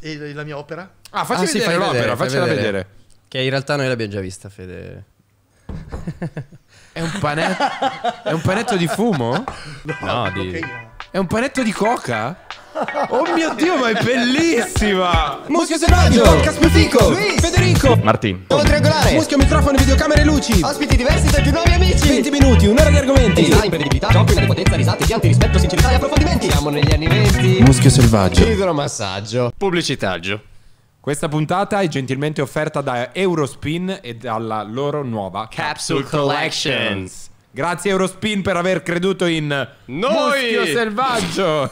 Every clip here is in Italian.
E la mia opera? Ah, facci ah, vedere sì, l'opera, vedere, faccela vedere. vedere. Che in realtà noi l'abbiamo già vista, Fede. è, un panetto, è un panetto di fumo? No, no di... È un panetto di coca? Oh mio Dio, ma è bellissima! Muschio selvaggio! Podcast più fico! Luis. Federico! Martin! Nuovo triangolare! Muschio, microfono, videocamere e luci! Ospiti diversi tra più nuovi amici! 20 minuti, un'ora di argomenti! Design, imprevedibilità, giochi, potenza, risate, pianti, rispetto, sincerità e approfondimenti! Siamo negli anni 20! Muschio selvaggio! Idromassaggio! Pubblicitaggio! Questa puntata è gentilmente offerta da Eurospin e dalla loro nuova Capsule, Collections. Grazie Eurospin per aver creduto in Noi! Muschio selvaggio!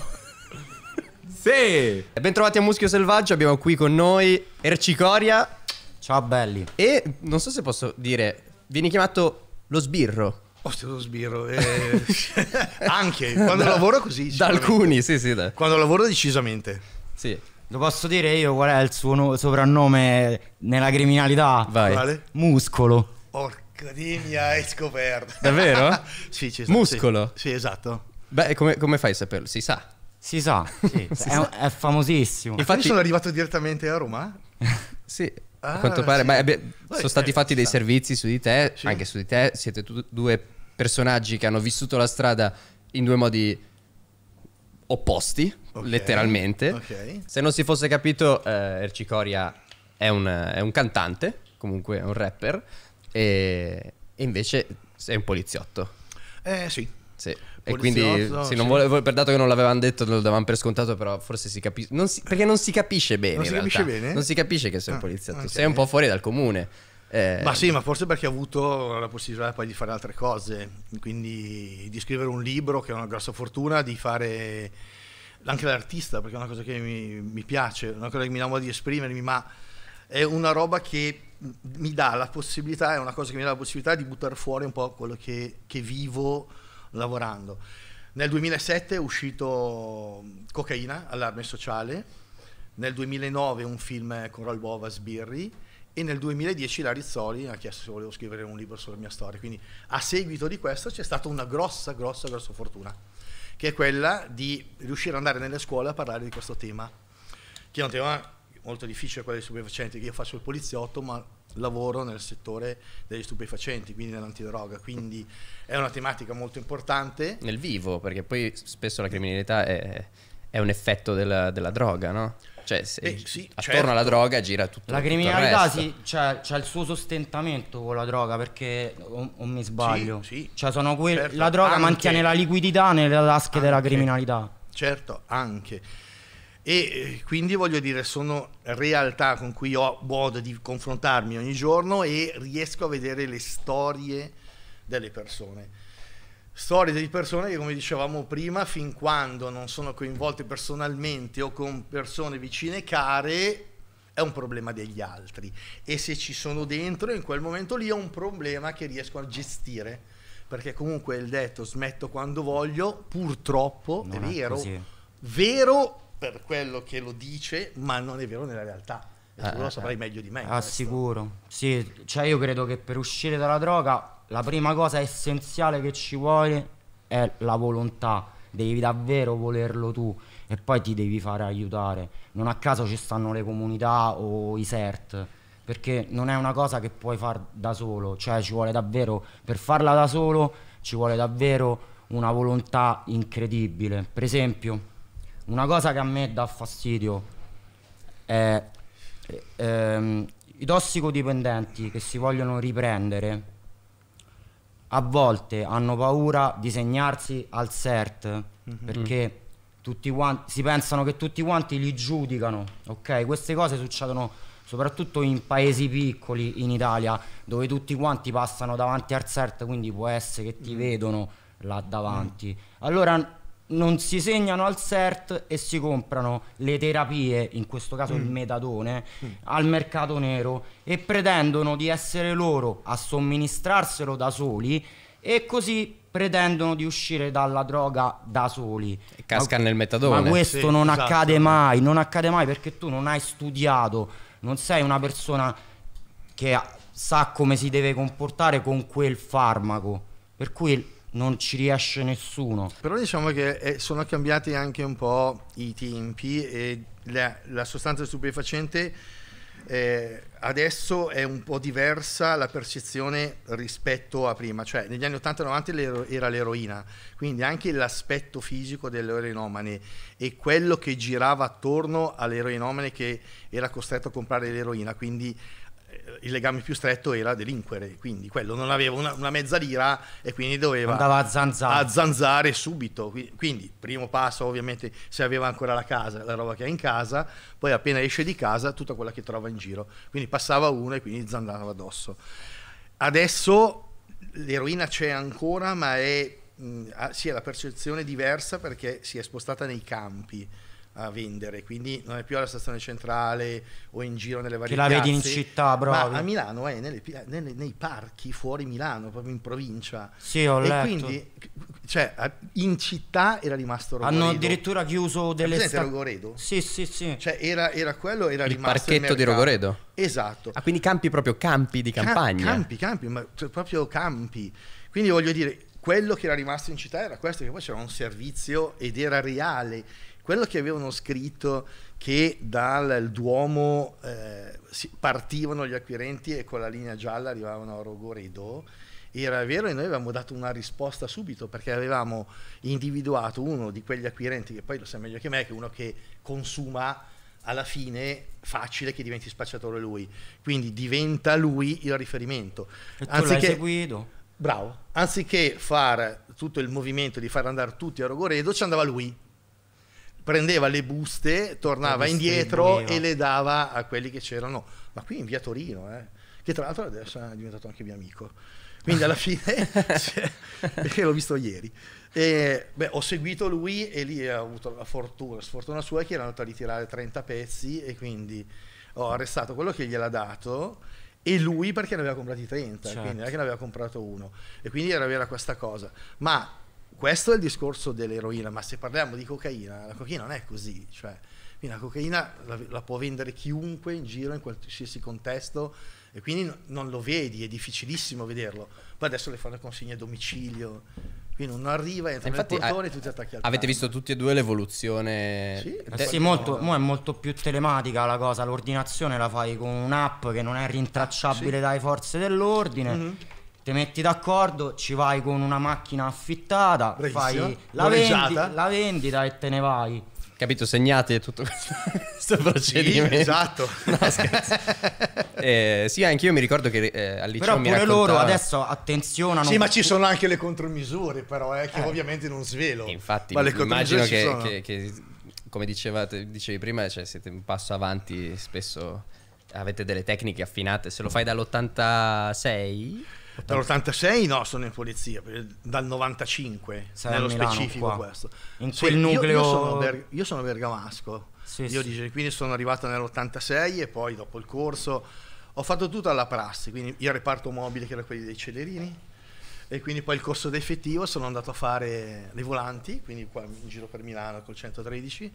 Sì! Bentrovati a Muschio Selvaggio, abbiamo qui con noi Ercicoria. Ciao belli. E non so se posso dire, vieni chiamato lo sbirro. Ostia oh, lo sbirro, eh, anche quando da, lavoro così. Da alcuni, sì, sì. Dai. Quando lavoro decisamente. Sì. Lo posso dire io qual è il suo no soprannome nella criminalità? Vai. Vale. Muscolo. Porca di mia, hai scoperto. Davvero? sì, c'è Muscolo? Sì, sì esatto. Beh, come, come fai a saperlo? Si sa. Si sa, sì, si è, sa. è, famosissimo. Infatti sono arrivato direttamente a Roma. sì. Ah, a quanto pare, sì. ma abbi- sono stati eh, fatti dei servizi su di te, sì. anche su di te, siete tu- due personaggi che hanno vissuto la strada in due modi opposti, okay. letteralmente. Okay. Se non si fosse capito, eh, Ercicoria è un, è un cantante, comunque è un rapper, e, e invece sei un poliziotto. Eh sì. Sì. E quindi sì, non volevo, per dato che non l'avevano detto, lo davano per scontato, però forse si capisce. perché non si capisce bene. Non si realtà. capisce bene? Non si capisce che sei un ah, poliziotto. Okay. Sei un po' fuori dal comune. Eh, ma sì, ma forse perché ha avuto la possibilità poi di fare altre cose. Quindi di scrivere un libro, che è una grossa fortuna, di fare anche l'artista, perché è una cosa che mi, mi piace, una cosa che mi modo di esprimermi, ma è una roba che mi dà la possibilità, è una cosa che mi dà la possibilità di buttare fuori un po' quello che, che vivo lavorando. Nel 2007 è uscito mm, Cocaina, Allarme Sociale, nel 2009 un film con Rolbova, Sbirri, e nel 2010 la Rizzoli ha chiesto se volevo scrivere un libro sulla mia storia. Quindi a seguito di questo c'è stata una grossa, grossa, grossa fortuna, che è quella di riuscire ad andare nelle scuole a parlare di questo tema, che è un tema molto difficile, quello dei stupefacenti, che io faccio il poliziotto, ma lavoro nel settore degli stupefacenti, quindi nell'antidroga, quindi è una tematica molto importante. Nel vivo, perché poi spesso la criminalità è, è un effetto della, della droga, no? Cioè, eh, sì, attorno certo. alla droga gira tutto. La criminalità sì, c'è, c'è, il suo sostentamento con la droga, perché o, o mi sbaglio. Sì, sì. Cioè que- certo, la droga anche, mantiene la liquidità nelle tasche anche, della criminalità. Certo, anche e eh, quindi voglio dire sono realtà con cui ho modo di confrontarmi ogni giorno e riesco a vedere le storie delle persone. Storie di persone che, come dicevamo prima, fin quando non sono coinvolte personalmente o con persone vicine care, è un problema degli altri. E se ci sono dentro, in quel momento lì è un problema che riesco a gestire. Perché comunque il detto smetto quando voglio, purtroppo non è vero. È vero per quello che lo dice, ma non è vero nella realtà. E eh, tu eh, lo saprai meglio di me. Eh, assicuro. sicuro. Sì, cioè io credo che per uscire dalla droga la prima cosa essenziale che ci vuole è la volontà. Devi davvero volerlo tu e poi ti devi fare aiutare. Non a caso ci stanno le comunità o i CERT perché non è una cosa che puoi far da solo, cioè ci vuole davvero, per farla da solo ci vuole davvero una volontà incredibile. Per esempio, una cosa che a me dà fastidio è ehm, i tossicodipendenti che si vogliono riprendere a volte hanno paura di segnarsi al CERT mm -hmm. perché tutti quanti, si pensano che tutti quanti li giudicano, ok? Queste cose succedono soprattutto in paesi piccoli in Italia dove tutti quanti passano davanti al CERT, quindi può essere che ti mhm. vedono là davanti. Mhm. Allora non si segnano al CERT e si comprano le terapie, in questo caso mm. il metadone, mm. al mercato nero e pretendono di essere loro a somministrarselo da soli e così pretendono di uscire dalla droga da soli. E casca ma, nel metadone. Ma questo sì, non esatto. accade mai, non accade mai perché tu non hai studiato, non sei una persona che sa come si deve comportare con quel farmaco. Per cui non ci riesce nessuno. Però diciamo che eh, sono cambiati anche un po' i tempi e la, la sostanza stupefacente eh, adesso è un po' diversa la percezione rispetto a prima, cioè negli anni 80-90 era l'eroina, quindi anche l'aspetto fisico dell'eroinomane e quello che girava attorno all'eroinomane che era costretto a comprare l'eroina, quindi eh, il legame più stretto era delinquere, quindi quello non aveva una, una mezza lira e quindi doveva Andava a zanzare. a zanzare subito. Quindi primo passo ovviamente se aveva ancora la casa, la roba che ha in casa, poi appena esce di casa tutta quella che trova in giro. Quindi passava uno e quindi zanzava addosso. Adesso l'eroina c'è ancora ma è, mh, mm, ha, è la percezione diversa perché si è spostata nei campi a vendere, quindi non è più alla stazione centrale o in giro nelle varie Che la piazze, vedi in città, bro. a Milano è eh, nelle, nelle, nei parchi fuori Milano, proprio in provincia. Sì, ho e letto. quindi cioè in città era rimasto Rogoredo. Hanno addirittura chiuso delle sta- Rogoredo? Sì, sì, sì. Cioè era, era quello, era il rimasto parchetto il di Rogoredo. Esatto. Ah, quindi campi proprio campi di campagna. campi, campi, ma cioè, proprio campi. Quindi voglio dire quello che era rimasto in città era questo che poi c'era un servizio ed era reale quello che avevano scritto che dal Duomo eh, partivano gli acquirenti e con la linea gialla arrivavano a Rogoredo, era vero e noi avevamo dato una risposta subito perché avevamo individuato uno di quegli acquirenti, che poi lo sa meglio che me, che è uno che consuma alla fine facile che diventi spacciatore lui, quindi diventa lui il riferimento. E tu Anziché... Bravo. Anziché fare tutto il movimento di far andare tutti a Rogoredo, ci andava lui prendeva le buste, tornava eh, indietro e le dava a quelli che c'erano, ma qui in via Torino, eh, che tra l'altro adesso è diventato anche mio amico. Quindi alla fine, perché cioè, l'ho visto ieri, e, beh, ho seguito lui e lì ho avuto la fortuna, la sfortuna sua che era andato a ritirare 30 pezzi e quindi ho arrestato quello che gliel'ha dato e lui perché ne aveva comprati 30, certo. quindi non è che ne aveva comprato uno. E quindi era vera questa cosa. Ma questo è il discorso dell'eroina, ma se parliamo di cocaina, la cocaina non è così, cioè la cocaina la, la può vendere chiunque in giro, in qualsiasi contesto, e quindi non lo vedi, è difficilissimo vederlo. Poi adesso le fanno consegne a domicilio, quindi non arriva, e entra Infatti, nel portone ah, e tutti attacchi al Avete piano. visto tutti e due l'evoluzione? Sì, te- eh sì molto, è molto più telematica la cosa, l'ordinazione la fai con un'app che non è rintracciabile sì. dalle forze dell'ordine. Mm-hmm ti metti d'accordo, ci vai con una macchina affittata, Bravissima. fai la, vendi, la vendita e te ne vai. Capito, segnate tutto questo procedimento. Sì, esatto. No, scherzo. eh, sì, anche io mi ricordo che eh, al liceo Però loro adesso attenzionano. Sì, ma ci sono anche le contromisure, però, eh, che eh. ovviamente non svelo. Infatti, ma le immagino che, che, che, come dicevate, dicevi prima, cioè, siete un passo avanti spesso avete delle tecniche affinate. Se lo fai dall'86 Dall'86 no, sono in polizia, dal 95 Sei nello specifico qua. questo. In quel nucleo... Io, io, sono Ber- io, sono bergamasco, sì, io sì. quindi sono arrivato nell'86 e poi dopo il corso ho fatto tutto alla prassi, quindi il reparto mobile che era quelli dei celerini e quindi poi il corso d'effettivo sono andato a fare le volanti, quindi qua in giro per Milano col 113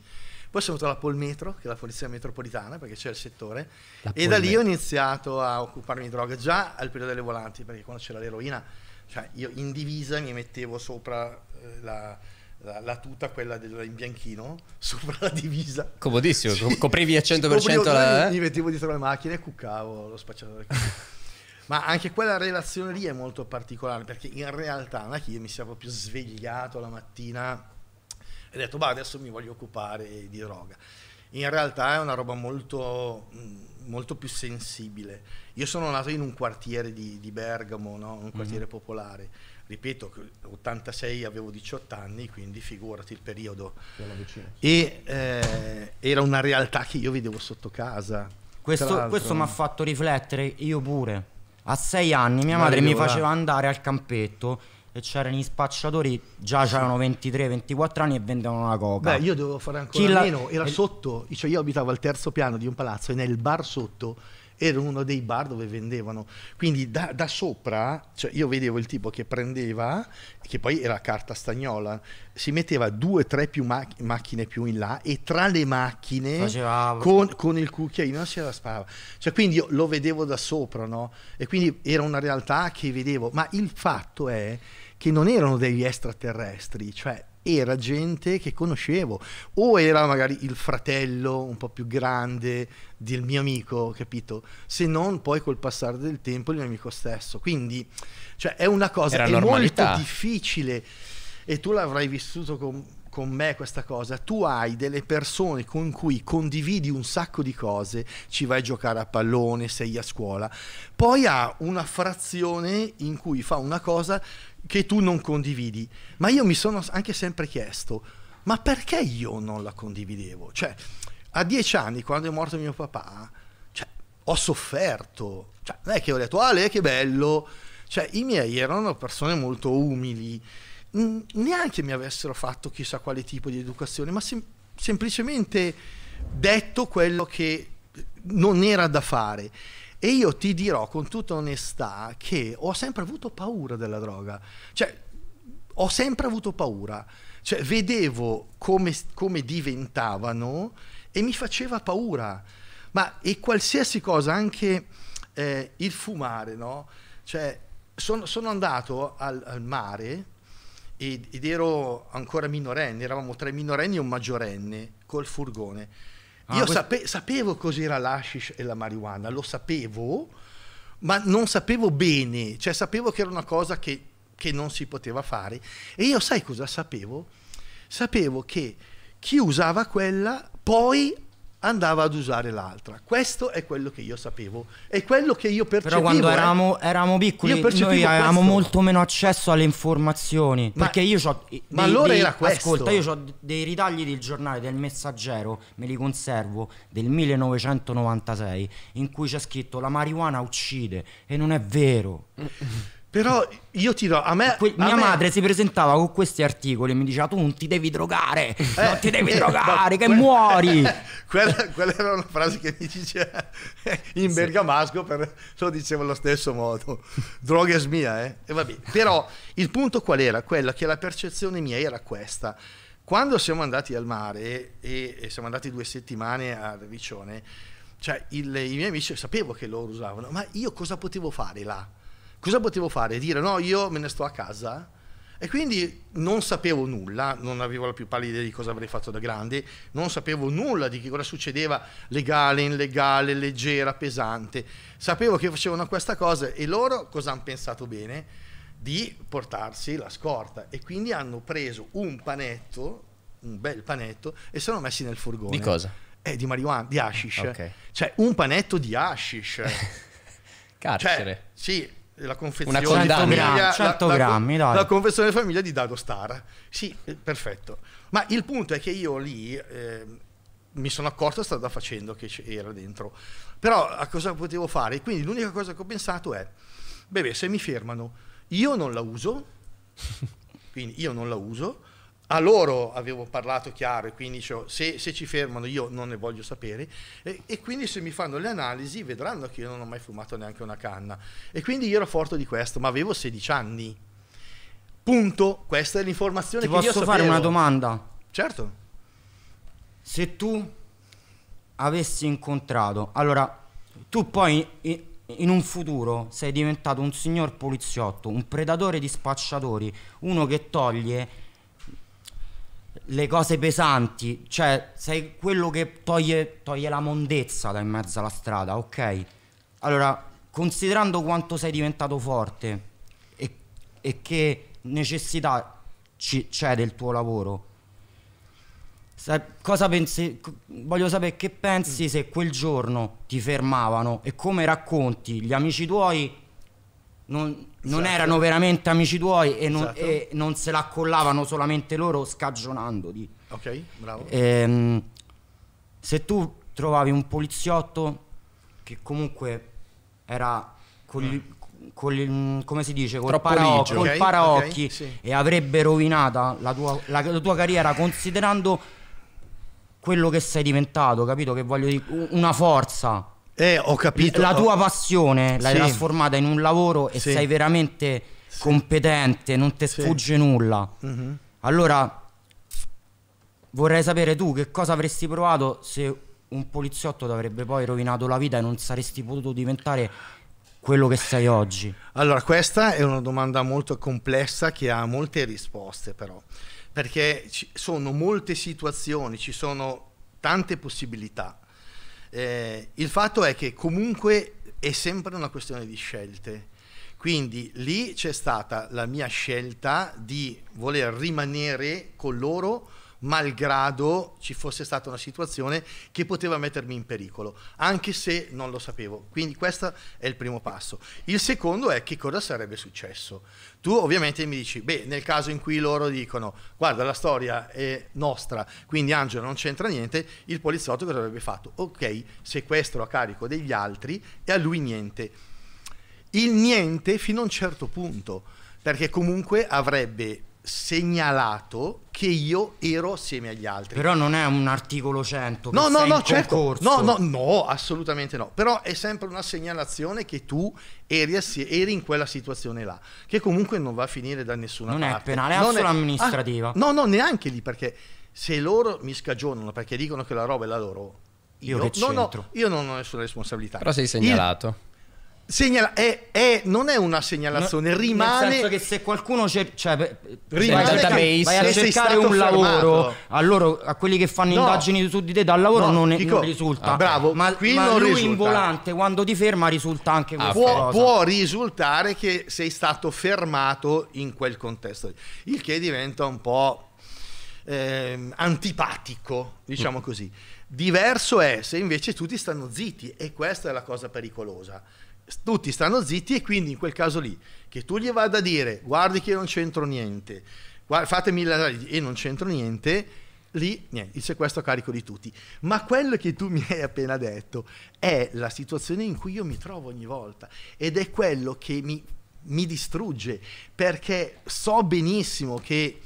poi sono venuto alla Polmetro, che è la polizia metropolitana, perché c'è il settore, la e da lì ho iniziato a occuparmi di droga già al periodo delle volanti, perché quando c'era l'eroina, cioè io in divisa mi mettevo sopra eh, la, la, la, tuta, quella del, in bianchino, sopra la divisa. Comodissimo, sì. coprivi al 100% la... Eh? Mi mettevo dietro le macchine e cuccavo lo spacciatore. Ma anche quella relazione lì è molto particolare, perché in realtà non è che io mi sia proprio svegliato la mattina e ho detto, bah, adesso mi voglio occupare di droga. In realtà è una roba molto, mm, molto più sensibile. Io sono nato in un quartiere di, di Bergamo, no? un quartiere mm-hmm. popolare. Ripeto, 86 avevo 18 anni, quindi figurati il periodo. E eh, era una realtà che io vedevo sotto casa. Questo, questo mi ha fatto riflettere, io pure. A sei anni mia madre mi faceva andare al campetto e c'erano gli spacciatori, già c'erano 23-24 anni e vendevano la coca. Beh, io dovevo fare ancora Chi la... meno, era e... Eh, sotto, cioè io abitavo al terzo piano di un palazzo e nel bar sotto era uno dei bar dove vendevano. Quindi da, da sopra, cioè io vedevo il tipo che prendeva, che poi era carta stagnola, si metteva due o tre più mac- macchine più in là e tra le macchine Faceva... con, con, il cucchiaino si rasparava. Cioè, quindi io lo vedevo da sopra, no? E quindi era una realtà che vedevo. Ma il fatto è che non erano degli extraterrestri, cioè era gente che conoscevo o era magari il fratello un po' più grande del mio amico, capito? Se non poi col passare del tempo il mio amico stesso. Quindi cioè, è una cosa è molto difficile e tu l'avrai vissuto con, con me questa cosa, tu hai delle persone con cui condividi un sacco di cose, ci vai a giocare a pallone, sei a scuola, poi ha una frazione in cui fa una cosa che tu non condividi. Ma io mi sono anche sempre chiesto, ma perché io non la condividevo? Cioè, a dieci anni, quando è morto mio papà, cioè, ho sofferto. Cioè, non è che ho detto, ah, che bello. Cioè, i miei erano persone molto umili. Neanche mi avessero fatto chissà quale tipo di educazione, ma sem semplicemente detto quello che non era da fare. E io ti dirò con tutta onestà che ho sempre avuto paura della droga. Cioè, ho sempre avuto paura. Cioè, vedevo come, come diventavano e mi faceva paura. Ma e qualsiasi cosa, anche eh, il fumare, no? Cioè, sono, sono andato al, al mare ed, ed ero ancora minorenne, eravamo tre minorenni e un maggiorenne col furgone Ah, Io questo... sape sapevo cos'era l'ashish e la marijuana, lo sapevo, ma non sapevo bene, cioè sapevo che era una cosa che, che non si poteva fare. E io sai cosa sapevo? Sapevo che chi usava quella poi andava ad usare l'altra. Questo è quello che io sapevo. È quello che io percepivo. Però quando eh. eravamo, eravamo piccoli, noi avevamo questo. molto meno accesso alle informazioni. Ma, perché io ho. Ma allora dei, era questo. Ascolta, io ho dei ritagli del giornale del Messaggero, me li conservo, del 1996, in cui c'è scritto la marijuana uccide. E non è vero. Mm. Però io ti do, a me... Que- a mia me... madre si presentava con questi articoli e mi diceva tu non ti devi drogare, eh, non ti devi eh, drogare, che quella, muori. Quella, quella, era una frase che mi diceva in sì. bergamasco, per, lo dicevo allo stesso modo. Droga è mia, eh? E vabbè. Però il punto qual era? Quella che la percezione mia era questa. Quando siamo andati al mare e, e siamo andati due settimane a Revicione, cioè il, i miei amici sapevo che loro usavano, ma io cosa potevo fare là? Cosa potevo fare? Dire no, io me ne sto a casa? E quindi non sapevo nulla, non avevo la più pallida idea di cosa avrei fatto da grande, non sapevo nulla di che cosa succedeva, legale, illegale, leggera, pesante. Sapevo che facevano questa cosa e loro cosa hanno pensato bene? Di portarsi la scorta. E quindi hanno preso un panetto, un bel panetto, e sono messi nel furgone. Di cosa? Eh, di marijuana, di hashish. Okay. Cioè, un panetto di hashish. Carcere. Cioè, sì, la confezione di famiglia 100 grammi, la, la, la, confezione di famiglia di Dago Star. Sì, eh, perfetto. Ma il punto è che io lì eh, mi sono accorto strada facendo che c'era dentro. Però a cosa potevo fare? Quindi l'unica cosa che ho pensato è, beh, se mi fermano, io non la uso, quindi io non la uso, a loro avevo parlato chiaro e quindi dicevo, se, se, ci fermano io non ne voglio sapere e, e, quindi se mi fanno le analisi vedranno che io non ho mai fumato neanche una canna e quindi io ero forte di questo ma avevo 16 anni punto questa è l'informazione Ti che io sapevo posso fare una domanda? certo se tu avessi incontrato allora tu poi in un futuro sei diventato un signor poliziotto un predatore di spacciatori uno che toglie le cose pesanti, cioè sei quello che toglie, toglie la mondezza da in mezzo alla strada, ok? Allora, considerando quanto sei diventato forte e, e che necessità c'è del tuo lavoro, Cosa pensi, voglio sapere che pensi mm. se quel giorno ti fermavano e come racconti gli amici tuoi non, non esatto. erano veramente amici tuoi e non, esatto. e non, se la collavano solamente loro scagionandoti. Ok, bravo. E, ehm, se tu trovavi un poliziotto che comunque era con, mm. Col, come si dice col, parao- col okay, paraocchi okay, sì. e avrebbe rovinata la tua, la, la tua, carriera considerando quello che sei diventato capito che voglio dire una forza eh, ho capito. La tua passione l'hai trasformata in un lavoro e sì. sei veramente sì. competente, non ti sfugge nulla. Mm-hmm. Allora, vorrei sapere tu che cosa avresti provato se un poliziotto ti avrebbe poi rovinato la vita e non saresti potuto diventare quello che sei oggi? Allora, questa è una domanda molto complessa che ha molte risposte, però, perché ci sono molte situazioni, ci sono tante possibilità. Eh, il fatto è che comunque è sempre una questione di scelte. Quindi lì c'è stata la mia scelta di voler rimanere con loro malgrado ci fosse stata una situazione che poteva mettermi in pericolo, anche se non lo sapevo. Quindi questo è il primo passo. Il secondo è che cosa sarebbe successo. Tu ovviamente mi dici, beh, nel caso in cui loro dicono, guarda, la storia è nostra, quindi Angelo non c'entra niente, il poliziotto cosa avrebbe fatto? Ok, sequestro a carico degli altri e a lui niente. Il niente fino a un certo punto perché comunque avrebbe segnalato che io ero assieme agli altri. Però non è un articolo 100 no, no, no, certo. no, no, no, assolutamente no. Però è sempre una segnalazione che tu eri, eri in quella situazione là, che comunque non va a finire da nessuna non parte. Non è penale, è solo amministrativa. Ah, no, no, neanche lì, perché se loro mi scagionano perché dicono che la roba è la loro, io, io, no, no, io non ho nessuna responsabilità. Però sei segnalato. Il Segnala- è, è- non è una segnalazione, Nel rimane senso che se qualcuno cer- cioè, Rimane vai a vai a cercare stato un lavoro a, loro, a quelli che fanno No. indagini su di te dal lavoro No, non, è- non risulta. Ah, bravo, ma, qui ma non lui risulta. in volante quando ti ferma risulta anche ah, questa può, può risultare che sei stato fermato in quel contesto, il che diventa un po' ehm, antipatico, diciamo mm. così. Diverso è se invece tutti stanno zitti e questa è la cosa pericolosa tutti stanno zitti e quindi in quel caso lì che tu gli vada a dire guardi che non c'entro niente, fatemi la... e non c'entro niente, lì niente, il sequestro a carico di tutti. Ma quello che tu mi hai appena detto è la situazione in cui io mi trovo ogni volta ed è quello che mi, mi distrugge perché so benissimo che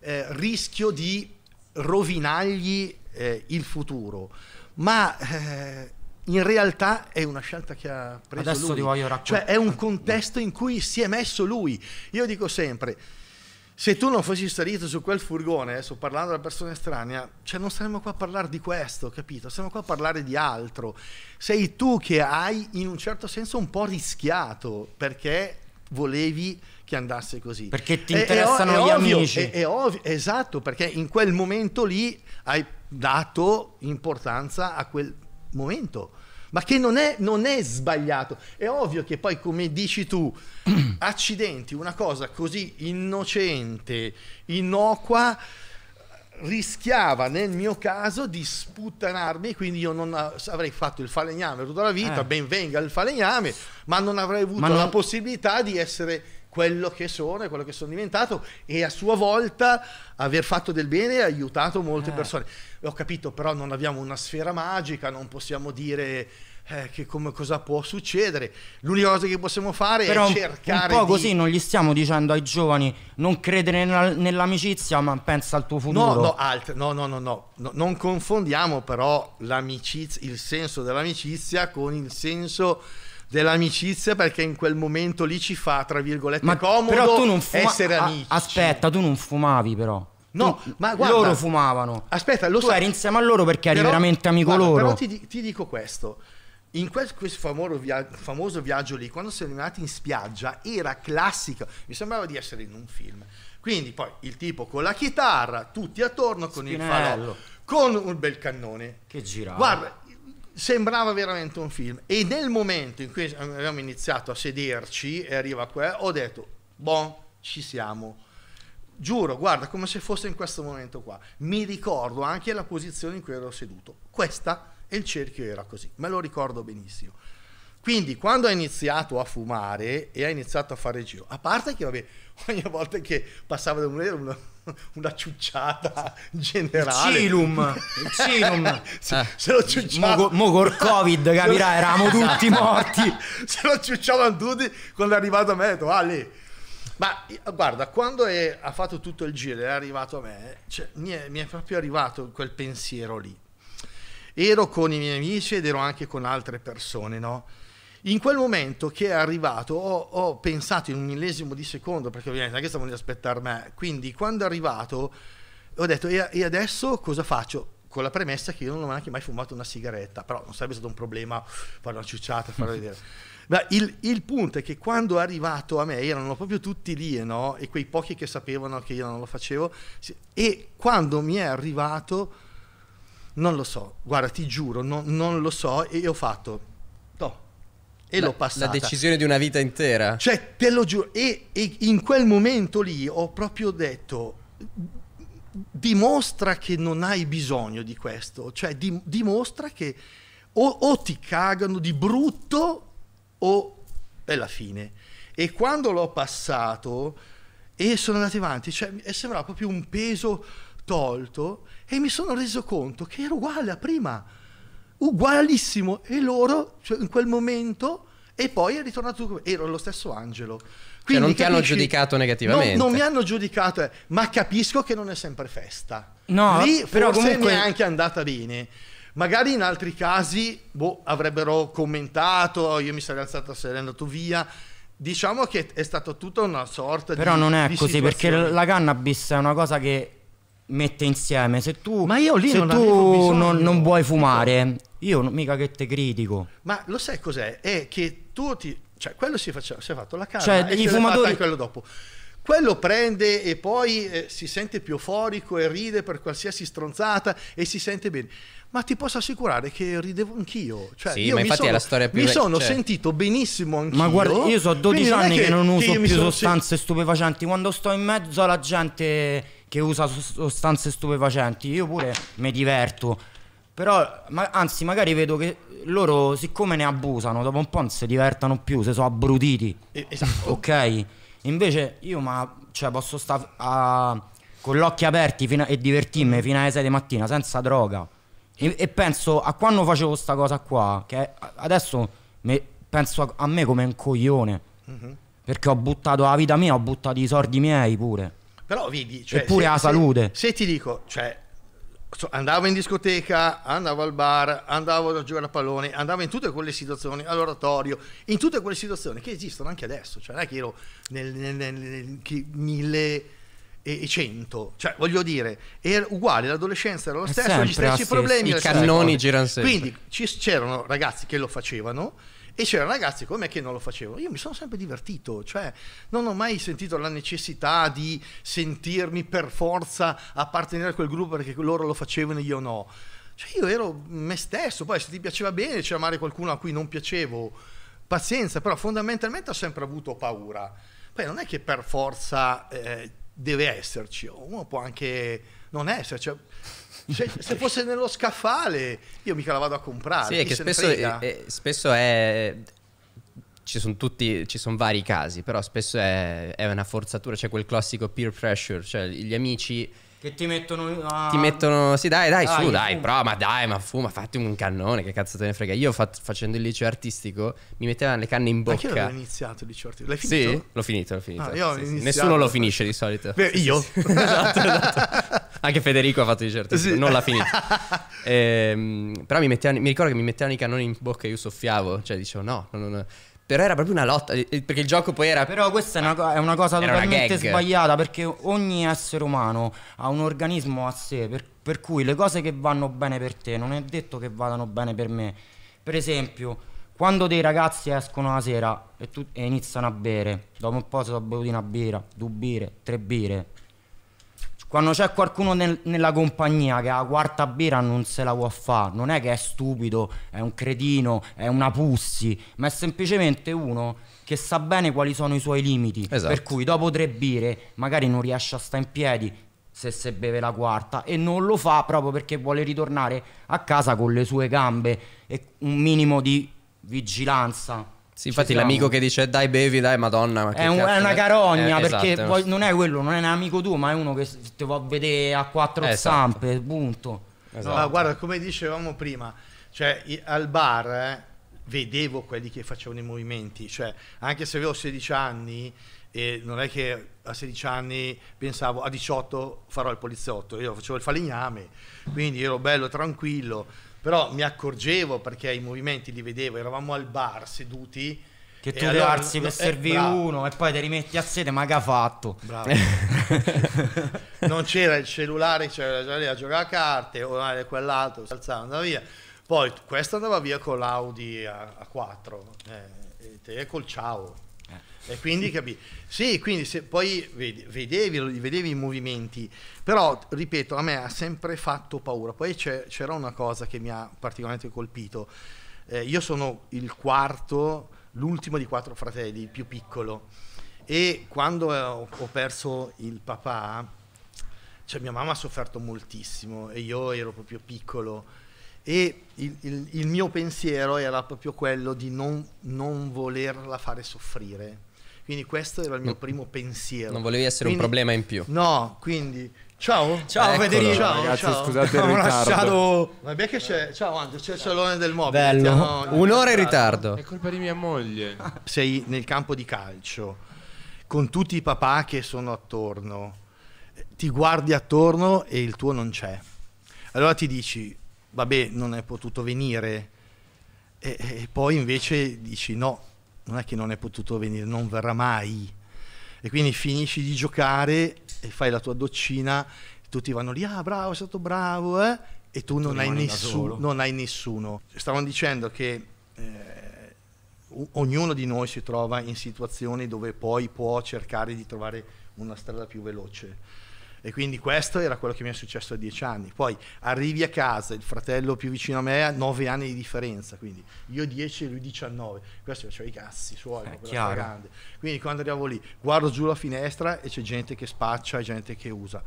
eh, rischio di rovinargli eh, il futuro, ma... Eh, in realtà è una scelta che ha preso Adesso lui. ti voglio raccontare. Cioè è un contesto in cui si è messo lui. Io dico sempre, se tu non fossi salito su quel furgone, sto parlando da persona estranea, cioè non saremmo qua a parlare di questo, capito? Saremmo qua a parlare di altro. Sei tu che hai in un certo senso un po' rischiato perché volevi che andasse così. Perché ti interessano è, è, è gli ovvio, amici. È, ovvio, esatto, perché in quel momento lì hai dato importanza a quel momento, ma che non è, non è sbagliato. È ovvio che poi, come dici tu, accidenti, una cosa così innocente, innocua, rischiava nel mio caso di sputtanarmi quindi io non avrei fatto il falegname tutta la vita eh. ben venga il falegname ma non avrei avuto non... la possibilità di essere quello che sono e quello che sono diventato e a sua volta aver fatto del bene ha aiutato molte eh. persone. Ho capito, però non abbiamo una sfera magica, non possiamo dire eh, che come, cosa può succedere. L'unica cosa che possiamo fare però è cercare un po' di... così non gli stiamo dicendo ai giovani non credere nella, nell'amicizia, ma pensa al tuo futuro. No, no, alt- no, no, no, no, no, non confondiamo però l'amicizia, il senso dell'amicizia con il senso dell'amicizia perché in quel momento lì ci fa, tra virgolette, ma comodo però tu non fuma- essere amici. A- aspetta, tu non fumavi però. No, tu, ma guarda, loro fumavano. Aspetta, lo tu sa- eri insieme a loro perché eri veramente amico guarda, loro. Però ti, ti, dico questo. In quel, questo famoso, via- famoso viaggio lì, quando siamo arrivati in spiaggia, era classico. Mi sembrava di essere in un film. Quindi poi il tipo con la chitarra, tutti attorno con Spinello. il falò, con un bel cannone. Che girava. Guarda, sembrava veramente un film. E nel momento in cui abbiamo iniziato a sederci e arriva qua, ho detto, boh, ci siamo. Giuro, guarda, come se fosse in questo momento qua. Mi ricordo anche la posizione in cui ero seduto. Questa e il cerchio era così, me lo ricordo benissimo. Quindi quando ha iniziato a fumare e ha iniziato a fare il giro, a parte che vabbè, ogni volta che passava da un una ciucciata generale. Il cilum, il cilum. se, eh. se, lo ciucciavano. Mo, mo col covid, capirà, eravamo tutti esatto. morti. se lo ciucciavano tutti quando è arrivato a me, ho detto, ah lì. Ma guarda, quando è, ha fatto tutto il giro è arrivato a me, cioè, mi, è, mi, è, proprio arrivato quel pensiero lì. Ero con i miei amici ed ero anche con altre persone, no? In quel momento che è arrivato ho, ho pensato in un millesimo di secondo, perché ovviamente non è che stavo di aspettare me, quindi quando è arrivato ho detto e, e adesso cosa faccio? con la premessa che io non ho neanche mai fumato una sigaretta, però non sarebbe stato un problema fare una ciucciata, farla vedere. Ma il, il, punto è che quando è arrivato a me erano proprio tutti lì, eh, no? E quei pochi che sapevano che io non lo facevo. E quando mi è arrivato, non lo so, guarda, ti giuro, no, non lo so, e ho fatto e la, l'ho passata. La decisione di una vita intera. Cioè, te lo giuro. E, e in quel momento lì ho proprio detto, dimostra che non hai bisogno di questo. Cioè, di, dimostra che o, o ti cagano di brutto o è la fine. E quando l'ho passato e sono andato avanti, cioè, sembrava proprio un peso tolto e mi sono reso conto che ero uguale a prima ugualissimo. E loro, cioè, in quel momento, e poi è ritornato, ero lo stesso angelo. Cioè, Quindi, cioè non ti hanno giudicato negativamente. Non, non mi hanno giudicato, eh, ma capisco che non è sempre festa. No, Lì però forse comunque... mi è anche andata bene. Magari in altri casi boh, avrebbero commentato, oh, io mi sarei alzato, sarei andato via. Diciamo che è stata tutta una sorta però di. Però non è così, perché la cannabis è una cosa che mette insieme. Se tu, Ma io lì se non, tu non, non vuoi fumare, io non, mica che te critico. Ma lo sai cos'è? È che tu ti... Cioè, quello si, faceva, si è fatto la casa cioè, e eh, i fumatori... quello dopo. Quello prende e poi eh, si sente più euforico e ride per qualsiasi stronzata e si sente bene. Ma ti posso assicurare che ridevo anch'io. Cioè, sì, io mi sono, mi sono cioè... sentito benissimo anch'io. Ma guarda, io so 12 anni che, che, non uso più sostanze stupefacenti. Quando sto in mezzo alla gente che usa sostanze stupefacenti, io pure mi diverto però, ma, anzi, magari vedo che loro, siccome ne abusano, dopo un po' non si divertano più, se sono abbrutiti. esatto. Ok? Invece io, ma, cioè, posso stare con gli occhi aperti a, e divertirmi fino alle 6 di mattina senza droga. E, e penso a quando facevo questa cosa qua, che adesso me, penso a, a, me come un coglione. Mm -hmm. Perché ho buttato la vita mia, ho buttato i soldi miei pure. Però vedi, cioè, Eppure se, la salute. Se, se ti dico, cioè, andavo in discoteca, andavo al bar, andavo a giocare a pallone, andavo in tutte quelle situazioni, all'oratorio, in tutte quelle situazioni che esistono anche adesso, cioè non è che ero nel, nel, nel, nel mille e 100, cioè voglio dire, era uguale, l'adolescenza era lo eh, stesso, sempre, gli stessi ah, sì, problemi, i cannoni girano sempre. Quindi c'erano ragazzi che lo facevano e c'erano ragazzi come me che non lo facevano. Io mi sono sempre divertito, cioè non ho mai sentito la necessità di sentirmi per forza appartenere a quel gruppo perché loro lo facevano e io no. Cioè io ero me stesso, poi se ti piaceva bene c'era magari qualcuno a cui non piacevo, pazienza, però fondamentalmente ho sempre avuto paura. Poi non è che per forza eh, deve esserci, uno può anche non esserci. Cioè, se fosse nello scaffale, io mica la vado a comprare. Sì, che spesso è, è, spesso è ci sono tutti, ci sono vari casi, però spesso è, è una forzatura, c'è cioè quel classico peer pressure, cioè gli amici che ti mettono ah, ti mettono sì dai dai, dai su dai però ma dai ma fuma fatti un cannone che cazzo te ne frega io fat, facendo il liceo artistico mi mettevano le canne in bocca ma io l'ho iniziato il liceo artistico l'hai finito? sì l'ho finito l'ho finito ah, sì, sì. nessuno lo finisce di solito Beh, io esatto, esatto. Anche Federico ha fatto di certo, sì. non l'ha finito. ehm, però mi, mettevano, mi ricordo che mi mettevano i cannoni in bocca e io soffiavo, cioè dicevo no, non, non però era proprio una lotta, eh, perché il gioco poi era... Però questa è una, è una cosa totalmente una sbagliata, perché ogni essere umano ha un organismo a sé, per, per, cui le cose che vanno bene per te non è detto che vadano bene per me. Per esempio, quando dei ragazzi escono la sera e, tu, e iniziano a bere, dopo un po' si sono bevuti una birra, due birre, tre birre, quando c'è qualcuno nel, nella compagnia che la quarta birra non se la può fare, non è che è stupido, è un cretino, è una pussi, ma è semplicemente uno che sa bene quali sono i suoi limiti. Esatto. Per cui dopo tre birre magari non riesce a stare in piedi se si beve la quarta e non lo fa proprio perché vuole ritornare a casa con le sue gambe e un minimo di vigilanza sì, infatti Ci l'amico che dice dai bevi, dai madonna. Ma è, un, è, una carogna eh, perché poi esatto. non è quello, non è un amico tuo, ma è uno che ti va a vedere a quattro esatto. stampe, punto. Esatto. No, guarda, come dicevamo prima, cioè al bar eh, vedevo quelli che facevano i movimenti, cioè anche se avevo 16 anni e non è che a 16 anni pensavo a 18 farò il poliziotto, io facevo il falegname, quindi ero bello tranquillo però mi accorgevo perché i movimenti li vedevo, eravamo al bar seduti. Che tu allora, darsi per eh, servire uno e poi ti rimetti a sede, ma che ha fatto? Bravo. non c'era il cellulare, c'era già lì a giocare a carte, o eh, quell'altro, si alzava, andava via. Poi questo andava via con l'Audi a, a 4 eh, e te col ciao. Eh. E quindi capì. Sì, quindi se poi vedevi, vedevi i movimenti però, ripeto, a me ha sempre fatto paura. Poi c'era una cosa che mi ha particolarmente colpito. Eh, io sono il quarto, l'ultimo di quattro fratelli, il più piccolo. E quando eh, ho perso il papà, cioè mia mamma ha sofferto moltissimo e io ero proprio piccolo e il, il, il mio pensiero era proprio quello di non, non, volerla fare soffrire. Quindi questo era il mio mm. primo pensiero. Non volevi essere quindi, un problema in più. No, quindi Ciao. Ciao Eccolo, Federico. Ciao, ragazzi, ciao. scusate Abbiamo lasciato Ma beh che c'è Ciao Angelo, c'è il salone del mobile. Bello. Siamo... Un'ora in ritardo. È colpa di mia moglie. Sei nel campo di calcio con tutti i papà che sono attorno. Ti guardi attorno e il tuo non c'è. Allora ti dici "Vabbè, non è potuto venire". E, e poi invece dici "No, non è che non è potuto venire, non verrà mai" e quindi finisci di giocare e fai la tua doccina tutti vanno lì, ah bravo, sei stato bravo, eh? e tu, tu non, hai nessuno, non hai, nessuno. Stavano dicendo che eh, ognuno di noi si trova in situazioni dove poi può cercare di trovare una strada più veloce e quindi questo era quello che mi è successo a dieci anni. Poi arrivi a casa, il fratello più vicino a me ha nove anni di differenza, quindi io dieci e lui diciannove. Questo faceva i cazzi suoi, eh, grande. Quindi quando arrivavo lì, guardo giù la finestra e c'è gente che spaccia e gente che usa.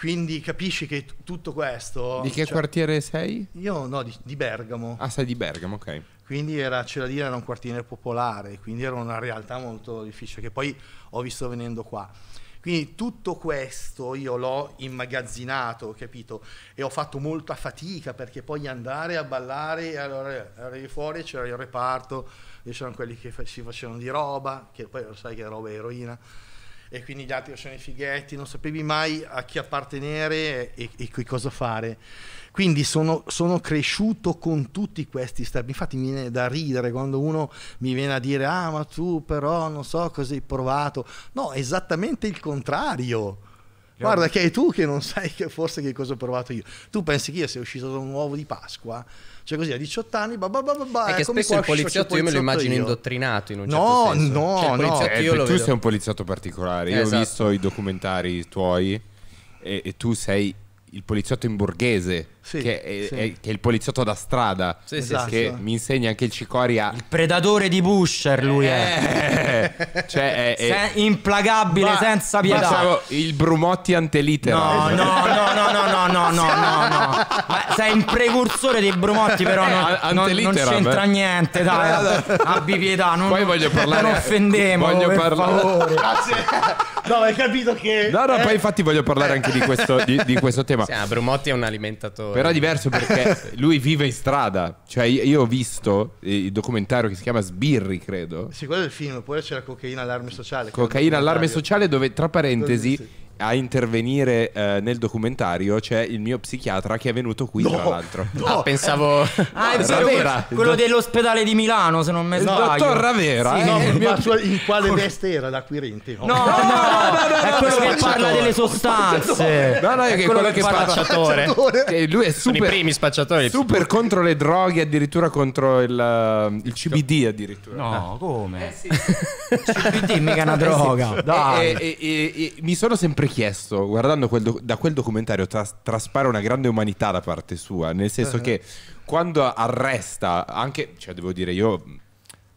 Quindi capisci che t- tutto questo... Di che cioè, quartiere sei? Io no, di, di, Bergamo. Ah, sei di Bergamo, ok. Quindi era, c'è da dire, era un quartiere popolare, quindi era una realtà molto difficile, che poi ho visto venendo qua. Quindi tutto questo io l'ho immagazzinato, capito? E ho fatto molta fatica perché poi andare a ballare, allora arrivi fuori c'era il reparto, c'erano quelli che si facevano di roba, che poi lo sai che roba è eroina e quindi gli altri sono i fighetti, non sapevi mai a chi appartenere e, e, e cosa fare. Quindi sono, sono cresciuto con tutti questi step. Infatti mi viene da ridere quando uno mi viene a dire ah ma tu però non so cosa hai provato. No, esattamente il contrario. Guarda che è tu che non sai che forse che cosa ho provato io. Tu pensi che io sia uscito da un uovo di Pasqua? Cioè così a 18 anni, bah bah bah bah, Perché spesso qua, il poliziotto io me lo immagino io. indottrinato in un no, certo senso. No, cioè, no, eh, tu vedo. sei un poliziotto particolare. Io esatto. ho visto i documentari tuoi e, e tu sei il poliziotto in borghese sì, che, è, sì. è, che, è, il poliziotto da strada, sì, esatto. che mi insegna anche il Cicoria. Il predatore di Busher lui è. Eh, cioè è, Se implacabile, ma, senza pietà. Pensavo, il Brumotti antelitera. No, no, no, no, no, no, no, no, no. Ma sei il precursore dei Brumotti, però non, eh, non, non c'entra beh. niente, dai. Abbi pietà, non, poi voglio parlare, non offendiamo, voglio per parlare. Grazie. Ah, no, hai capito che... No, no, eh. poi infatti voglio parlare anche di questo, di, di questo tema. Sì, ah, Brumotti è un alimentatore. Però è diverso perché lui vive in strada. Cioè, io ho visto il documentario che si chiama Sbirri, credo. Sì, quello è il film, oppure c'era Cocaina allarme sociale. Cocaina allarme sociale dove, tra parentesi, a intervenire eh, nel documentario c'è il mio psichiatra che è venuto qui no, tra l'altro. No. Ah, pensavo ah, ah Ravera, quello do... dell'ospedale di Milano, se non me eh, sbaglio. No, dottor Ravera, sì, eh, no, eh, mio... in quale veste era l'acquirente? No, no, no, no, no, è quello che parla delle sostanze. No, no, è, è quello, quello che parla spacciatore. Che lui è super Sono i primi spacciatori. Super contro le droghe, addirittura contro il, eh, il CBD addirittura. No, come? Eh sì. CBD mica una eh droga. mi sono sempre sempre chiesto, guardando quel doc- da quel documentario, tras- traspare una grande umanità da parte sua, nel senso uh-huh. che quando arresta, anche, cioè devo dire io,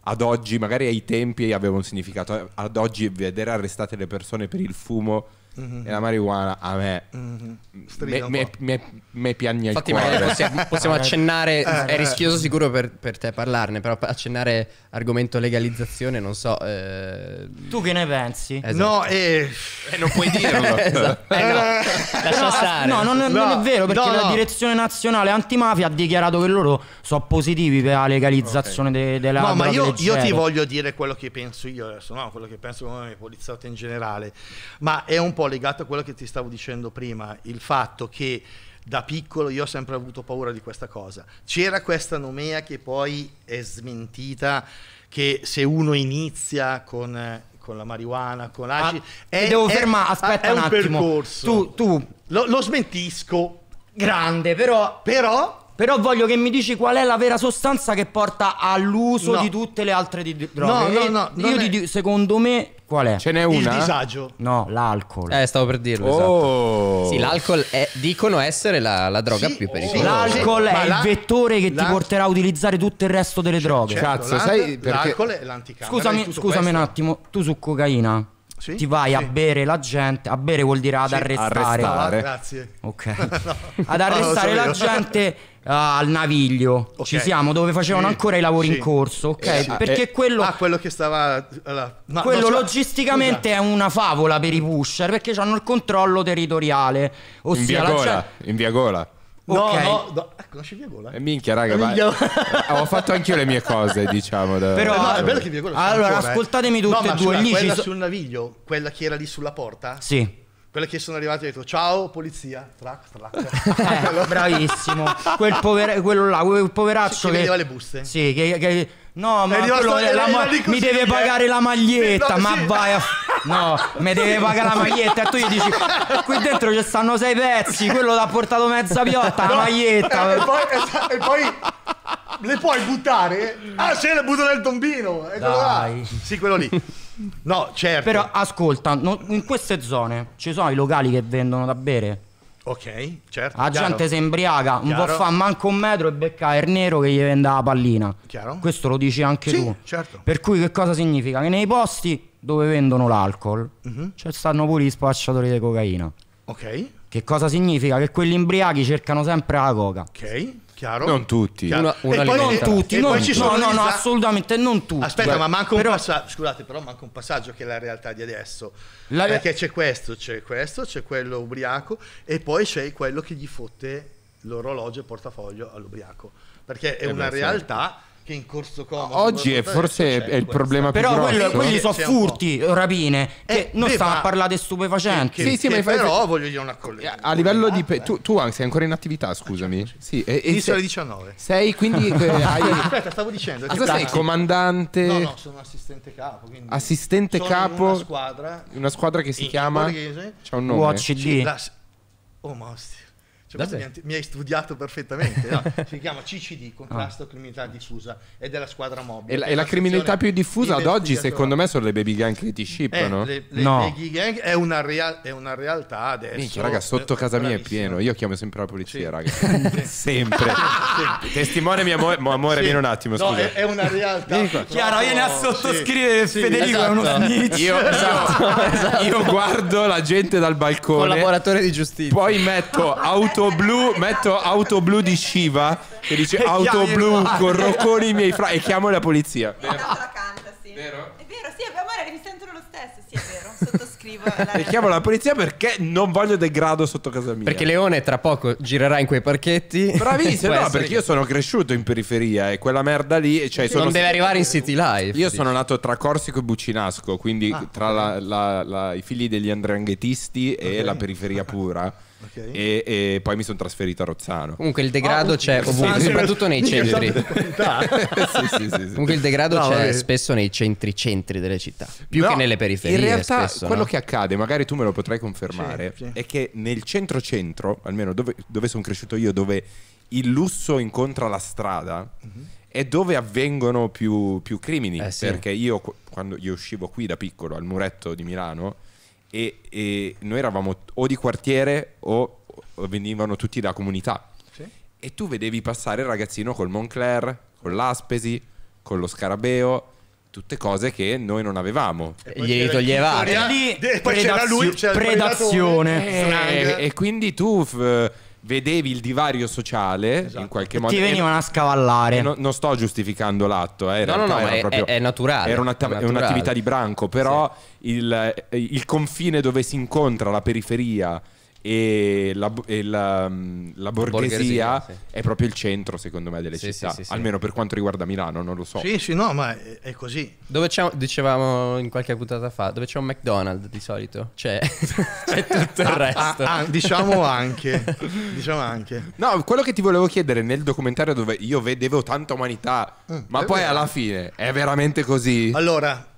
ad oggi, magari ai tempi aveva un significato, ad oggi vedere arrestate le persone per il fumo mm-hmm. e la marijuana a me mm-hmm. mi piagne Infatti, possiamo, possiamo eh. accennare, eh, è eh. rischioso sicuro per, per, te parlarne, però accennare argomento legalizzazione, non so. Eh... Tu che ne pensi? Esatto. No, e... Eh, non puoi dirlo. esatto. eh, no. Eh, Lascia no, stare. No, non, no, non è vero, perché la direzione nazionale antimafia ha dichiarato che loro sono positivi per la legalizzazione okay. de, della... No, ma io, io, ti voglio dire quello che penso io adesso, no, quello che penso come poliziotto in generale, ma è un po' po' legato a quello che ti stavo dicendo prima, il fatto che da piccolo io ho sempre avuto paura di questa cosa. C'era questa nomea che poi è smentita, che se uno inizia con, con la marijuana, con l'ACI... Ah, è, devo fermare, aspetta è un, un attimo. percorso. Tu, tu. Lo, lo, smentisco. Grande, però... Però... Però voglio che mi dici qual è la vera sostanza che porta all'uso no. di tutte le altre droghe. No, no, no. Io ti, è... secondo me Qual è? Ce n'è una? Il disagio. No, l'alcol. Eh, stavo per dirlo. Esatto. Oh. Esatto. Sì, l'alcol è, dicono essere la, la droga sì. più pericolosa. L'alcol è Ma il vettore che ti porterà a utilizzare tutto il resto delle cioè, droghe. Certo, Cazzo, sai perché... L'alcol è l'anticamera. Scusami, scusami un attimo, tu su cocaina. Sì? Ti vai sì. a bere la gente, a bere vuol dire ad arrestare. arrestare. Ah, grazie. Ok. no. Ad arrestare no, la gente Ah, al naviglio. Okay. Ci siamo, dove facevano sì. ancora i lavori sì. in corso, ok? Eh, sì. Perché eh. quello. Ah, quello che stava. Allora, no, quello logisticamente scusa. è una favola per i pusher perché hanno il controllo territoriale. Ossia, in via la... Gola. In via Gola. Okay. No, no, no, ecco, conosci Via Gola? Eh, eh minchia, raga, eh, ma... ho fatto anch'io le mie cose, diciamo. Da... Però, no, è bello che Via Gola Allora, ancora, ascoltatemi tutte no, e due. Lì quella sul naviglio, quella che era lì sulla porta? Sì quelle che sono arrivate e ho detto ciao polizia, track, track. Eh, bravissimo, quel pover- quello là, quel poveraccio che, che, che le buste. Sì, che, che... no, ma rimasto, quello, la, ma- così, mi deve eh? pagare la maglietta, no, esatto, ma sì. vai a No, mi deve pagare la maglietta e tu gli dici qui dentro ci stanno sei pezzi, quello l'ha portato mezza piotta, no. la maglietta. e poi, e poi le puoi buttare? Ah, sì, le butto nel tombino. e Dai. là. Sì, quello lì. No, certo. Però ascolta, no, in queste zone ci sono i locali che vendono da bere. Ok, certo. La gente si imbriaca, non può fare manco un metro e becca il nero che gli vende la pallina. Chiaro. Questo lo dici anche sì, tu. Certo. Per cui che cosa significa? Che nei posti dove vendono l'alcol uh-huh. Mhm. ci cioè, stanno pure gli spacciatori di cocaina. Ok. Che cosa significa? Che quelli imbriachi cercano sempre la coca. Ok. Chiaro? Non tutti. Chiaro. Una, e poi, non tutti, e non poi ci sono no, no, assolutamente non tutti. Aspetta, Beh, cioè, ma manca un però... passaggio, scusate, però manca un passaggio che è la realtà di adesso. La... Perché c'è questo, c'è questo, c'è quello ubriaco e poi c'è quello che gli fotte l'orologio e il portafoglio all'ubriaco. Perché è, è eh una certo. realtà che in corso comodo. Oggi è forse è il problema più però grosso. Però quelli sono furti, rapine, eh, che eh, non stiamo a parlare di stupefacenti. Che, sì, sì, ma però se... voglio dire una collega. Eh, a livello eh, di... Tu, tu, sei ancora in attività, scusami. sì, e, e sei... alle 19. Sei quindi... hai... Ah, aspetta, stavo dicendo... Allora ah, sei comandante... No, no, sono assistente capo. Assistente capo... una squadra... Una squadra che si chiama... C'è un nome. UACD. Oh, mostri cioè, mi, ha, mi, hai studiato perfettamente. No? si chiama CCD, contrasto ah. criminalità diffusa, ed è la squadra mobile. E la, e la criminalità più diffusa ad oggi, secondo me, sono le baby gang che ti shippano. Eh, le, le, no. baby gang è una, real, è una realtà adesso. Minchia, raga, sotto eh, casa mia è pieno. Io chiamo sempre la polizia, sì. raga. Sì. sempre. Sì. Testimone mia mo- amore, vieni un attimo, no, scusa. È, è, una realtà. Dico, Chiaro, io ne ha sottoscrive Federico esatto. è uno snitch. Io, esatto, esatto. io guardo la gente dal balcone. Collaboratore di giustizia. Poi metto auto blu, metto auto blu di Shiva che dice auto blu con rocconi i miei fra e chiamo la polizia. Vero? La canta, sì. Vero? È vero, sì, amore, mi sentono lo stesso, sì, è vero. Sottoscrivo. La... E chiamo la polizia perché non voglio degrado sotto casa mia. Perché Leone tra poco girerà in quei parchetti. Bravissimo, no, perché io sono cresciuto in periferia e quella merda lì, cioè, non deve st... arrivare in City Life. Io dici. sono nato tra Corsico e Bucinasco, quindi ah, tra okay. la, la, i figli degli andranghetisti okay. e la periferia pura. Okay. E, e, poi mi sono trasferito a Rozzano. Comunque il ah, degrado oh, c'è ovunque, soprattutto nei centri. Esatto. sì, sì, sì, Comunque il degrado no, c'è vabbè. spesso nei centri centri delle città, più no, che nelle periferie. In realtà spesso, quello no? che accade, magari tu me lo potrai confermare, è che nel centro centro, almeno dove, dove sono cresciuto io, dove il lusso incontra la strada, mm-hmm. è dove avvengono più, più crimini. Eh, perché io quando io uscivo qui da piccolo al muretto di Milano e, e noi eravamo o di quartiere o, venivano tutti da comunità. Sì. E tu vedevi passare il ragazzino col Moncler, con l'Aspesi, con lo Scarabeo tutte cose che noi non avevamo. Glieli toglievate. Lì, poi predazio- c'era lui, c'era predazione. E, eh, eh, e, quindi tu f- vedevi il divario sociale esatto. in qualche modo. Ti venivano a scavallare. No, non sto giustificando l'atto, eh, no, no, no, è, proprio, è, naturale. Era un'attività di branco, però sì. il, il confine dove si incontra la periferia e la, e la, la borghesia, sì. è proprio il centro, secondo me, delle sì, città. Sì, Almeno per quanto riguarda Milano, non lo so. Sì, sì, no, ma è, è così. Dove c'è, dicevamo in qualche puntata fa, dove c'è un McDonald's di solito c'è, c'è tutto il ah, ah, resto. Ah, ah, diciamo, anche, diciamo anche. No, quello che ti volevo chiedere nel documentario dove io vedevo tanta umanità, mm, ma poi vero. alla fine è veramente così? Allora,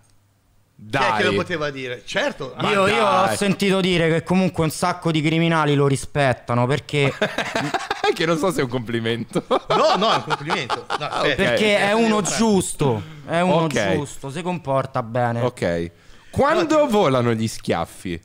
dai. Chi è che lo poteva dire? Certo, io, io, ho sentito dire che comunque un sacco di criminali lo rispettano perché... che non so se è un complimento. no, no, è un complimento. No, okay. Ah, eh, perché eh, è eh, uno giusto, è uno okay. giusto, si comporta bene. Ok. Quando no, volano gli schiaffi?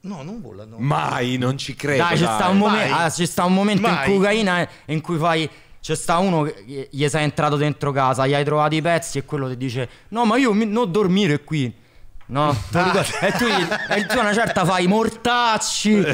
No, non volano. Mai, non ci credo. Dai, dai. Ci, sta momen- ah, ci sta un, momento Mai. in cocaina in cui fai... C'è sta uno che gli sei entrato dentro casa, gli hai trovato i pezzi e quello ti dice no ma io mi- non dormire qui. No, ah. e, tu, e tu una certa fai mortacci.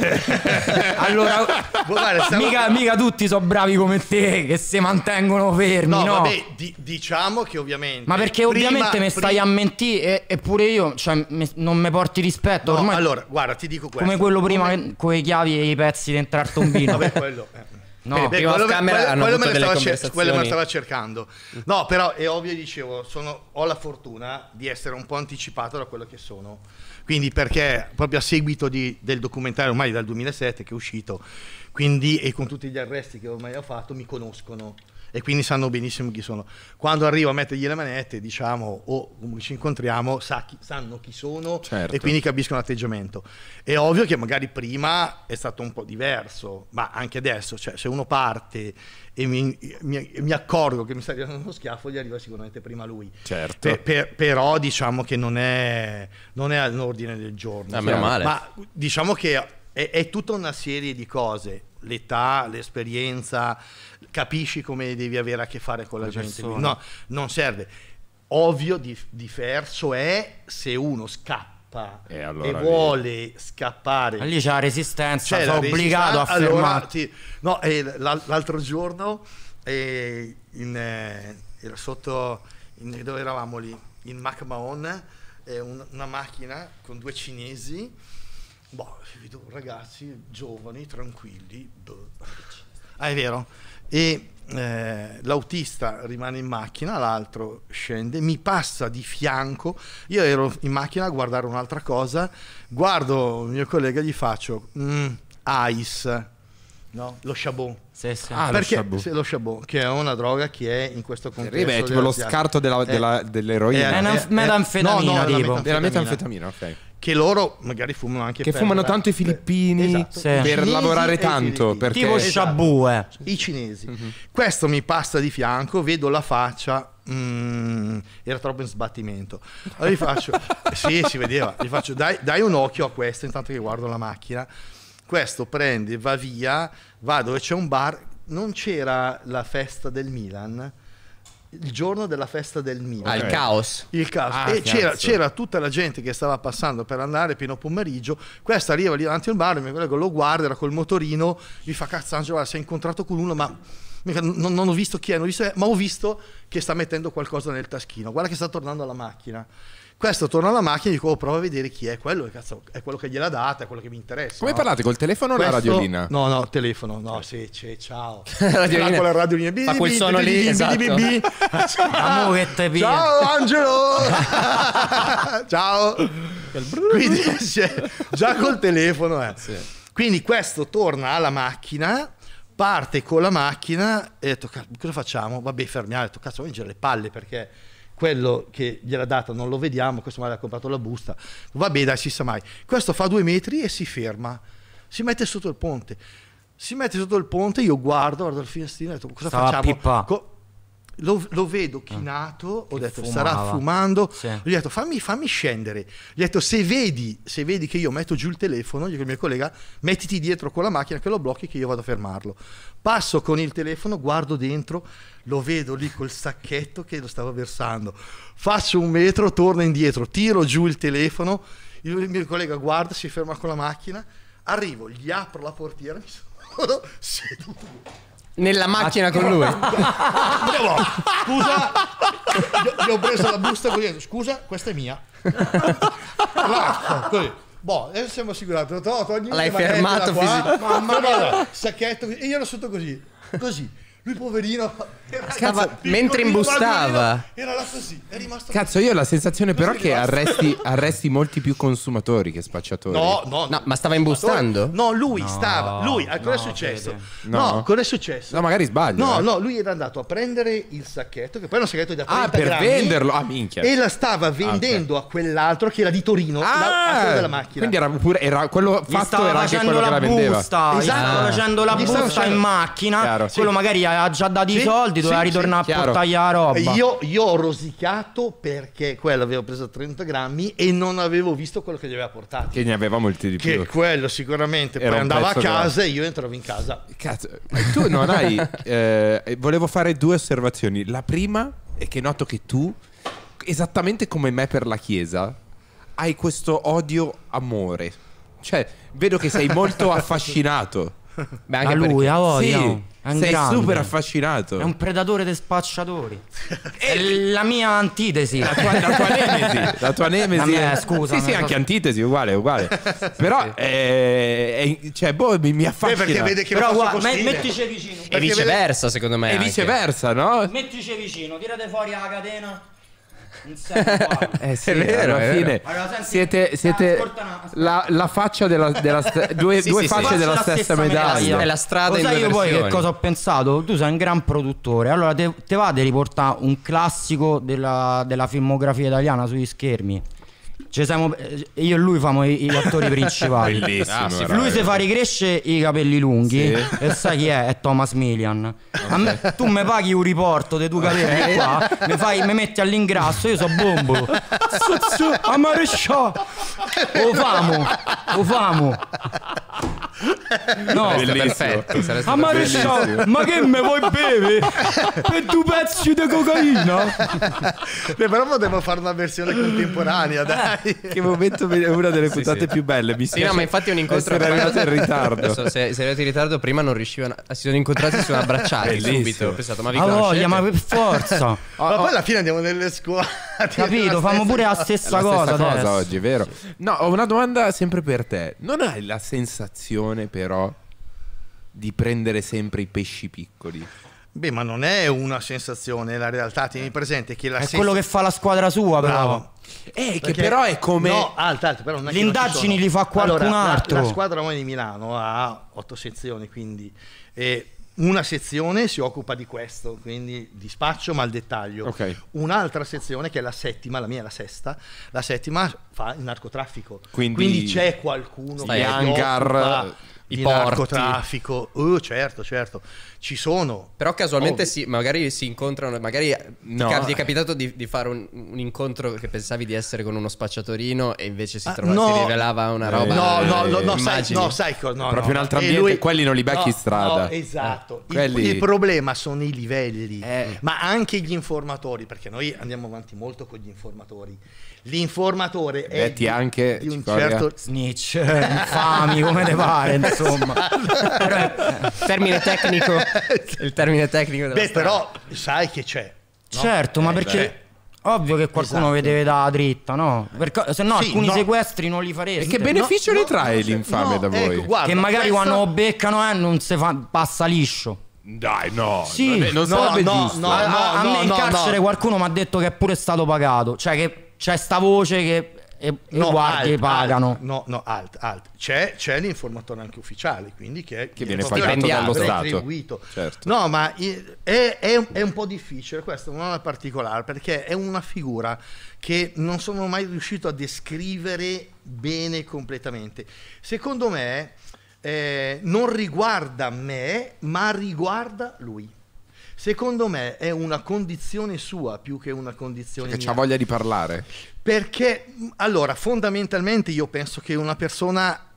allora, guarda, mica, mica, tutti sono bravi come te che si mantengono fermi. No, no. Vabbè, di, diciamo che ovviamente. Ma perché prima, ovviamente mi stai a mentire, eppure io cioè, me, non mi porti rispetto. No, ormai, allora, guarda, ti dico questo. Come quello prima come... con le chiavi e i pezzi dentro al tombino. vabbè, quello. Eh. No, Beh, quello, quello, quello, me stava cer- quello, me lo stava cercando. No, però è ovvio, dicevo, sono, ho la fortuna di essere un po' anticipato da quello che sono. Quindi perché proprio a seguito di, del documentario ormai dal 2007 che è uscito, quindi e con tutti gli arresti che ormai ho fatto, mi conoscono e quindi sanno benissimo chi sono. Quando arrivo a mettergli le manette, diciamo, o oh, ci incontriamo, sa chi, sanno chi sono certo. e quindi capiscono l'atteggiamento. È ovvio che magari prima è stato un po' diverso, ma anche adesso, cioè se uno parte e mi, mi, mi accorgo che mi sta dando uno schiaffo, gli arriva sicuramente prima lui. Certo. Per, per, però diciamo che non è, non è all'ordine del giorno. Eh, cioè, ma diciamo che è, è tutta una serie di cose l'età, l'esperienza, capisci come devi avere a che fare con la Persona. gente. No, non serve. Ovvio, di, diverso è se uno scappa eh, e, allora e vuole scappare. Lì c'è la resistenza, cioè, sono la obbligato a fermarti. Allora ti... no, l'altro giorno eh, in, eh, era sotto, in, dove eravamo lì? In McMahon, eh, un, una macchina con due cinesi Boh, vedo ragazzi giovani, tranquilli. Boh. Ah, è vero. E eh, l'autista rimane in macchina, l'altro scende, mi passa di fianco. Io ero in macchina a guardare un'altra cosa, guardo il mio collega e gli faccio mm, ice. No, lo Chabot. Sì, sì. Ah, Perché, lo Chabot. Sì, lo Chabot, che è una droga che è in questo contesto. Ribè, tipo lo scarto della, della, eh, dell'eroina. Eh, è, è, eh, metanfetamina, no, no, tipo. Metanfetamina. metanfetamina, ok che loro magari fumano anche che per, fumano beh, tanto i filippini esatto. sì. per lavorare tanto perché tipo esatto. shabu eh. i cinesi uh mhm. -huh. questo mi passa di fianco vedo la faccia mm, era troppo in sbattimento allora gli faccio sì si vedeva gli faccio dai, dai un occhio a questo intanto che guardo la macchina questo prende va via va dove c'è un bar non c'era la festa del Milan il giorno della festa del mio. Ah, il caos. Il caos. Ah, e c'era, c'era, tutta la gente che stava passando per andare pieno pomeriggio. Questa arriva lì davanti al bar, mi collego, lo guarda, era col motorino, gli fa cazzo Angelo, si è incontrato con uno, ma non, non ho visto chi è, visto, ma ho visto che sta mettendo qualcosa nel taschino. Guarda che sta tornando alla macchina. Questo torna alla macchina e dico, oh, prova a vedere chi è quello, cazzo, è quello che gliela data, è quello che mi interessa. Come no? parlate, col telefono Questo... o la radiolina? No, no, telefono, no, sì, c'è, ciao. radiolina. Con la radiolina. Bim, Fa quel suono lì, esatto. Ciao Angelo! ciao! Quindi cioè, già col telefono, eh. Sì. Quindi questo torna alla macchina parte con la macchina e ho detto cosa facciamo? Vabbè fermiamo, ho detto cazzo voglio le palle perché quello che gliel'ha data non lo vediamo, questo male ha comprato la busta, vabbè dai si sa mai. Questo fa due metri e si ferma, si mette sotto il ponte. Si mette sotto il ponte, io guardo, guardo il finestrino e ho detto cosa Stava facciamo? lo, lo, vedo ah. chinato, ho detto fumava. sarà fumando, sì. gli ho detto fammi, fammi, scendere, gli ho detto se vedi, se vedi che io metto giù il telefono, gli dico al mio collega mettiti dietro con la macchina che lo blocchi che io vado a fermarlo. Passo con il telefono, guardo dentro, lo vedo lì col sacchetto che lo stava versando, faccio un metro, torno indietro, tiro giù il telefono, il mio collega guarda, si ferma con la macchina, arrivo, gli apro la portiera, mi sono seduto. Nella macchina con lui. Scusa, gli ho preso la busta così. ho detto, Scusa, questa è mia. L'altro, così. Boh, adesso eh, siamo assicurati. Togli L'hai fermato fisicamente. Mamma mia, sacchetto. E io l'ho sotto così. Così. Lui poverino. Cazzo, era, mentre imbustava. Era là così, è rimasto Cazzo, io ho la sensazione però che arresti, arresti, molti più consumatori che spacciatori. No, no. no ma stava imbustando? No, lui no, stava. Lui, cosa è successo? No. cosa è successo? No, magari sbaglio. No, eh. no, lui era andato a prendere il sacchetto, che poi è un sacchetto da 30 Ah, per grammi, venderlo? Ah, minchia. E la stava vendendo ah, okay. a quell'altro che era di Torino, ah, la, a quello della macchina. Quindi era pure, era quello fatto era anche quello che la vendeva. Busta, esatto. Gli stava facendo la busta in macchina. Quello magari ha ha già dato sì, i soldi, doveva sì, ritornare sì, a portare la roba. Io, io, ho rosicato perché quello aveva preso 30 grammi e non avevo visto quello che gli aveva portato. Che ne aveva molti di più. Che quello sicuramente. Era Poi andava a casa da... e io entravo in casa. Cazzo, tu non hai... eh, volevo fare due osservazioni. La prima è che noto che tu, esattamente come me per la Chiesa, hai questo odio-amore. Cioè, vedo che sei molto affascinato. Beh, anche a lui, perché... a voi. Sì. No. Sei grande. super affascinato. È un predatore dei spacciatori. è la mia antitesi. La tua, la tua nemesi. La tua nemesi. La mia, è... Scusa. Sì, sì, anche antitesi, uguale, uguale. Però sì. Eh, è, è, cioè, boh, mi, mi affascina. Beh, perché vede che Però, guarda, me, mettici vicino. E viceversa, vede... secondo me. E viceversa, no? Mettici vicino, tirate fuori la catena. Non siamo qua. Eh sì, è vero, alla fine Allora, siete, siete la, la faccia della, della st- due, Sì, due sì, facce Faccio della la stessa, medaglia. È la strada Lo in io poi che cosa ho pensato? Tu sei un gran produttore, allora te, te va di riportare un classico della, della filmografia italiana sugli schermi. Cioè siamo, eh, io e lui famo gli attori principali. Bellissimo. Ah, lui si fa ricrescere i capelli lunghi. Sì. E sai chi è? È Thomas Millian. Okay. Me, tu mi paghi un riporto dei tuoi capelli qua, mi, fai, mi metti all'ingrasso, io so bombo. Amare sciò. Lo famo, lo famo. No, perfetto. Amare sciò, ma che me vuoi bere? Per due pezzi di cocaina? Beh, però potremmo fare una versione contemporanea, dai che momento è una delle puntate sì. più belle. Mi sì, no, ma infatti è un incontro. Essere arrivato in ritardo. se, se arrivati in ritardo, prima non riuscivano. Si sono incontrati e si sono abbracciati Bellissimo. subito. Ho pensato, ma vi allora, ah, conoscete? ma per forza. Oh, ma oh. poi alla fine andiamo nelle scuole. Capito, fanno pure la stessa, la cosa, stessa cosa oggi, vero? No, ho una domanda sempre per te. Non hai la sensazione, però, di prendere sempre i pesci piccoli? Beh, ma non è una sensazione, è la realtà. Tieni eh. presente che la È sens- quello che fa la squadra sua, però. Bravo. Eh, che però è come. No, alta, alta, però non è Le indagini li fa qualcun Allora, altro. La, squadra Romani di Milano ha otto sezioni, quindi eh, una sezione si occupa di questo, quindi dispaccio ma al dettaglio. Ok. Un'altra sezione, che è la settima, la mia è la sesta, la settima fa il narcotraffico. Quindi- quindi c'è qualcuno che si hangar, occupa i di porti. narcotraffico. Oh, certo, certo ci sono. Però casualmente si, magari si incontrano, magari no. ti, è eh. capitato di, di fare un, un, incontro che pensavi di essere con uno spacciatorino e invece si, ah, trova, ah, no. si rivelava una eh, roba. No, eh, no, no, no, sai, no, sai, no, no, proprio un altro ambiente, lui... quelli non li becchi in strada. esatto. Eh, quelli... il, il, problema sono i livelli, eh. ma anche gli informatori, perché noi andiamo avanti molto con gli informatori. L'informatore è Metti di, anche di un certo snitch, eh, infami come ne pare, insomma. Esatto. Termine tecnico. il termine tecnico della Beh, strada. però sai che c'è. No? Certo, ma eh, perché... Beh. Ovvio che qualcuno esatto. vedeva da dritta, no? Perché, se no sì, alcuni no. sequestri non li fareste. E che beneficio no, ne trae l'infame da voi? Ecco, guarda, che magari questo... quando beccano eh, non si fa, passa liscio. Dai, no, sì, vabbè, non sarebbe no, giusto. No, no, a, a me in carcere qualcuno mi ha detto che è pure stato pagato. Cioè che c'è sta voce che e, no, guardie alt, pagano. Alt, no, no, alt, alt. C'è, c'è l'informatore anche ufficiale, quindi che, che viene pagato dallo Stato. Certo. No, ma è, è, è, un po' difficile, questo non è particolare, perché è una figura che non sono mai riuscito a descrivere bene completamente. Secondo me eh, non riguarda me, ma riguarda lui. Secondo me è una condizione sua più che una condizione cioè che ha voglia di parlare. Perché, allora, fondamentalmente io penso che una persona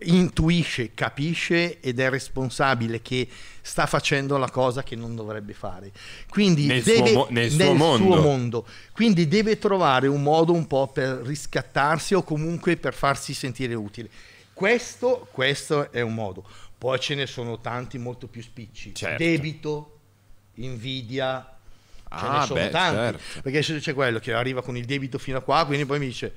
intuisce, capisce ed è responsabile che sta facendo la cosa che non dovrebbe fare. Quindi nel, deve, suo, nel, suo, mondo. suo, mondo. Quindi deve trovare un modo un po' per riscattarsi o comunque per farsi sentire utile. Questo, questo è un modo. Poi ce ne sono tanti molto più spicci. Certo. Debito, invidia. Ce ah, ne sono beh, tanti. Certo. Perché c'è quello che arriva con il debito fino a qua, quindi poi mi dice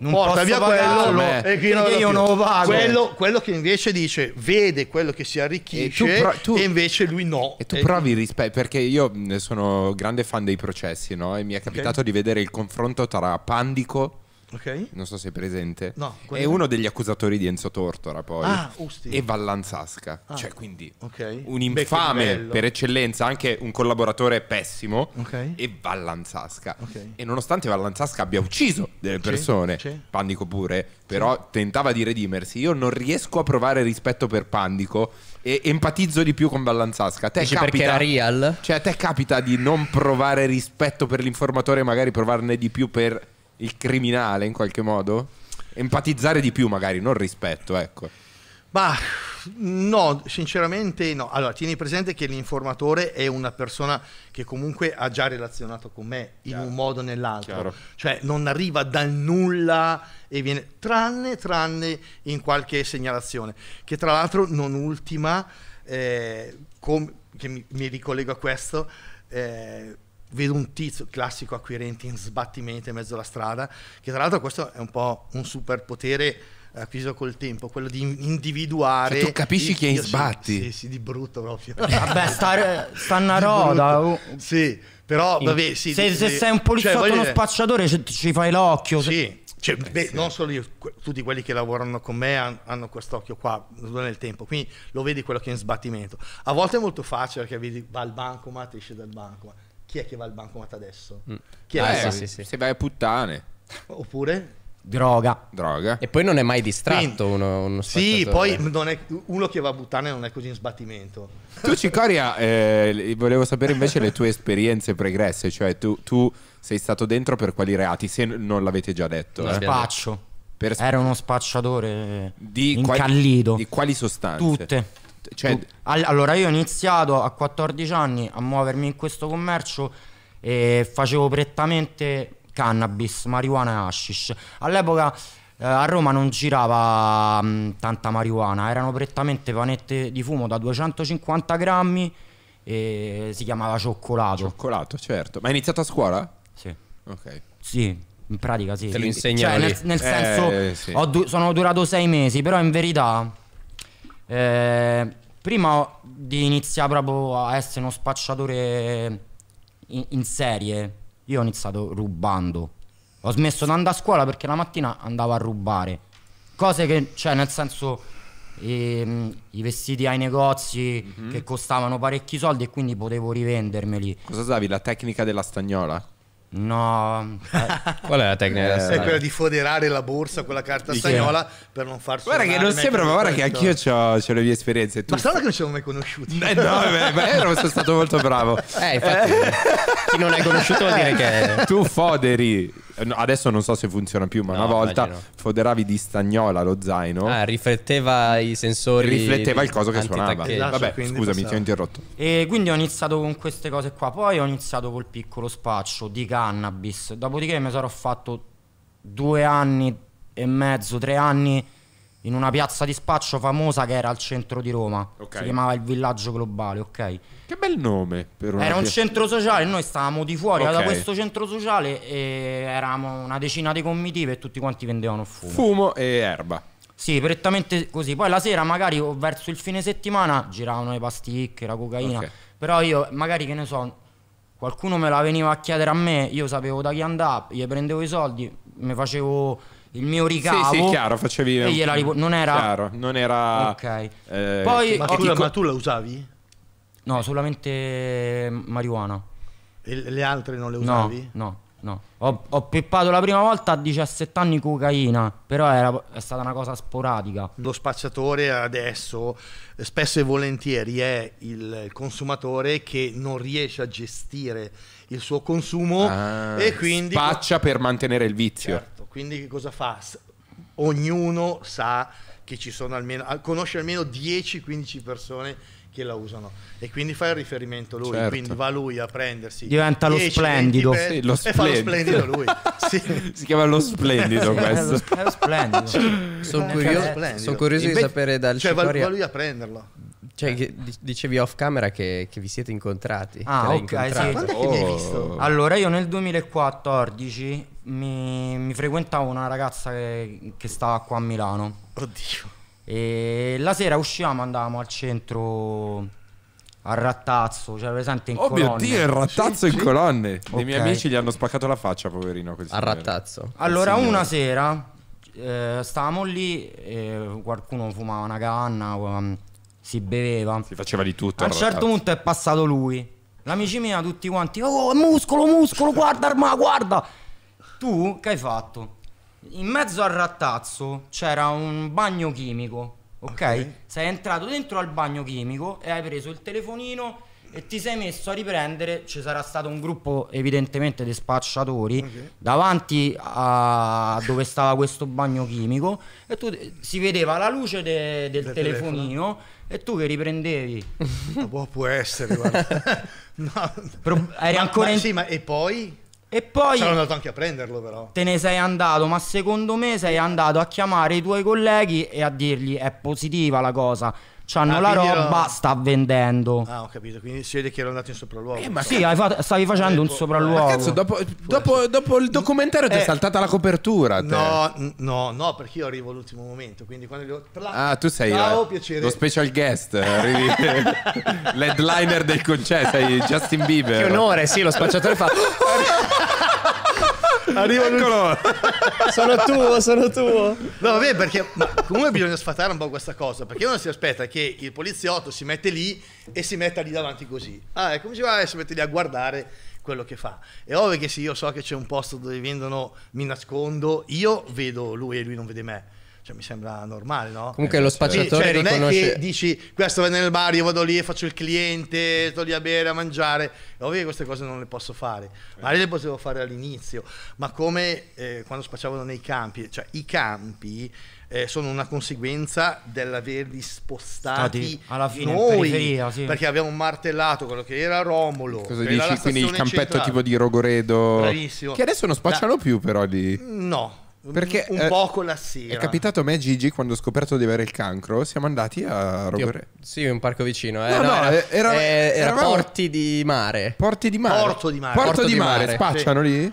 non porta via quello no, e qui non io non vago quello, quello, che invece dice vede quello che si arricchisce e, tu, e invece lui no e tu e provi rispetto perché io sono grande fan dei processi no? e mi è capitato okay. di vedere il confronto tra Pandico Okay. Non so se è presente. No, è uno degli accusatori di Enzo Tortora poi. Ah, E Vallanzasca. Ah. Cioè, quindi okay. un infame per eccellenza, anche un collaboratore pessimo. Okay. E Vallanzasca. E nonostante Vallanzasca abbia ucciso delle persone, c'è. Pandico pure, però c'è. tentava di redimersi. Io non riesco a provare rispetto per Pandico e empatizzo di più con Vallanzasca. te Dici capita, era real? Cioè, a te capita di non provare rispetto per l'informatore e magari provarne di più per il criminale in qualche modo? Empatizzare di più magari, non rispetto, ecco. Ma no, sinceramente no. Allora, tieni presente che l'informatore è una persona che comunque ha già relazionato con me Chiaro. in un modo o nell'altro. Chiaro. Cioè, non arriva dal nulla e viene, tranne, tranne in qualche segnalazione. Che tra l'altro, non ultima, eh, com- che mi, mi ricollego a questo, eh, vedo un tizio, classico acquirente in sbattimento in mezzo alla strada, che tra l'altro questo è un po' un superpotere eh, acquisito col tempo, quello di individuare. Cioè, tu capisci chi è in sbatti? Sì, sì, di brutto proprio. Vabbè, stanno a roda. Oh. Sì, però vabbè, sì, se, di, se, sei un cioè, poliziotto, cioè, uno dire... spacciatore, ci, ci fai l'occhio. Sì. Cioè, eh, beh, non solo io, tutti quelli che lavorano con me hanno, hanno quest'occhio qua nel tempo, quindi lo vedi quello che è in sbattimento. A volte è molto facile perché vedi, va al bancomat, esce dal bancomat chi è che va al bancomat adesso? Mm. Chi è ah, eh, sì, sì. Se vai a puttane. Oppure Droga. Droga. E poi non è mai distratto Quindi, uno, uno Sì, poi è, uno che va a buttare non è così in sbattimento. Tu, Cicoria, eh, volevo sapere invece le tue esperienze pregresse, cioè tu, tu, sei stato dentro per quali reati, se non l'avete già detto. Eh. Spaccio. Per sp Era uno spacciatore di incallido. Quali, di quali sostanze? Tutte. Cioè... Allora, io ho iniziato a 14 anni a muovermi in questo commercio e facevo prettamente cannabis, marijuana e hashish. All'epoca eh, a Roma non girava mh, mm, tanta marijuana, erano prettamente panette di fumo da 250 grammi e si chiamava cioccolato. Cioccolato, certo. Ma hai iniziato a scuola? Sì. Ok. Sì, in pratica sì. Te lo insegnavi? Cioè, nel, nel eh, senso, sì. du- sono durato sei mesi, però in verità eh, prima di iniziare proprio a essere uno spacciatore in, in serie, io ho iniziato rubando. Ho smesso di andare a scuola perché la mattina andavo a rubare. Cose che, cioè, nel senso, ehm, i vestiti ai negozi mm -hmm. che costavano parecchi soldi e quindi potevo rivendermeli. Cosa usavi? La tecnica della stagnola? No, eh, qual è la tecnica? Eh, è quella di foderare la borsa con la carta stagnola per non far Guarda che non sembra, ma guarda che anch'io ho le mie esperienze. Tu. Ma strano che non ci siamo mai conosciuti. Eh, no, eh, beh, beh, ero stato molto bravo. Eh, infatti, eh. chi non l'hai conosciuto vuol dire che. Tu foderi adesso non so se funziona più, ma no, una volta immagino. foderavi di stagnola lo zaino. Ah, rifletteva i sensori. Rifletteva il coso che suonava. Esatto, Vabbè, scusami, passavo. ti ho interrotto. E quindi ho iniziato con queste cose qua. Poi ho iniziato col piccolo spaccio di cannabis. Dopodiché mi sarò fatto due anni e mezzo, tre anni in una piazza di spaccio famosa che era al centro di Roma. Okay. Si chiamava il Villaggio Globale, ok? Che bel nome per una Era un centro sociale, noi stavamo di fuori okay. da questo centro sociale e eravamo una decina di comitive e tutti quanti vendevano fumo. Fumo e erba. Sì, prettamente così. Poi la sera, magari verso il fine settimana, giravano le pasticche, la cocaina. Okay. Però io, magari che ne so, qualcuno me la veniva a chiedere a me, io sapevo da chi andava, gli prendevo i soldi, mi facevo il mio ricavo. Sì, sì, chiaro, facevi. E gliela ripo- non era. Chiaro, non era. Ok. Eh, Poi, ma, tu, ma tu la usavi? No, solamente marijuana. E le altre non le usavi? No, no. No, ho, ho peppato la prima volta a 17 anni cocaina, però era, è stata una cosa sporadica. Lo spacciatore adesso eh, spesso e volentieri è il consumatore che non riesce a gestire il suo consumo ah, e quindi... Spaccia per mantenere il vizio. Certo. Quindi che cosa fa? Ognuno sa che ci sono almeno, conosce almeno 10-15 persone che la usano e quindi fa il riferimento lui, certo. quindi va lui a prendersi. Diventa 10, lo splendido. Pe- sì, lo splendido. E fa lo splendido lui. sì. Si chiama lo splendido questo. È lo, splendido. Sono curioso, son curioso di sapere dal cioè, Cicoria. va lui a prenderlo. Cioè, eh. che, dicevi off camera che, che vi siete incontrati. Ah, ok. Sì. Quando oh. mi hai visto? Allora, io nel 2014 mi, mi frequentavo una ragazza che, che, stava qua a Milano. Oddio. E la sera uscivamo, andavamo al centro al rattazzo, cioè presente in oh colonne. Oh mio Dio, il rattazzo in colonne. I okay. miei amici gli hanno spaccato la faccia, poverino. Al signore. rattazzo. Allora, una sera eh, stavamo lì, eh, qualcuno fumava una canna. Um, si beveva. Si faceva di tutto. A un certo punto è passato lui. L'amici mia, tutti quanti, oh, muscolo, muscolo, guarda, ma guarda. Tu che hai fatto? In mezzo al rattazzo c'era un bagno chimico, ok? Sei entrato dentro al bagno chimico e hai preso il telefonino e ti sei messo a riprendere, ci sarà stato un gruppo evidentemente di spacciatori okay. davanti a dove stava questo bagno chimico e tu si vedeva la luce de, del, del, telefonino telefono. e tu che riprendevi. Ma può, essere, guarda. no. Pro, eri ma, ancora ma, in... Sì, ma e poi? E poi sono andato anche a prenderlo però. Te ne sei andato, ma secondo me sei andato a chiamare i tuoi colleghi e a dirgli è positiva la cosa C'hanno ah, la roba, ero... sta vendendo. Ah, ho capito. Quindi si vede che ero andato in sopralluogo. Eh, ma sì, fatto, stavi facendo eh, un sopralluogo. Ma eh, cazzo, dopo, dopo, dopo il documentario eh, ti è eh. saltata la copertura. No, te. no, no, perché io arrivo all'ultimo momento. Quindi quando gli ho. Ah, tu sei Ciao, eh, piacere. lo special guest. Arrivi... L'headliner del concerto. Sei Justin Bieber. Che onore, sì, lo spacciatore fa. arriva Eccolo! sono tuo, sono tuo. No, vabbè, perché comunque bisogna sfatare un po' questa cosa, perché uno si aspetta che il poliziotto si mette lì e si metta lì davanti così. Ah, come si va? E si mette lì a guardare quello che fa. È ovvio che se io so che c'è un posto dove vendono, mi nascondo, io vedo lui e lui non vede me cioè, mi sembra normale, no? Comunque eh, lo cioè, spacciatore cioè, riconosce... Non è che dici, questo va nel bar, io vado lì e faccio il cliente, sto lì a bere, a mangiare. Ovvio che queste cose non le posso fare. Eh. Magari le potevo fare all'inizio, ma come eh, quando spacciavano nei campi. Cioè, i campi... Eh, sono una conseguenza dell'averli spostati alla fine, noi sì. perché abbiamo martellato quello che era Romolo cosa dici quindi il campetto centrale. tipo di Rogoredo Bravissimo. che adesso non spacciano da. più però lì no perché un eh, con la sera. È capitato a me, Gigi, quando ho scoperto di avere il cancro. Siamo andati a Roberto. Sì, un parco vicino. Eh. No, no, no, era, eh, era, eh, era Porti di Mare. Porti di Mare. Porto di Mare. Porto, Porto di, di Mare. mare. Spacciano sì. lì?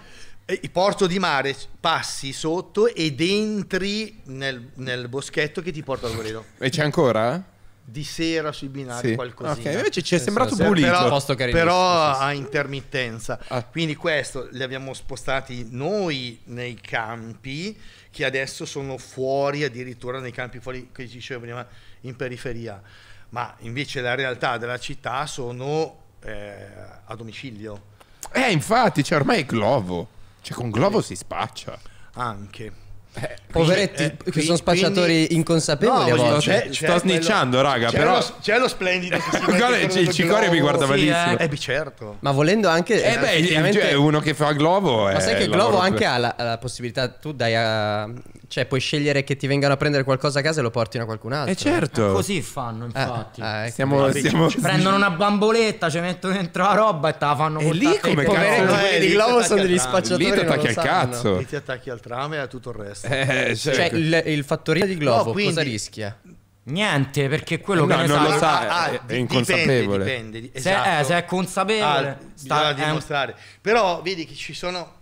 Il porto di mare passi sotto ed entri nel, nel boschetto che ti porta al Gorino. E c'è ancora? di sera sui binari sì. qualcosina. Okay, invece ci è sembrato sì, pulito. Però, però sì, sì. a intermittenza. Ah. Quindi questo li abbiamo spostati noi nei campi che adesso sono fuori, addirittura nei campi fuori che dicevo prima in periferia. Ma invece la realtà della città sono eh, a domicilio. Eh, infatti, cioè ormai è Glovo. Cioè con Glovo si spaccia. Anche. Eh, Poveretti, eh, che sono spacciatori quindi... inconsapevoli no, a C'è, c'è Sto quello, snicciando, raga. C'è però... Lo, c'è lo splendido. il Cicoria mi guarda sì, benissimo. Eh, eh certo. Ma volendo anche. Eh, beh, ovviamente... Cioè, uno che fa Globo. Ma sai che Globo anche ha la, la possibilità. Tu dai a cioè, puoi scegliere che ti vengano a prendere qualcosa a casa e lo portino a qualcun altro. E eh, certo. Eh, così fanno, eh, infatti. Eh, ecco. siamo, siamo... Prendono una bamboletta, ci mettono dentro la roba e te la fanno E lì come cazzo? Eh, di Globo sono degli spacciatori. Lì ti attacchi al cazzo. Lì ti attacchi al tram e a tutto il resto. Certo. Cioè, il, certo. il fattorino di Globo no, quindi... cosa rischia? Niente, perché quello no, che non sa, lo sa ah, è, ah, è inconsapevole. Dipende, dipende, esatto. se, è, se, è consapevole, ah, sta, è dimostrare. Un... Però vedi che ci sono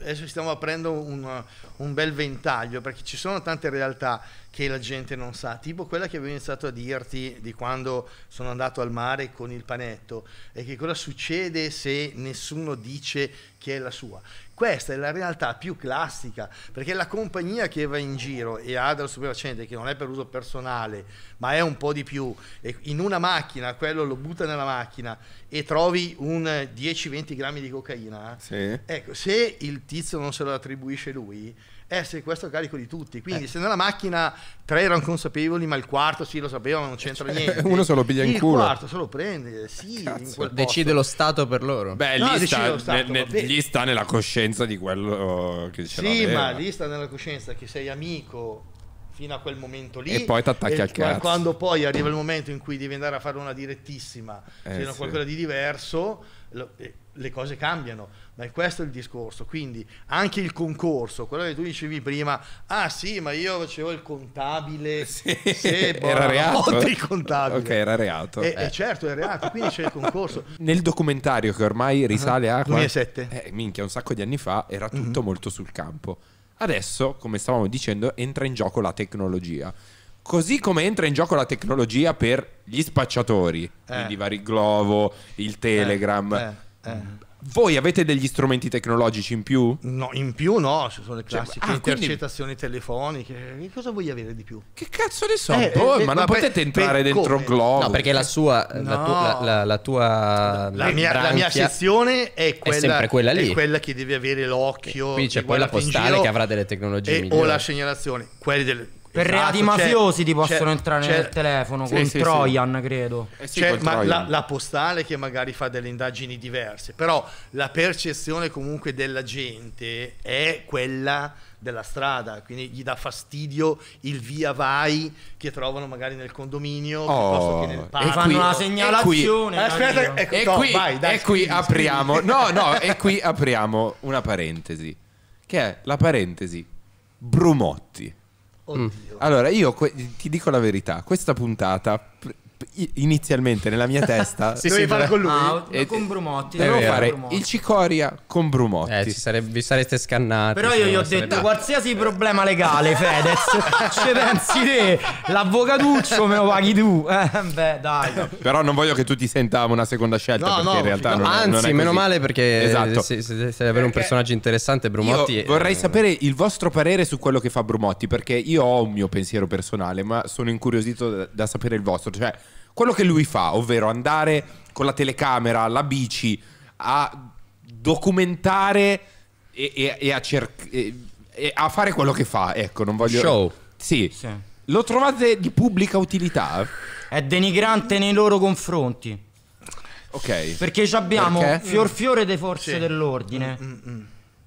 adesso stiamo aprendo un, uh, un, bel ventaglio perché ci sono tante realtà che la gente non sa, tipo quella che avevo iniziato a dirti di quando sono andato al mare con il panetto e che cosa succede se nessuno dice che è la sua. Questa è la realtà più classica, perché la compagnia che va in giro e ha del superfacente che non è per uso personale, ma è un po' di più, in una macchina, quello lo butta nella macchina e trovi un 10-20 grammi di cocaina, sì. ecco, se il tizio non se lo attribuisce lui, essere eh, questo a carico di tutti. Quindi, eh. se nella macchina tre erano consapevoli, ma il quarto sì lo sapeva, non c'entra eh, cioè, niente. Uno se lo piglia in il culo. Il quarto se lo prende, sì. Decide lo Stato per loro. Beh, no, lì, sta, stato, ne, ne, lì, sta, nella coscienza di quello che diceva. Sì, ma lì sta nella coscienza che sei amico fino a quel momento lì. E poi ti attacchi al cazzo. Quando poi arriva il momento in cui devi andare a fare una direttissima, eh, se sì. qualcosa di diverso. Lo, eh, le cose cambiano, ma è questo il discorso, quindi anche il concorso, quello che tu dicevi prima, ah sì, ma io facevo il contabile, sì, se, era boh, reato. Eh. il contabile. Ok, era reato. E, eh. e eh, eh. certo, è reato, quindi c'è il concorso. Nel documentario che ormai ah, risale a... 2007. Eh, minchia, un sacco di anni fa era mhm. tutto mm-hmm. molto sul campo. Adesso, come stavamo dicendo, entra in gioco la tecnologia. Così come entra in gioco la tecnologia per gli spacciatori, eh. quindi vari Glovo, il Telegram. Eh. Eh eh. Voi avete degli strumenti tecnologici in più? No, in più no, ci sono le cioè, classiche cioè, ah, intercettazioni quindi... telefoniche. Che cosa vuoi avere di più? Che cazzo ne so? Eh, oh, eh, ma non per, potete entrare dentro come? Globo. No, perché la sua. No. La, tu, la, la, la, tua. La mia, la mia sezione è quella. È sempre quella lì. È quella che deve avere l'occhio. Qui c'è poi la postale che avrà delle tecnologie. E, migliori. o la segnalazione. Quelli delle per esatto, reati mafiosi ti possono entrare nel telefono sì, con sì, Trojan, sì. credo. Eh sì, ma Trojan. La, la, postale che magari fa delle indagini diverse, però la percezione comunque della gente è quella della strada, quindi gli dà fastidio il via vai che trovano magari nel condominio oh, nel parco. E fanno qui, una segnalazione. aspetta, e qui, e qui apriamo, no, no, e qui apriamo una parentesi, che è la parentesi Brumotti. Oddio. Allora, io que- ti dico la verità, questa puntata inizialmente nella mia testa si doveva fare con lui ah, e, eh, con Brumotti dovevo fare Brumotti. il Cicoria con Brumotti eh, sare- vi sareste scannati però io gli ho detto sarebbe... qualsiasi problema legale Fedez ci pensi te l'avvocatuccio me lo paghi tu eh, beh dai però non voglio che tu ti senta una seconda scelta no, perché no, in realtà no, non, anzi non è meno male perché esatto. se, se, se, se avere un personaggio interessante Brumotti è... vorrei sapere il vostro parere su quello che fa Brumotti perché io ho un mio pensiero personale ma sono incuriosito da, da sapere il vostro cioè quello che lui fa, ovvero andare con la telecamera, la bici, a documentare e, e, e, a, cer- e a, fare quello che fa, ecco, non voglio... Show. Sì. sì. Lo trovate di pubblica utilità? È denigrante nei loro confronti. Ok. Perché abbiamo Perché? fior fiore delle forze sì. dell'ordine. Mm, mm, mm.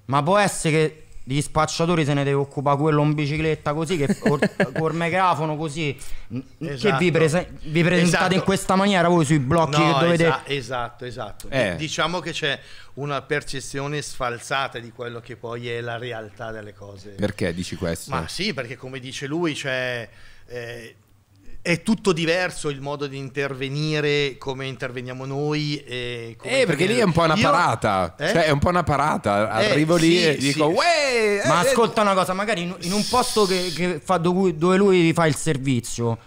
Ma può essere che di spacciatori se ne deve occupare quello in bicicletta così che col, col megafono così esatto. che vi, esatto. prese vi presentate esatto. in questa maniera voi sui blocchi no, che dovete esa esatto esatto eh. diciamo che c'è una percezione sfalsata di quello che poi è la realtà delle cose perché dici questo? ma sì perché come dice lui cioè eh, è tutto diverso il modo di intervenire, come interveniamo noi. eh, perché lì è un po' una parata. Io- Eh? Cioè, è un po' una parata. Eh, Arrivo lì sì, e dico, "Uè, eh, Ma eh". ascolta una cosa, magari in, in un posto che- che fa- dove lui fa il servizio,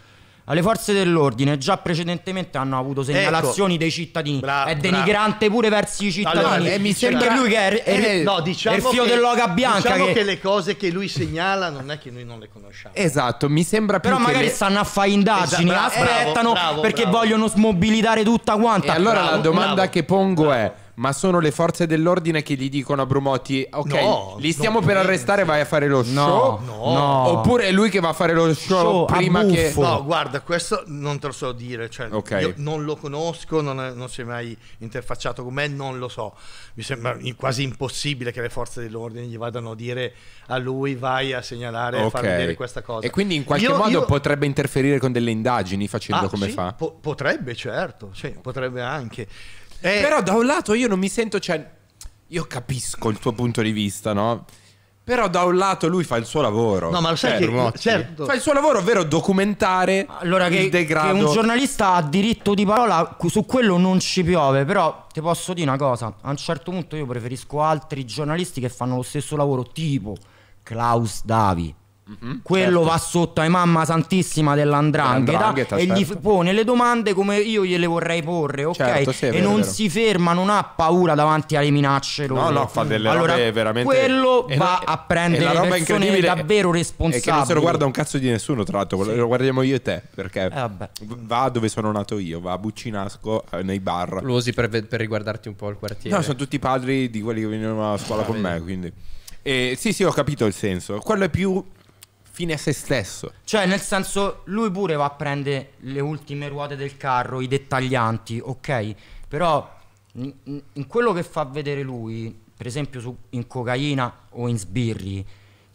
le forze dell'ordine già precedentemente hanno avuto ecco. segnalazioni ecco. dei cittadini. Bra- è denigrante bra- pure verso i cittadini. Allora, e eh, mi sembra lui che è, è, eh, no, diciamo è il fio che, dell'oca bianca. Diciamo che... che... le cose che lui segnala non è che noi non le conosciamo. Esatto, mi sembra più Però magari le... stanno a fare indagini, esatto, aspettano bravo, bravo, perché bravo. vogliono smobilitare tutta quanta. E allora la domanda che pongo è ma sono le forze dell'ordine che gli dicono a Brumotti: Ok, no, li stiamo per penso. arrestare, vai a fare lo show. No, no. no. Oppure è lui che va a fare lo show, show prima che. No, guarda, questo non te lo so dire. Cioè, okay. non lo conosco, non, è, non, si è mai interfacciato con me, non lo so. Mi sembra quasi impossibile che le forze dell'ordine gli vadano a dire a lui: vai a segnalare okay. a far vedere questa cosa. E quindi in qualche io, modo io... potrebbe interferire con delle indagini facendo ah, come sì, fa? Po potrebbe, certo, sì, potrebbe anche. Eh, Però da un lato io non mi sento, cioè, io capisco il tuo punto di vista, no? Però da un lato lui fa il suo lavoro. No, ma lo sai Fermo. Eh, che certo. fa il suo lavoro, ovvero documentare allora che, il degrado. Che un giornalista ha diritto di parola, su quello non ci piove, però ti posso dire una cosa, a un certo punto io preferisco altri giornalisti che fanno lo stesso lavoro, tipo Klaus Davi. Mm-hmm, Quello certo. va sotto ai mamma santissima dell'andrangheta e certo. gli pone le domande come io gliele vorrei porre, ok? Certo, sì, vero, e non si ferma, non ha paura davanti alle minacce. Loro. No, no, fa delle allora, robe veramente. Quello e va no, a prendere la roba persone davvero responsabile. E che non se lo guarda un cazzo di nessuno, tra l'altro, sì. lo guardiamo io e te perché eh, va dove sono nato io, va a Buccinasco eh, nei bar. Lo usi per, per riguardarti un po' il quartiere. No, sono tutti padri di quelli che venivano a scuola ah, con vedi. me, quindi. Eh, sì, sì, ho capito il senso. Quello è più fine a se stesso. Cioè, nel senso, lui pure va a prendere le ultime ruote del carro, i dettaglianti, ok? Però in, in quello che fa vedere lui, per esempio su, in cocaina o in sbirri,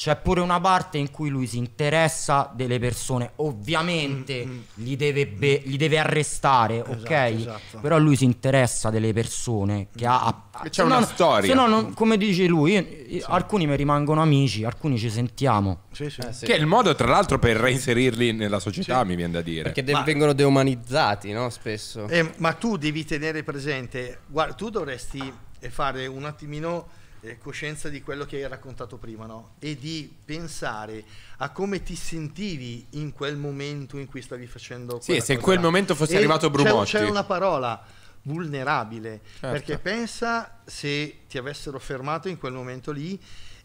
c'è pure una parte in cui lui si interessa delle persone, ovviamente mm-hmm. li, deve be- li, deve arrestare, esatto, ok? Esatto. Però lui si interessa delle persone che ha... A- c'è una no, storia. Se no, non, come dice lui, sì. alcuni mi rimangono amici, alcuni ci sentiamo. Sì, sì. Eh, che è il modo, tra l'altro, per reinserirli nella società, mi viene da dire. Perché de- ma... vengono deumanizzati, no? Spesso. Eh, ma tu devi tenere presente, guarda, tu dovresti fare un attimino eh, coscienza di quello che hai raccontato prima, no? E di pensare a come ti sentivi in quel momento in cui stavi facendo Sì, se in quel momento fosse arrivato Brumotti. C'è, c'è una parola vulnerabile, certo. perché pensa se ti avessero fermato in quel momento lì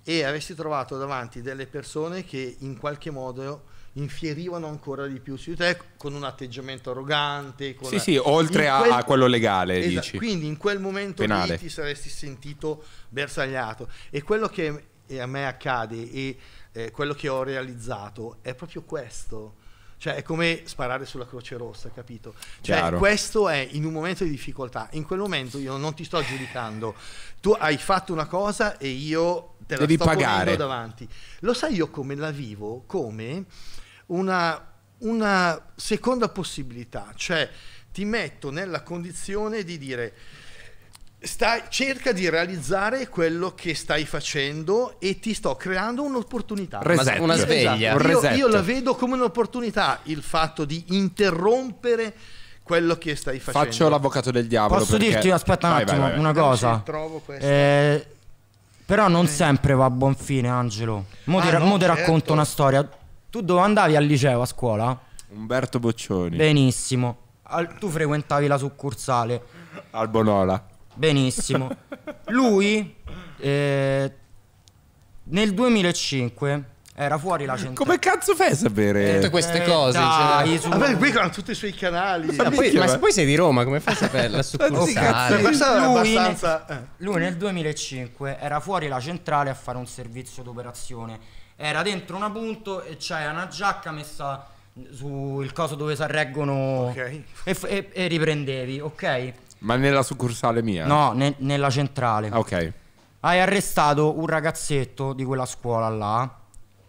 e avessi trovato davanti delle persone che in qualche modo infierivano ancora di più su te con un atteggiamento arrogante. sì, la... sì, oltre a, quel... a, quello legale, esatto. dici. Quindi in quel momento Penale. lì ti saresti sentito bersagliato. E quello che a me accade e eh, quello che ho realizzato è proprio questo. Cioè, è come sparare sulla Croce Rossa, capito? Cioè, Chiaro. questo è in un momento di difficoltà. In quel momento io non ti sto giudicando. Tu hai fatto una cosa e io te la Devi sto pagare. davanti. Lo sai io come la vivo? Come una, una seconda possibilità, cioè ti metto nella condizione di dire stai, cerca di realizzare quello che stai facendo e ti sto creando un'opportunità. Reset, una sveglia. Esatto. Io, io la vedo come un'opportunità il fatto di interrompere quello che stai facendo. Faccio l'avvocato del diavolo. Posso perché... dirti, aspetta un attimo, vai, vai, una eh, cosa. Eh, però non eh. sempre va a buon fine, Angelo. Mo, ah, ti, no, certo. racconto una storia. Tu dove andavi al liceo, a scuola? Umberto Boccioni. Benissimo. Al- tu frequentavi la succursale. Albonola. Benissimo. Lui eh, nel 2005 era fuori la centrale. Come cazzo fai a sapere? Eh, tutte queste Eh, cose. dai, cioè. su- Vabbè, ah, qui hanno tutti i suoi canali. Ma poi, ma se poi sei di Roma, come fai a sapere la succursale? Lui- abbastanza. Lui nel 2005 era fuori la centrale a fare un servizio d'operazione era dentro una punto e c'è una giacca messa sul coso dove si arreggono okay. e, f- e-, e, riprendevi, ok? Ma nella succursale mia? No, ne- nella centrale. Ok. Hai arrestato un ragazzetto di quella scuola là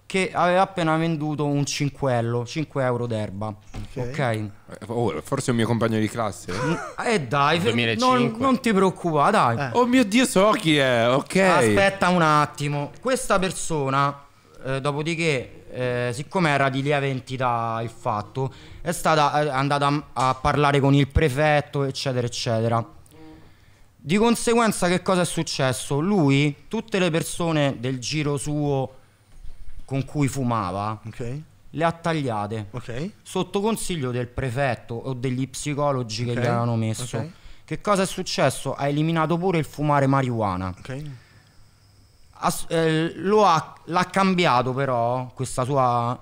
che aveva appena venduto un cinquello, 5 euro d'erba. Ok. okay. Eh, oh, forse è un mio compagno di classe. E eh dai, non, non, ti preoccupare, dai. Eh. Oh mio Dio, so chi è, ok. Aspetta un attimo. Questa persona eh, dopodiché, eh, siccome era di lieve entità il fatto, è stata è eh, andata a, parlare con il prefetto, eccetera, eccetera. Di conseguenza che cosa è successo? Lui, tutte le persone del giro suo con cui fumava, okay. le ha tagliate. Okay. Sotto consiglio del prefetto o degli psicologi okay. che gli avevano messo. Che cosa è successo? Ha eliminato pure il fumare marijuana eh, ha, l'ha cambiato però questa sua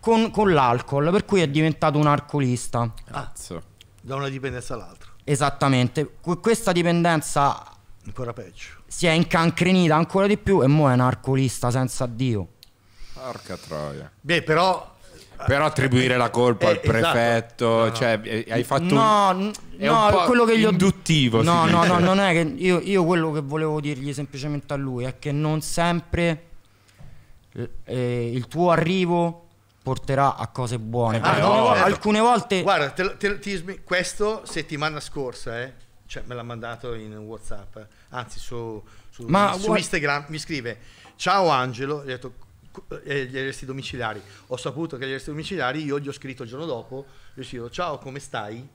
con, con l'alcol, per cui è diventato un alcolista. Cazzo. Da una dipendenza all'altra. Esattamente, Qu questa dipendenza ancora peggio. Si è incancrenita ancora di più e mo è un alcolista senza Dio. Porca troia. Beh, però però attribuire la colpa eh, al esatto. prefetto, esatto. no, cioè hai fatto no, un... no, quello che gli ho induttivo. No, no, no, non è che io, io, quello che volevo dirgli semplicemente a lui è che non sempre eh, eh il tuo arrivo porterà a cose buone. Ah, no, volte, certo. alcune volte Guarda, te, te, ti, questo settimana scorsa, eh, cioè me l'ha mandato in WhatsApp, anzi su, su, Ma, su Instagram mi scrive "Ciao Angelo", gli ho detto eh, gli arresti domiciliari. Ho saputo che gli arresti domiciliari, io gli ho scritto il giorno dopo, gli ho scritto ciao come stai?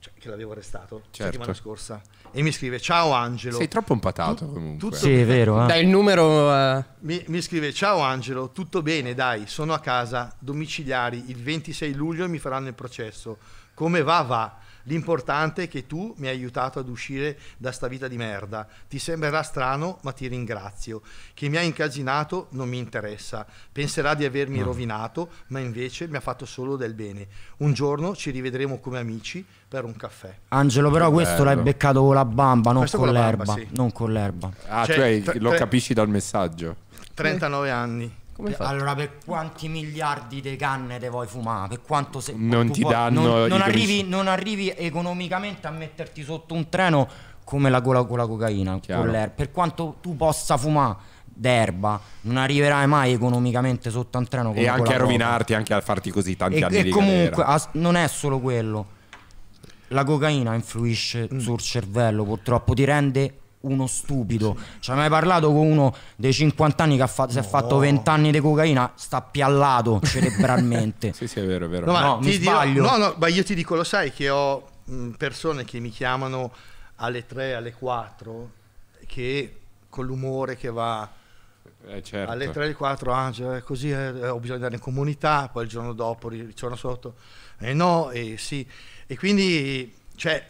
Cioè, che l'avevo arrestato certo. settimana scorsa e mi scrive ciao Angelo sei troppo impatato tu, comunque tutto sì è vero eh. dai il numero uh... mi, mi, scrive ciao Angelo tutto bene dai sono a casa domiciliari il 26 luglio e mi faranno il processo come va va L'importante è che tu mi hai aiutato ad uscire da sta vita di merda. Ti sembrerà strano, ma ti ringrazio. Che mi ha incasinato non mi interessa. Penserà di avermi no. rovinato, ma invece mi ha fatto solo del bene. Un giorno ci rivedremo come amici per un caffè. Angelo, però questo l'hai beccato con la bamba, non questo con, con l'erba. Sì. Non con l'erba. Ah, cioè, cioè lo capisci dal messaggio. 39 anni. Come fai? Allora, per quanti miliardi di canne te vuoi fumare? Per quanto se non ti puoi, danno non, non arrivi, non arrivi economicamente a metterti sotto un treno come la, con con la cocaina, con per quanto tu possa fumare d'erba non arriverai mai economicamente sotto un treno e anche a rovinarti coca. anche a farti così tanti e, anni e comunque a, non è solo quello la cocaina influisce mm. sul cervello purtroppo ti rende uno stupido. Ci hai mai parlato con uno dei 50 anni che ha fatto, si è fatto 20 anni di cocaina? Sta piallato cerebralmente. sì, sì, è vero, è vero. No, no, mi dirò, no, no, ma io ti dico, lo sai che ho mm, persone che mi chiamano alle 3, alle 4, che con l'umore che va... Eh, certo. Alle 3, alle 4, Angelo, ah, cioè, così, eh, eh, ho bisogno di andare in comunità, poi il giorno dopo, il giorno sotto, e eh, no, e eh, sì. E quindi, cioè,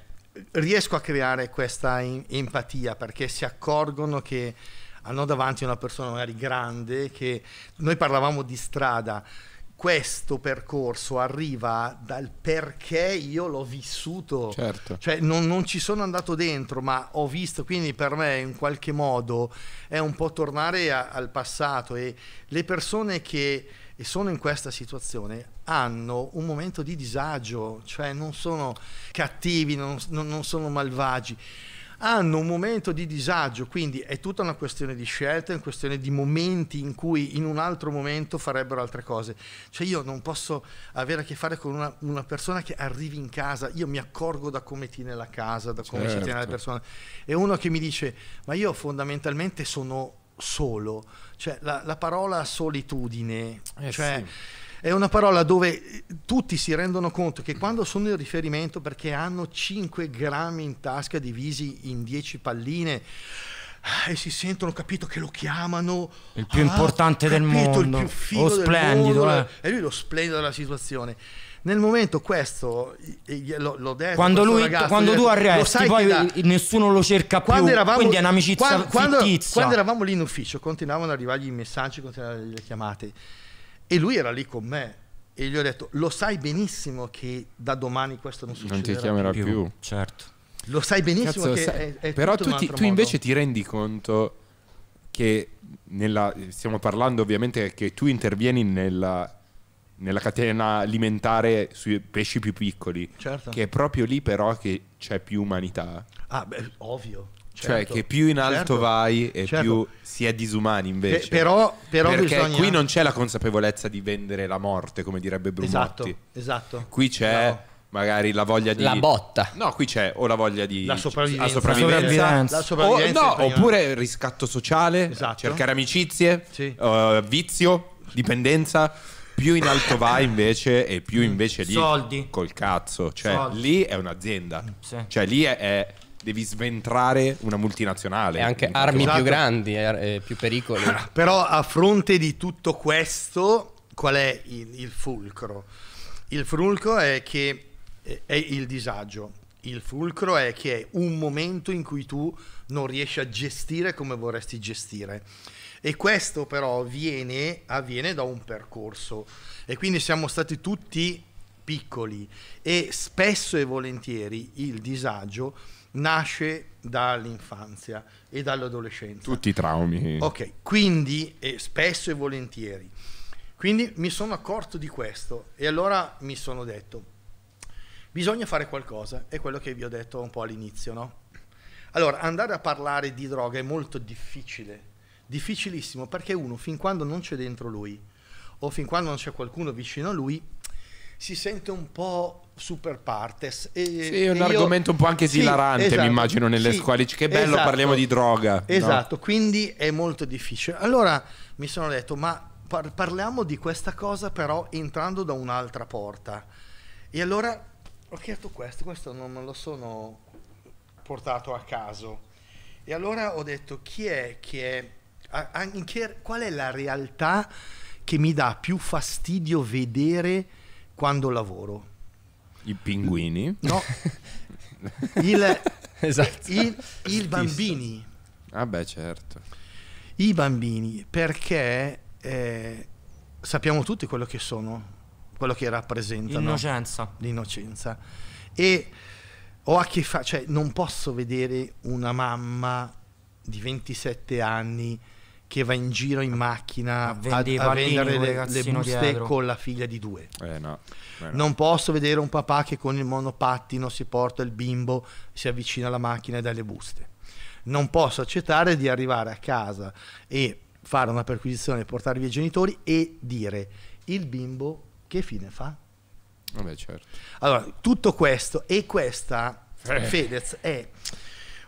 riesco a creare questa in, empatia perché si accorgono che hanno davanti una persona magari grande che noi parlavamo di strada questo percorso arriva dal perché io l'ho vissuto certo. cioè non, non ci sono andato dentro ma ho visto quindi per me in qualche modo è un po' tornare a, al passato e le persone che e sono in questa situazione hanno un momento di disagio, cioè non sono cattivi, non, non sono malvagi hanno un momento di disagio, quindi è tutta una questione di scelta, è una questione di momenti in cui in un altro momento farebbero altre cose. Cioè io non posso avere a che fare con una, una persona che arrivi in casa, io mi accorgo da come tiene la casa, da come certo. si tiene la certo. persona. E uno che mi dice, ma io fondamentalmente sono solo, cioè la, la parola solitudine, eh cioè, sì. È una parola dove tutti si rendono conto che quando sono in riferimento perché hanno 5 grammi in tasca divisi in 10 palline, e si sentono, capito, che lo chiamano il più ah, importante capito, del mondo, il più figo oh, splendido, mondo, eh. e lui lo splendido della situazione nel momento questo l'ho detto quando, lui, ragazzo, quando detto, tu arresti poi da... nessuno lo cerca più eravamo, quindi è un'amicizia quando, fittizia quando eravamo lì in ufficio continuavano ad arrivargli i messaggi continuavano le chiamate e lui era lì con me e gli ho detto lo sai benissimo che da domani questo non succederà non ti chiamerà più, più. certo lo sai benissimo Cazzo, che sai, è, è però tu, ti, tu invece ti rendi conto che nella, stiamo parlando ovviamente che tu intervieni nella nella catena alimentare sui pesci più piccoli. Certo. Che è proprio lì però che c'è più umanità. Ah, beh, ovvio. Cioè, certo. Cioè che più in alto certo. vai e certo. più si è disumani invece. Pe- però, però Perché bisogna... qui non c'è la consapevolezza di vendere la morte, come direbbe Brumotti. Esatto, esatto. Qui c'è... Bravo magari la voglia di la botta no qui c'è o la voglia di la sopravvivenza, la sopravvivenza. La sopravvivenza. O, no, oppure riscatto sociale esatto. cercare amicizie sì. uh, vizio dipendenza più in alto vai invece e più invece lì Soldi. col cazzo, cioè Soldi. lì è un'azienda. Sì. Cioè lì è, è devi sventrare una multinazionale. E anche armi esatto. più grandi, eh, eh più pericoli. Ah, però a fronte di tutto questo, qual è il, il fulcro? Il fulcro è che è il disagio. Il fulcro è che è un momento in cui tu non riesci a gestire come vorresti gestire. E questo però viene, avviene da un percorso e quindi siamo stati tutti piccoli e spesso e volentieri il disagio nasce dall'infanzia e dall'adolescenza. Tutti i traumi. Ok, quindi e spesso e volentieri. Quindi mi sono accorto di questo e allora mi sono detto, bisogna fare qualcosa, è quello che vi ho detto un po' all'inizio, no? Allora, andare a parlare di droga è molto difficile difficilissimo perché uno fin quando non c'è dentro lui o fin quando non c'è qualcuno vicino a lui si sente un po' super partes. E, sì, è un argomento io... un po' anche esilarante, sì, esatto, mi immagino, nelle sì, scuole. Che bello, esatto, parliamo di droga. Esatto, no? quindi è molto difficile. Allora mi sono detto, ma par- parliamo di questa cosa però entrando da un'altra porta. E allora ho chiesto questo, questo non me lo sono portato a caso. E allora ho detto, chi è che anche, qual è la realtà che mi dà più fastidio vedere quando lavoro? I pinguini? No, il, esatto. il, il bambini. Ah beh, certo. I bambini, perché eh, sappiamo tutti quello che sono, quello che rappresentano. L'innocenza. L'innocenza. E ho a che fare, cioè non posso vedere una mamma di 27 anni che va in giro in macchina a, a, a vendere le, le buste dietro. con la figlia di due. Eh, no. Non posso vedere un papà che con il monopattino si porta il bimbo, si avvicina alla macchina e dà le buste. Non posso accettare di arrivare a casa e fare una perquisizione, portare via i genitori e dire il bimbo che fine fa? Vabbè, certo. Allora, tutto questo e questa, eh. Fedez, è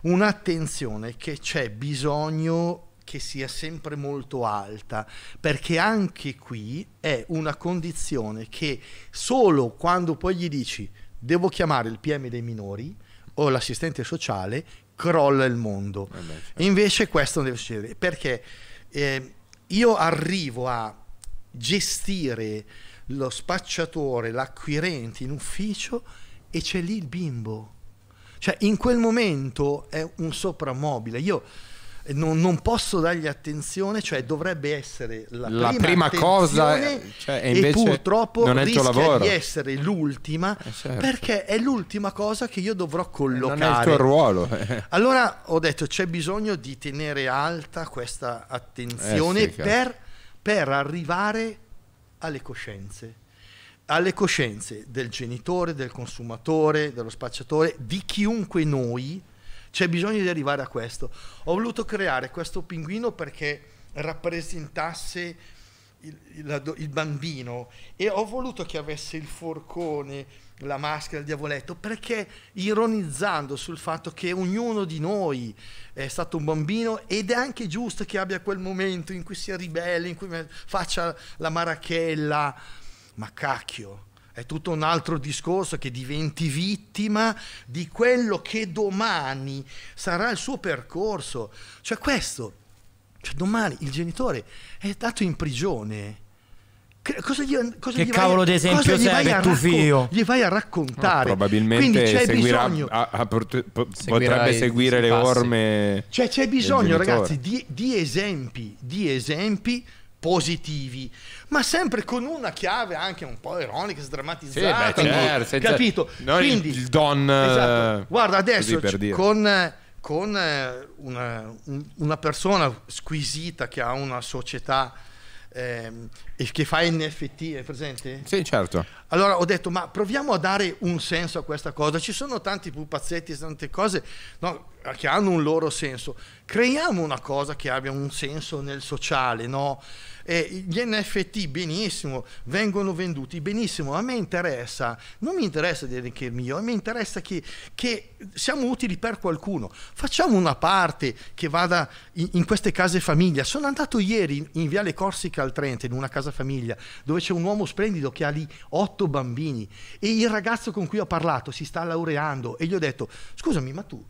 un'attenzione che c'è bisogno che sia sempre molto alta, perché anche qui è una condizione che solo quando poi gli dici devo chiamare il PM dei minori o l'assistente sociale, crolla il mondo. Eh beh, certo. Invece questo non deve succedere, perché eh, io arrivo a gestire lo spacciatore, l'acquirente in ufficio e c'è lì il bimbo. Cioè in quel momento è un soprammobile. Io non, non, posso dargli attenzione, cioè dovrebbe essere la, la prima, prima cosa eh, cioè, e purtroppo non è rischia lavoro. di essere l'ultima eh, certo. perché è l'ultima cosa che io dovrò collocare. Eh, non è il tuo ruolo. Eh. allora ho detto c'è bisogno di tenere alta questa attenzione eh, sì, certo. per, per arrivare alle coscienze alle coscienze del genitore, del consumatore, dello spacciatore, di chiunque noi c'è bisogno di arrivare a questo. Ho voluto creare questo pinguino perché rappresentasse il, il, il, bambino e ho voluto che avesse il forcone, la maschera, il diavoletto, perché ironizzando sul fatto che ognuno di noi è stato un bambino ed è anche giusto che abbia quel momento in cui si ribelle, in cui faccia la marachella, ma cacchio, è tutto un altro discorso che diventi vittima di quello che domani sarà il suo percorso. Cioè questo, cioè domani il genitore è dato in prigione. Cosa gli, cosa che gli cavolo di esempio serve tuo figlio? Gli vai a raccontare. No, probabilmente seguirà, a, a, a, potrebbe seguire le passi. orme. Cioè c'è bisogno, ragazzi, di, di esempi, di esempi positivi, ma sempre con una chiave anche un po' ironica, sdrammatizzata, sì, beh, certo, senza... capito? Non Quindi il don esatto. Guarda, adesso con con eh, una, una, persona squisita che ha una società ehm, e che fa NFT, è presente? Sì, certo. Allora ho detto, ma proviamo a dare un senso a questa cosa. Ci sono tanti pupazzetti, tante cose no, che hanno un loro senso. Creiamo una cosa che abbia un senso nel sociale, no? eh, gli NFT benissimo, vengono venduti benissimo, a me interessa, non mi interessa dire che di arricchirmi io, mi interessa che, che, siamo utili per qualcuno. Facciamo una parte che vada in, in queste case famiglia. Sono andato ieri in, in Viale Corsica al Trento, in una casa famiglia, dove c'è un uomo splendido che ha lì otto bambini e il ragazzo con cui ho parlato si sta laureando e gli ho detto, scusami, ma tu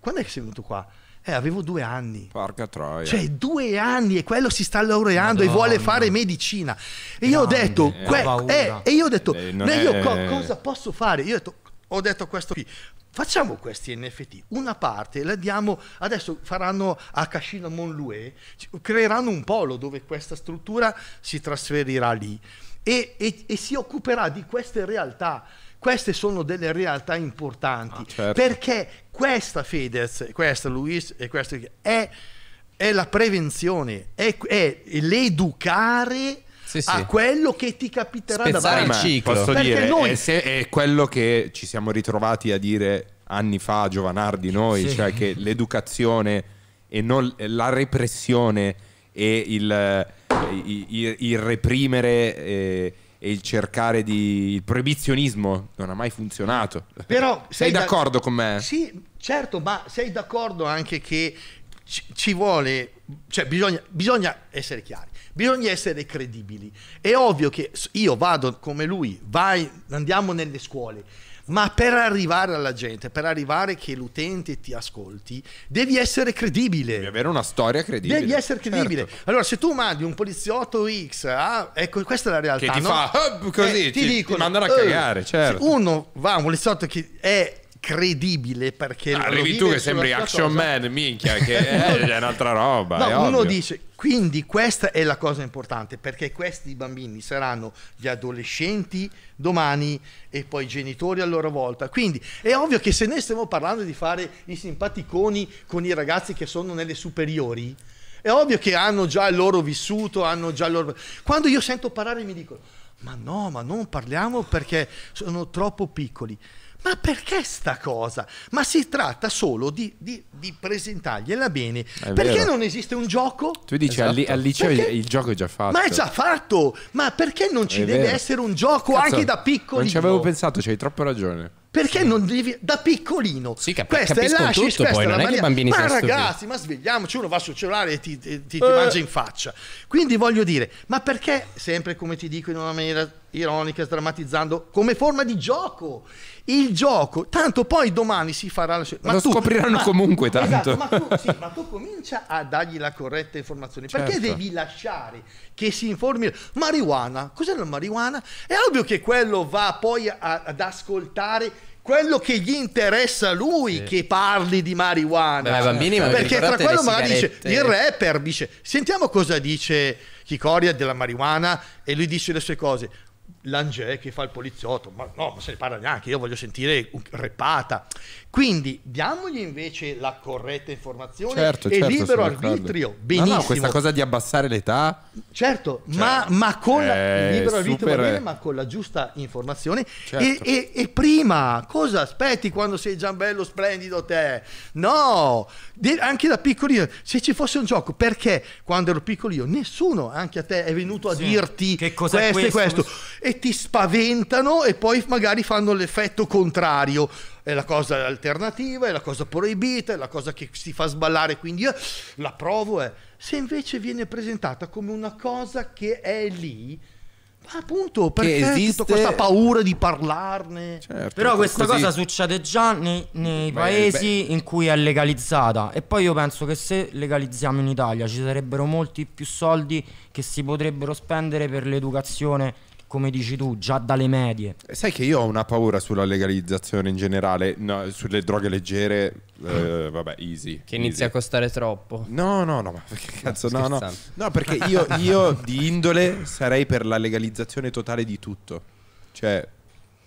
quando è che sei venuto qua? Eh, avevo due anni. Porca troia. Cioè, due anni e quello si sta laureando Madonna. e vuole fare medicina. E io Grande, ho detto, eh, que- eh, e io ho detto, eh, ma io è... co- cosa posso fare? Io ho detto, ho detto questo qui. Facciamo questi NFT, una parte la diamo, adesso faranno a Cascina Monlue, creeranno un polo dove questa struttura si trasferirà lì e, e, e si occuperà di queste realtà queste sono delle realtà importanti. Ah, certo. Perché questa Fedez, questa Luis e questa è, è la prevenzione, è, è l'educare sì, sì. a quello che ti capiterà Spezzare davanti. Il ciclo. Posso Perché dire, noi... è, è, quello che ci siamo ritrovati a dire anni fa, Giovanardi, noi, sì. cioè che l'educazione e non la repressione e il, il, eh, il, il reprimere... Eh, e il cercare di... il proibizionismo non ha mai funzionato. Però sei, sei d'accordo da... con me? Sì, certo, ma sei d'accordo anche che ci, vuole, cioè bisogna, bisogna, essere chiari, bisogna essere credibili. È ovvio che io vado come lui, vai, andiamo nelle scuole, ma per arrivare alla gente, per arrivare che l'utente ti ascolti, devi essere credibile. Devi avere una storia credibile. Devi essere credibile. Certo. Allora, se tu mandi un poliziotto X, ah, ecco, questa è la realtà. Che ti no? fa hub così, eh, ti, ti, dicono, ti mandano a cagare, certo. Uno va, un poliziotto che è credibile perché arrivi tu che sembri action cosa. man minchia che è, un'altra roba no, uno dice quindi questa è la cosa importante perché questi bambini saranno gli adolescenti domani e poi i genitori a loro volta quindi è ovvio che se noi stiamo parlando di fare i simpaticoni con i ragazzi che sono nelle superiori è ovvio che hanno già il loro vissuto hanno già il loro quando io sento parlare mi dicono ma no ma non parliamo perché sono troppo piccoli ma perché sta cosa? Ma si tratta solo di, di, di presentargliela bene. È perché vero. non esiste un gioco? Tu dici esatto. al, al, liceo perché? il, gioco è già fatto. Ma è già fatto! Ma perché non ci è deve vero. essere un gioco Cazzo, anche da piccoli? Non ci avevo pensato, c'hai troppo ragione. Perché sì. non devi da piccolino? Sì, cap- questa è l'ascis, tutto, poi, non è che bambini Ma ragazzi, ma svegliamoci, uno va sul cellulare e ti, ti, ti, eh. ti mangia in faccia. Quindi voglio dire, ma perché sempre come ti dico in una maniera ironica, sdrammatizzando, come forma di gioco? il gioco, tanto poi domani si farà la scelta. Ma lo tu, scopriranno ma, comunque tanto. Esatto, ma, tu, sì, ma, tu, comincia a dargli la corretta informazione, certo. perché devi lasciare che si informi. Marijuana, cos'è la marijuana? È ovvio che quello va poi a, ad ascoltare quello che gli interessa a lui sì. che parli di marijuana. Beh, bambini, ma perché tra quello magari dice il rapper dice "Sentiamo cosa dice Chicoria della marijuana" e lui dice le sue cose. Langè che fa il poliziotto, ma no, ma se ne parla neanche, io voglio sentire repata. Quindi diamogli invece la corretta informazione certo, e certo, libero arbitrio. Benissimo. No, no, questa cosa di abbassare l'età. Certo, cioè, ma, ma, con la, libero arbitrio super... bene, ma con la giusta informazione. Certo. E, e, e, prima, cosa aspetti quando sei Giambello splendido te? No, anche da piccolino, se ci fosse un gioco, perché quando ero piccolo io, nessuno, anche a te, è venuto a sì. dirti che cos'è questo, questo. questo. E ti spaventano e poi magari fanno l'effetto contrario. È la cosa alternativa, è la cosa proibita, è la cosa che si fa sballare, quindi io la provo. È. Eh. Se invece viene presentata come una cosa che è lì, ma appunto perché che esiste questa paura di parlarne. Certo, Però questa così. cosa succede già nei, nei beh, paesi beh. in cui è legalizzata. E poi io penso che se legalizziamo in Italia ci sarebbero molti più soldi che si potrebbero spendere per l'educazione come dici tu, già dalle medie. Sai che io ho una paura sulla legalizzazione in generale, no, sulle droghe leggere, eh, vabbè, easy. Che inizia easy. a costare troppo. No, no, no, ma perché cazzo, no, no. No, perché io, io di indole sarei per la legalizzazione totale di tutto. Cioè,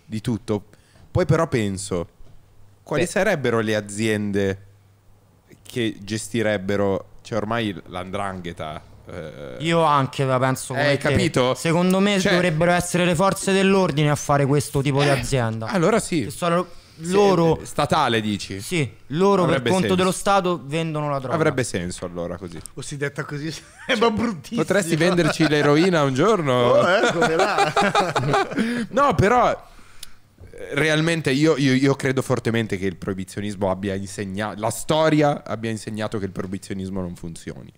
di tutto. Poi però penso, quali Beh. sarebbero le aziende che gestirebbero, cioè ormai l'andrangheta eh, io anche la penso come eh, Hai te. Secondo me cioè... dovrebbero essere le forze dell'ordine a fare questo tipo eh, di azienda. Allora sì. Sono loro... Eh, statale dici? Sì, loro Avrebbe per conto senso. dello Stato vendono la droga. Avrebbe senso allora così. O si detta così sembra cioè, bruttissimo. Potresti venderci l'eroina un giorno? Oh, ecco, là. no, però realmente io, io, io, credo fortemente che il proibizionismo abbia insegnato, la storia abbia insegnato che il proibizionismo non funzioni.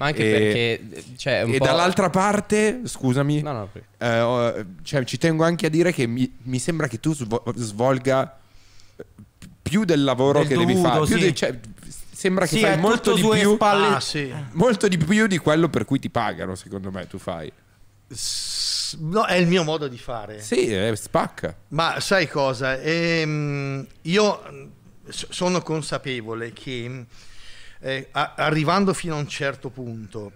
Ma anche e, perché... Cioè, e dall'altra parte, scusami, no, no, eh, cioè, ci tengo anche a dire che mi, mi sembra che tu svolga più del lavoro del che dovuto, devi fare. Sì. De, cioè, sembra che sì, fai molto di più, spalle... Ah, ah, sì. molto di più di quello per cui ti pagano, secondo me, tu fai. No, è il mio modo di fare. Sì, eh, spacca. Ma sai cosa? Ehm, io sono consapevole che eh, a, arrivando fino a un certo punto,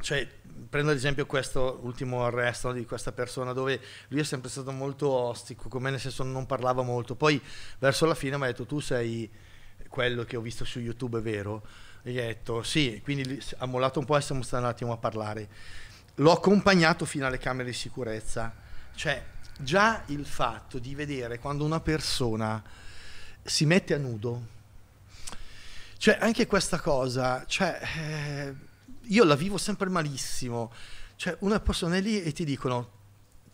cioè, prendo ad esempio questo ultimo arresto di questa persona dove lui è sempre stato molto ostico, come nel senso non parlava molto, poi verso la fine mi ha detto tu sei quello che ho visto su YouTube, è vero? E gli ha detto sì, quindi ha mollato un po' e siamo stati un attimo a parlare. L'ho accompagnato fino alle camere di sicurezza, cioè già il fatto di vedere quando una persona si mette a nudo cioè, anche questa cosa, cioè, eh, io la vivo sempre malissimo. Cioè, una persona è lì e ti dicono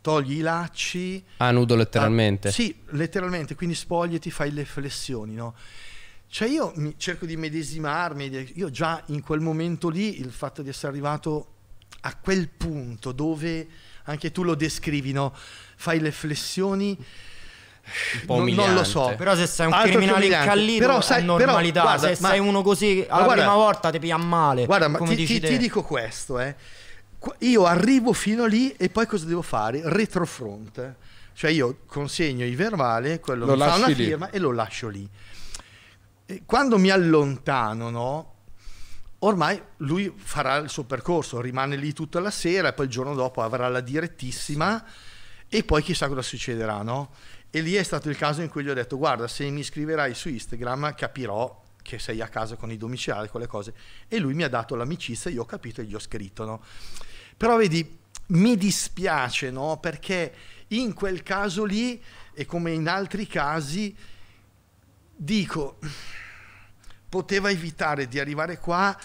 togli i lacci. Ah, nudo letteralmente. Ah, sì, letteralmente, quindi spogliati, fai le flessioni, no? Cioè io mi, cerco di medesimarmi, io già in quel momento lì, il fatto di essere arrivato a quel punto dove anche tu lo descrivi, no? Fai le flessioni un po' umiliante. Non lo so. Però se sei un Altro criminale incallito però sai, è normalità. Però, guarda, se ma, sei uno così alla guarda, prima volta ti piglia male. Guarda, ma ti, ti, ti, dico questo, eh. Io arrivo fino lì e poi cosa devo fare? Retrofronte. Cioè io consegno il verbale, quello lo mi fa una lì. firma e lo lascio lì. E quando mi allontano, no? ormai lui farà il suo percorso, rimane lì tutta la sera e poi il giorno dopo avrà la direttissima e poi chissà cosa succederà, no? E lì è stato il caso in cui gli ho detto, guarda, se mi scriverai su Instagram capirò che sei a casa con i domiciliari, con le cose. E lui mi ha dato l'amicizia, io ho capito e gli ho scritto, no? Però vedi, mi dispiace, no? Perché in quel caso lì, e come in altri casi, dico, poteva evitare di arrivare qua,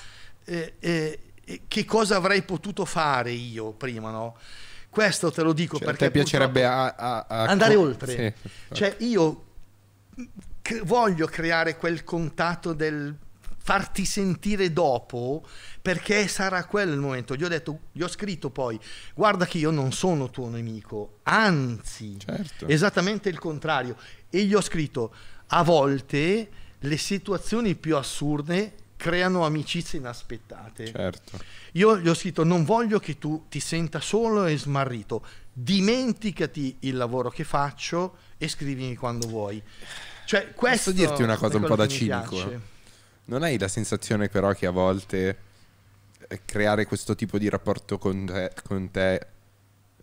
eh, eh, che cosa avrei potuto fare io prima, no? Questo te lo dico cioè, perché... Ti piacerebbe a, a, a andare oltre. Sì, cioè io voglio creare quel contatto del farti sentire dopo perché sarà quello il momento. Gli ho detto, gli ho scritto poi, guarda che io non sono tuo nemico, anzi, certo. esattamente il contrario. E gli ho scritto, a volte le situazioni più assurde creano amicizie inaspettate. Certo. Io gli ho scritto, non voglio che tu ti senta solo e smarrito, dimenticati il lavoro che faccio e scrivimi quando vuoi. Cioè, questo Posso dirti una cosa un po' da cinico? Eh? Non hai la sensazione però che a volte eh, creare questo tipo di rapporto con te, con te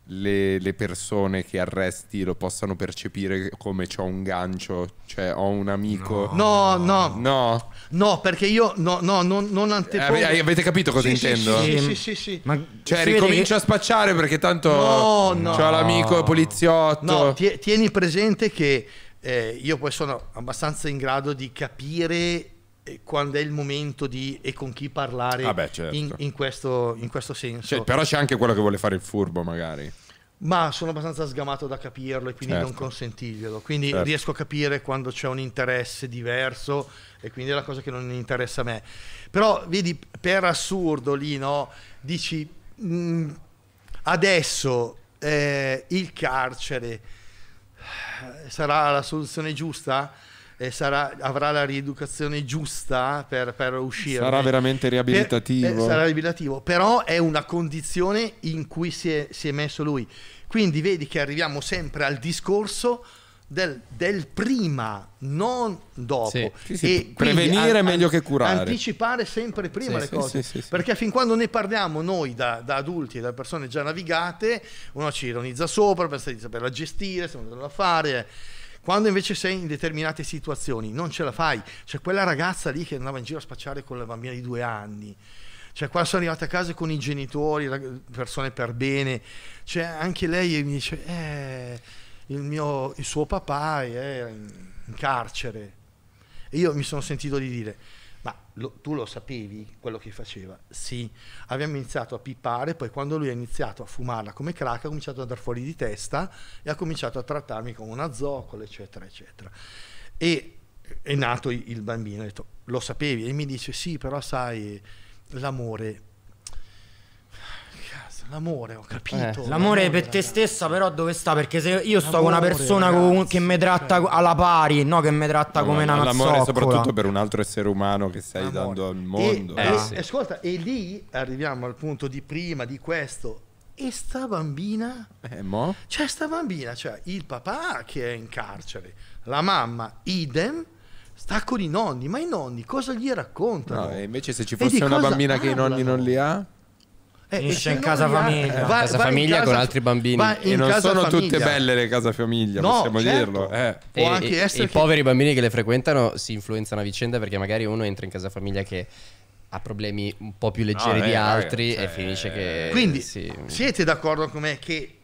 le, le, persone che arresti lo possano percepire come ho un gancio, cioè ho un amico. No, no, no, no, no perché io no, no, non, non antepongo. Eh, avete capito cosa sì, intendo? Sì, sì, sì. Ehm, sì, sì. Ma cioè, ricomincio vede... a spacciare perché tanto no, no. ho l'amico poliziotto. No, tieni presente che eh, io poi sono abbastanza in grado di capire eh, quando è il momento di e con chi parlare ah beh, certo. in, in, questo, in, questo, senso. Cioè, però c'è anche quello che vuole fare il furbo, magari. Ma sono abbastanza sgamato da capirlo e quindi certo. non consentirglielo. Quindi certo. riesco a capire quando c'è un interesse diverso e quindi è la cosa che non interessa a me. Però vedi, per assurdo lì, no? Dici, mh, mm, adesso eh, il carcere sarà la soluzione giusta? e sarà, avrà la rieducazione giusta per, per uscire. Sarà veramente riabilitativo. Per, eh, sarà riabilitativo, però è una condizione in cui si è, si è, messo lui. Quindi vedi che arriviamo sempre al discorso del, del prima, non dopo. Sì, sì, sì. E Prevenire è meglio che curare. Anticipare sempre prima le cose. perché fin quando ne parliamo noi da, da, adulti e da persone già navigate, uno ci ironizza sopra per saperla gestire, saperla fare eh, quando invece sei in determinate situazioni non ce la fai, c'è quella ragazza lì che andava in giro a spacciare con la bambina di due anni, cioè quando sono arrivata a casa con i genitori, persone per bene, cioè anche lei mi dice, eh, il, mio, il suo papà era in carcere. E io mi sono sentito di dire, lo, tu lo sapevi quello che faceva? Sì, abbiamo iniziato a pippare, poi quando lui ha iniziato a fumarla come crack ha cominciato ad andare fuori di testa e ha cominciato a trattarmi come una zoccola, eccetera, eccetera. E è nato il bambino, ha detto, lo sapevi? E mi dice, sì, però sai, l'amore L'amore, ho capito. Eh. L'amore per ragazzi. te stessa, però, dove sta? Perché se io sto con una persona ragazzi, che mi tratta cioè. alla pari, no che mi tratta no, come no, una mazzoccola L'amore soprattutto per un altro essere umano che stai l'amore. dando al mondo. E, eh, eh, sì. Ascolta, e lì arriviamo al punto di prima di questo. E sta bambina? Eh, mo? Cioè, sta bambina, cioè il papà che è in carcere, la mamma, idem sta con i nonni, ma i nonni cosa gli raccontano? No, invece se ci fosse una bambina parlano? che i nonni non li ha? Eh, in casa, famiglia, va, casa famiglia casa, con altri bambini. E non sono famiglia. tutte belle le casa famiglia, no, possiamo certo. dirlo. Eh. E, e, e che... I poveri bambini che le frequentano si influenzano a vicenda perché magari uno entra in casa famiglia che ha problemi un po' più leggeri no, di eh, altri ragazzi, cioè, e finisce che... Quindi sì. siete d'accordo con me che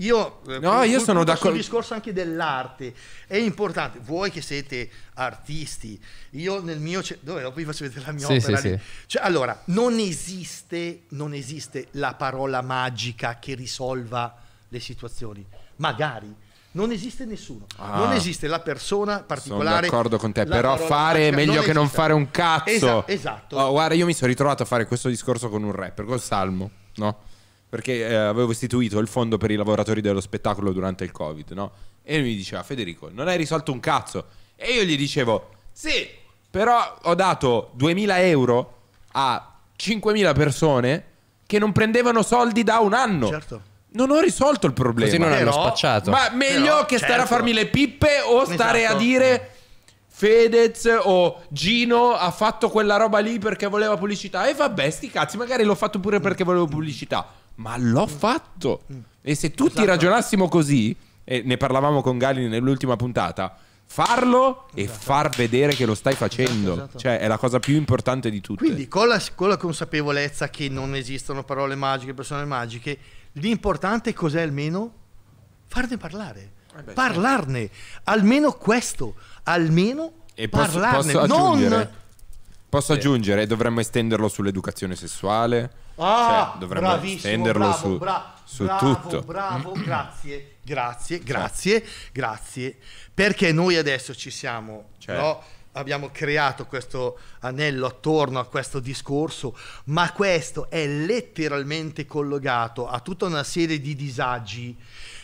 io, eh, no, io sono d'accordo. Il discorso anche dell'arte è importante. Voi che siete artisti, io nel mio. Dove dopo vi faccio vedere la mia sì, opera? Sì, sì. Cioè, allora, non esiste, non esiste la parola magica che risolva le situazioni. Magari, non esiste nessuno, ah, non esiste la persona particolare. Sono d'accordo con te, però fare è meglio non che non fare un cazzo. Esa esatto. Oh, guarda, io mi sono ritrovato a fare questo discorso con un rapper, col Salmo, no? perché eh, avevo istituito il fondo per i lavoratori dello spettacolo durante il Covid, no? E lui mi diceva, Federico, non hai risolto un cazzo. E io gli dicevo, sì, però ho dato 2000 euro a 5000 persone che non prendevano soldi da un anno. Certo. Non ho risolto il problema. Così non hanno però, spacciato. Ma meglio però, che stare a certo. farmi le pippe o esatto. stare esatto. a dire... Fedez o Gino ha fatto quella roba lì perché voleva pubblicità. E vabbè, sti cazzi, magari l'ho fatto pure perché volevo pubblicità ma l'ho mm. fatto. Mm. E se tutti esatto. ragionassimo così, e ne parlavamo con Galli nell'ultima puntata, farlo esatto. e far vedere che lo stai esatto, facendo, esatto, cioè è la cosa più importante di tutte. Quindi con la, con la consapevolezza che non esistono parole magiche, persone magiche, l'importante cos'è almeno? Farne parlare. Eh beh, parlarne, sì. almeno questo, almeno e parlarne. Posso aggiungere, non... Eh. posso aggiungere, dovremmo estenderlo sull'educazione sessuale Ah, cioè, dovremmo estenderlo bravo, su, bra- su bravo, tutto. Bravo, grazie, grazie, grazie, grazie. Perché noi adesso ci siamo, cioè. no? abbiamo creato questo anello attorno a questo discorso, ma questo è letteralmente collegato a tutta una serie di disagi,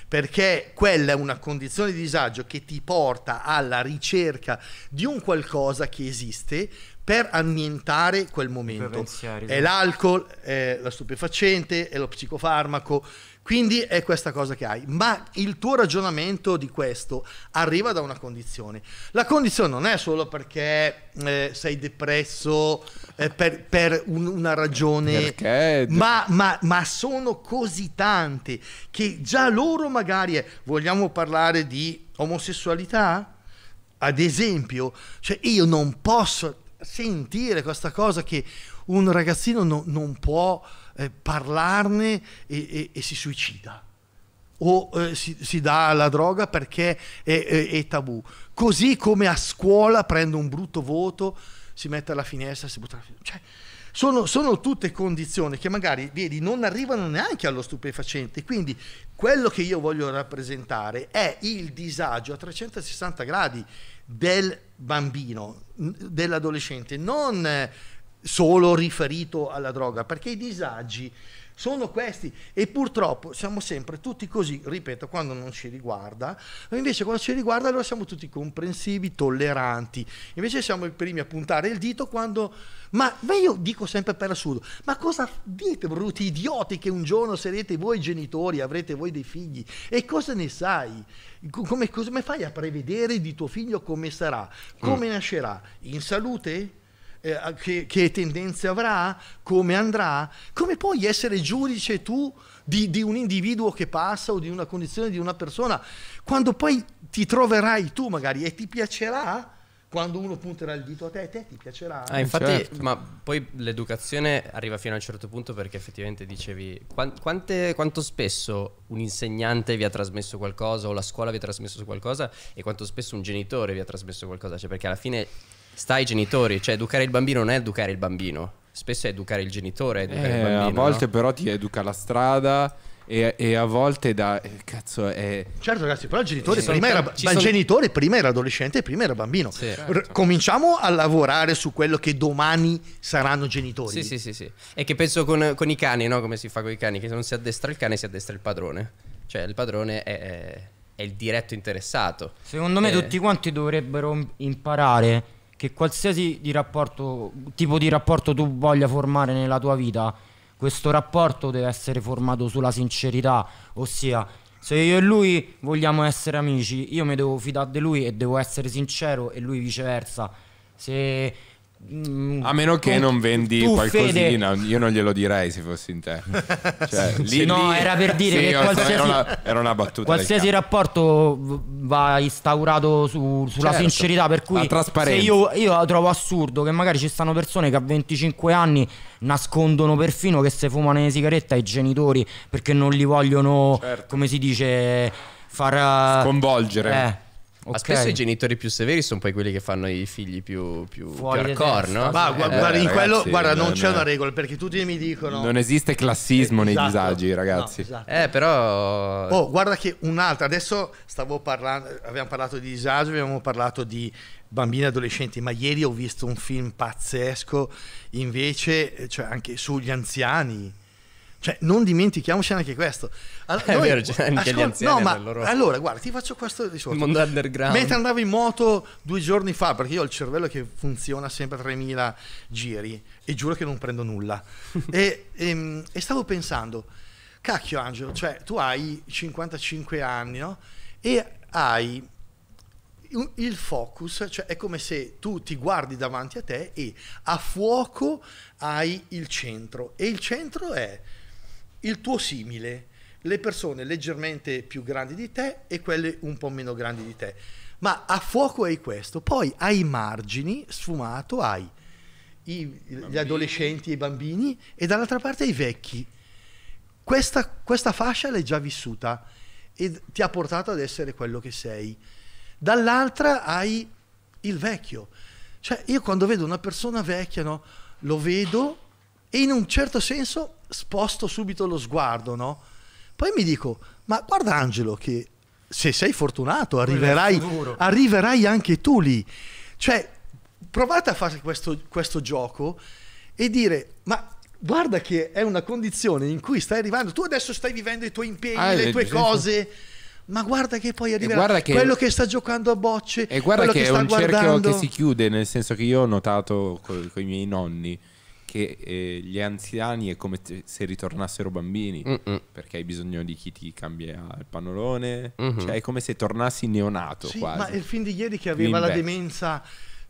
perché quella è una condizione di disagio che ti porta alla ricerca di un qualcosa che esiste, per annientare quel momento. È l'alcol, è la stupefacente, è lo psicofarmaco, quindi è questa cosa che hai. Ma il tuo ragionamento di questo arriva da una condizione. La condizione non è solo perché eh, sei depresso eh, per, per un, una ragione, ma, ma, ma, sono così tante che già loro magari è, eh, vogliamo parlare di omosessualità? Ad esempio, cioè io non posso sentire questa cosa che un ragazzino no, non può eh, parlarne e, e, e, si suicida o eh, si, si, dà alla droga perché è, è, è, tabù. Così come a scuola prende un brutto voto, si mette alla finestra, si butta alla finestra. Cioè, sono, sono, tutte condizioni che magari, vedi, non arrivano neanche allo stupefacente. Quindi quello che io voglio rappresentare è il disagio a 360 gradi del bambino, dell'adolescente, non solo riferito alla droga, perché i disagi sono questi e purtroppo siamo sempre tutti così, ripeto, quando non ci riguarda, ma invece quando ci riguarda allora siamo tutti comprensivi, tolleranti, invece siamo i primi a puntare il dito quando, ma, ma io dico sempre per assurdo, ma cosa dite brutti idioti che un giorno sarete voi genitori, avrete voi dei figli e cosa ne sai? Come, come fai a prevedere di tuo figlio come sarà, come mm. nascerà, in salute? eh, che, che, tendenze avrà, come andrà, come puoi essere giudice tu di, di, un individuo che passa o di una condizione di una persona, quando poi ti troverai tu magari e ti piacerà. Quando uno punterà il dito a te, a te ti piacerà. Ah, infatti, eh, certo. ma poi l'educazione arriva fino a un certo punto perché effettivamente dicevi quante, quanto spesso un insegnante vi ha trasmesso qualcosa o la scuola vi ha trasmesso qualcosa e quanto spesso un genitore vi ha trasmesso qualcosa, cioè perché alla fine sta ai genitori, cioè educare il bambino non è educare il bambino, spesso è educare il genitore, educare eh, il bambino. A volte no? però ti educa la strada. E, e, a volte da eh, cazzo è certo ragazzi però il genitore, eh, prima, era, ma sono... il genitore prima era adolescente e prima era bambino sì, certo. R- cominciamo a lavorare su quello che domani saranno genitori sì sì sì, sì. e che penso con, con i cani no? come si fa con i cani che se non si addestra il cane si addestra il padrone cioè il padrone è, è, è il diretto interessato secondo me è... Eh. tutti quanti dovrebbero imparare che qualsiasi di rapporto, tipo di rapporto tu voglia formare nella tua vita, questo rapporto deve essere formato sulla sincerità, ossia se io e lui vogliamo essere amici, io mi devo fidare di lui e devo essere sincero e lui viceversa. Se Mm. a meno che non vendi tu, qualcosina, Fede. io non glielo direi se fossi in te. Cioè, lì, sì, no, lì... era per dire sì, che qualsiasi, era una, era una battuta qualsiasi rapporto va instaurato su, sulla certo. sincerità. Per cui io, io, trovo assurdo che magari ci stanno persone che a 25 anni nascondono perfino che se fumano le sigarette ai genitori perché non li vogliono, certo. come si dice, far sconvolgere. Eh, Okay. spesso i genitori più severi sono poi quelli che fanno i figli più, più, Fuori più hardcore, no? Ma eh, guarda, in quello, guarda, non, c'è una regola perché tutti mi dicono. Non esiste classismo esatto, nei disagi, ragazzi. No, esatto. Eh, però. Oh, guarda che un'altra. Adesso stavo parlando. Abbiamo parlato di disagi, abbiamo parlato di bambini e adolescenti, ma ieri ho visto un film pazzesco invece, cioè anche sugli anziani cioè, non dimentichiamoci anche questo. Allora, è noi, vero, anche gli anziani. No, ma loro... allora, guarda, ti faccio questo discorso. Il mondo underground. Mentre andavo in moto due giorni fa, perché io ho il cervello che funziona sempre a 3000 giri e giuro che non prendo nulla. e, e, ehm, e, stavo pensando, cacchio Angelo, cioè tu hai 55 anni, no? E hai il focus, cioè è come se tu ti guardi davanti a te e a fuoco hai il centro. E il centro è il tuo simile, le persone leggermente più grandi di te e quelle un po' meno grandi di te. Ma a fuoco hai questo, poi ai margini sfumato hai i, gli adolescenti e i bambini e dall'altra parte i vecchi. Questa, questa fascia l'hai già vissuta e ti ha portato ad essere quello che sei. Dall'altra hai il vecchio. Cioè io quando vedo una persona vecchia, no, lo vedo e in un certo senso sposto subito lo sguardo, no? Poi mi dico, ma guarda Angelo che se sei fortunato arriverai, arriverai anche tu lì. Cioè, provate a fare questo, questo gioco e dire, ma guarda che è una condizione in cui stai arrivando, tu adesso stai vivendo i tuoi impegni, ah, le eh, tue cose ma guarda che poi arriverà che, quello che sta giocando a bocce e guarda che, che è un guardando... cerchio che si chiude nel senso che io ho notato con i miei nonni che eh, gli anziani è come se ritornassero bambini, Mm-mm. perché hai bisogno di chi ti cambia il pannolone, mm-hmm. cioè è come se tornassi neonato sì, quasi. Ma il film di ieri che aveva L'inverno. la demenza,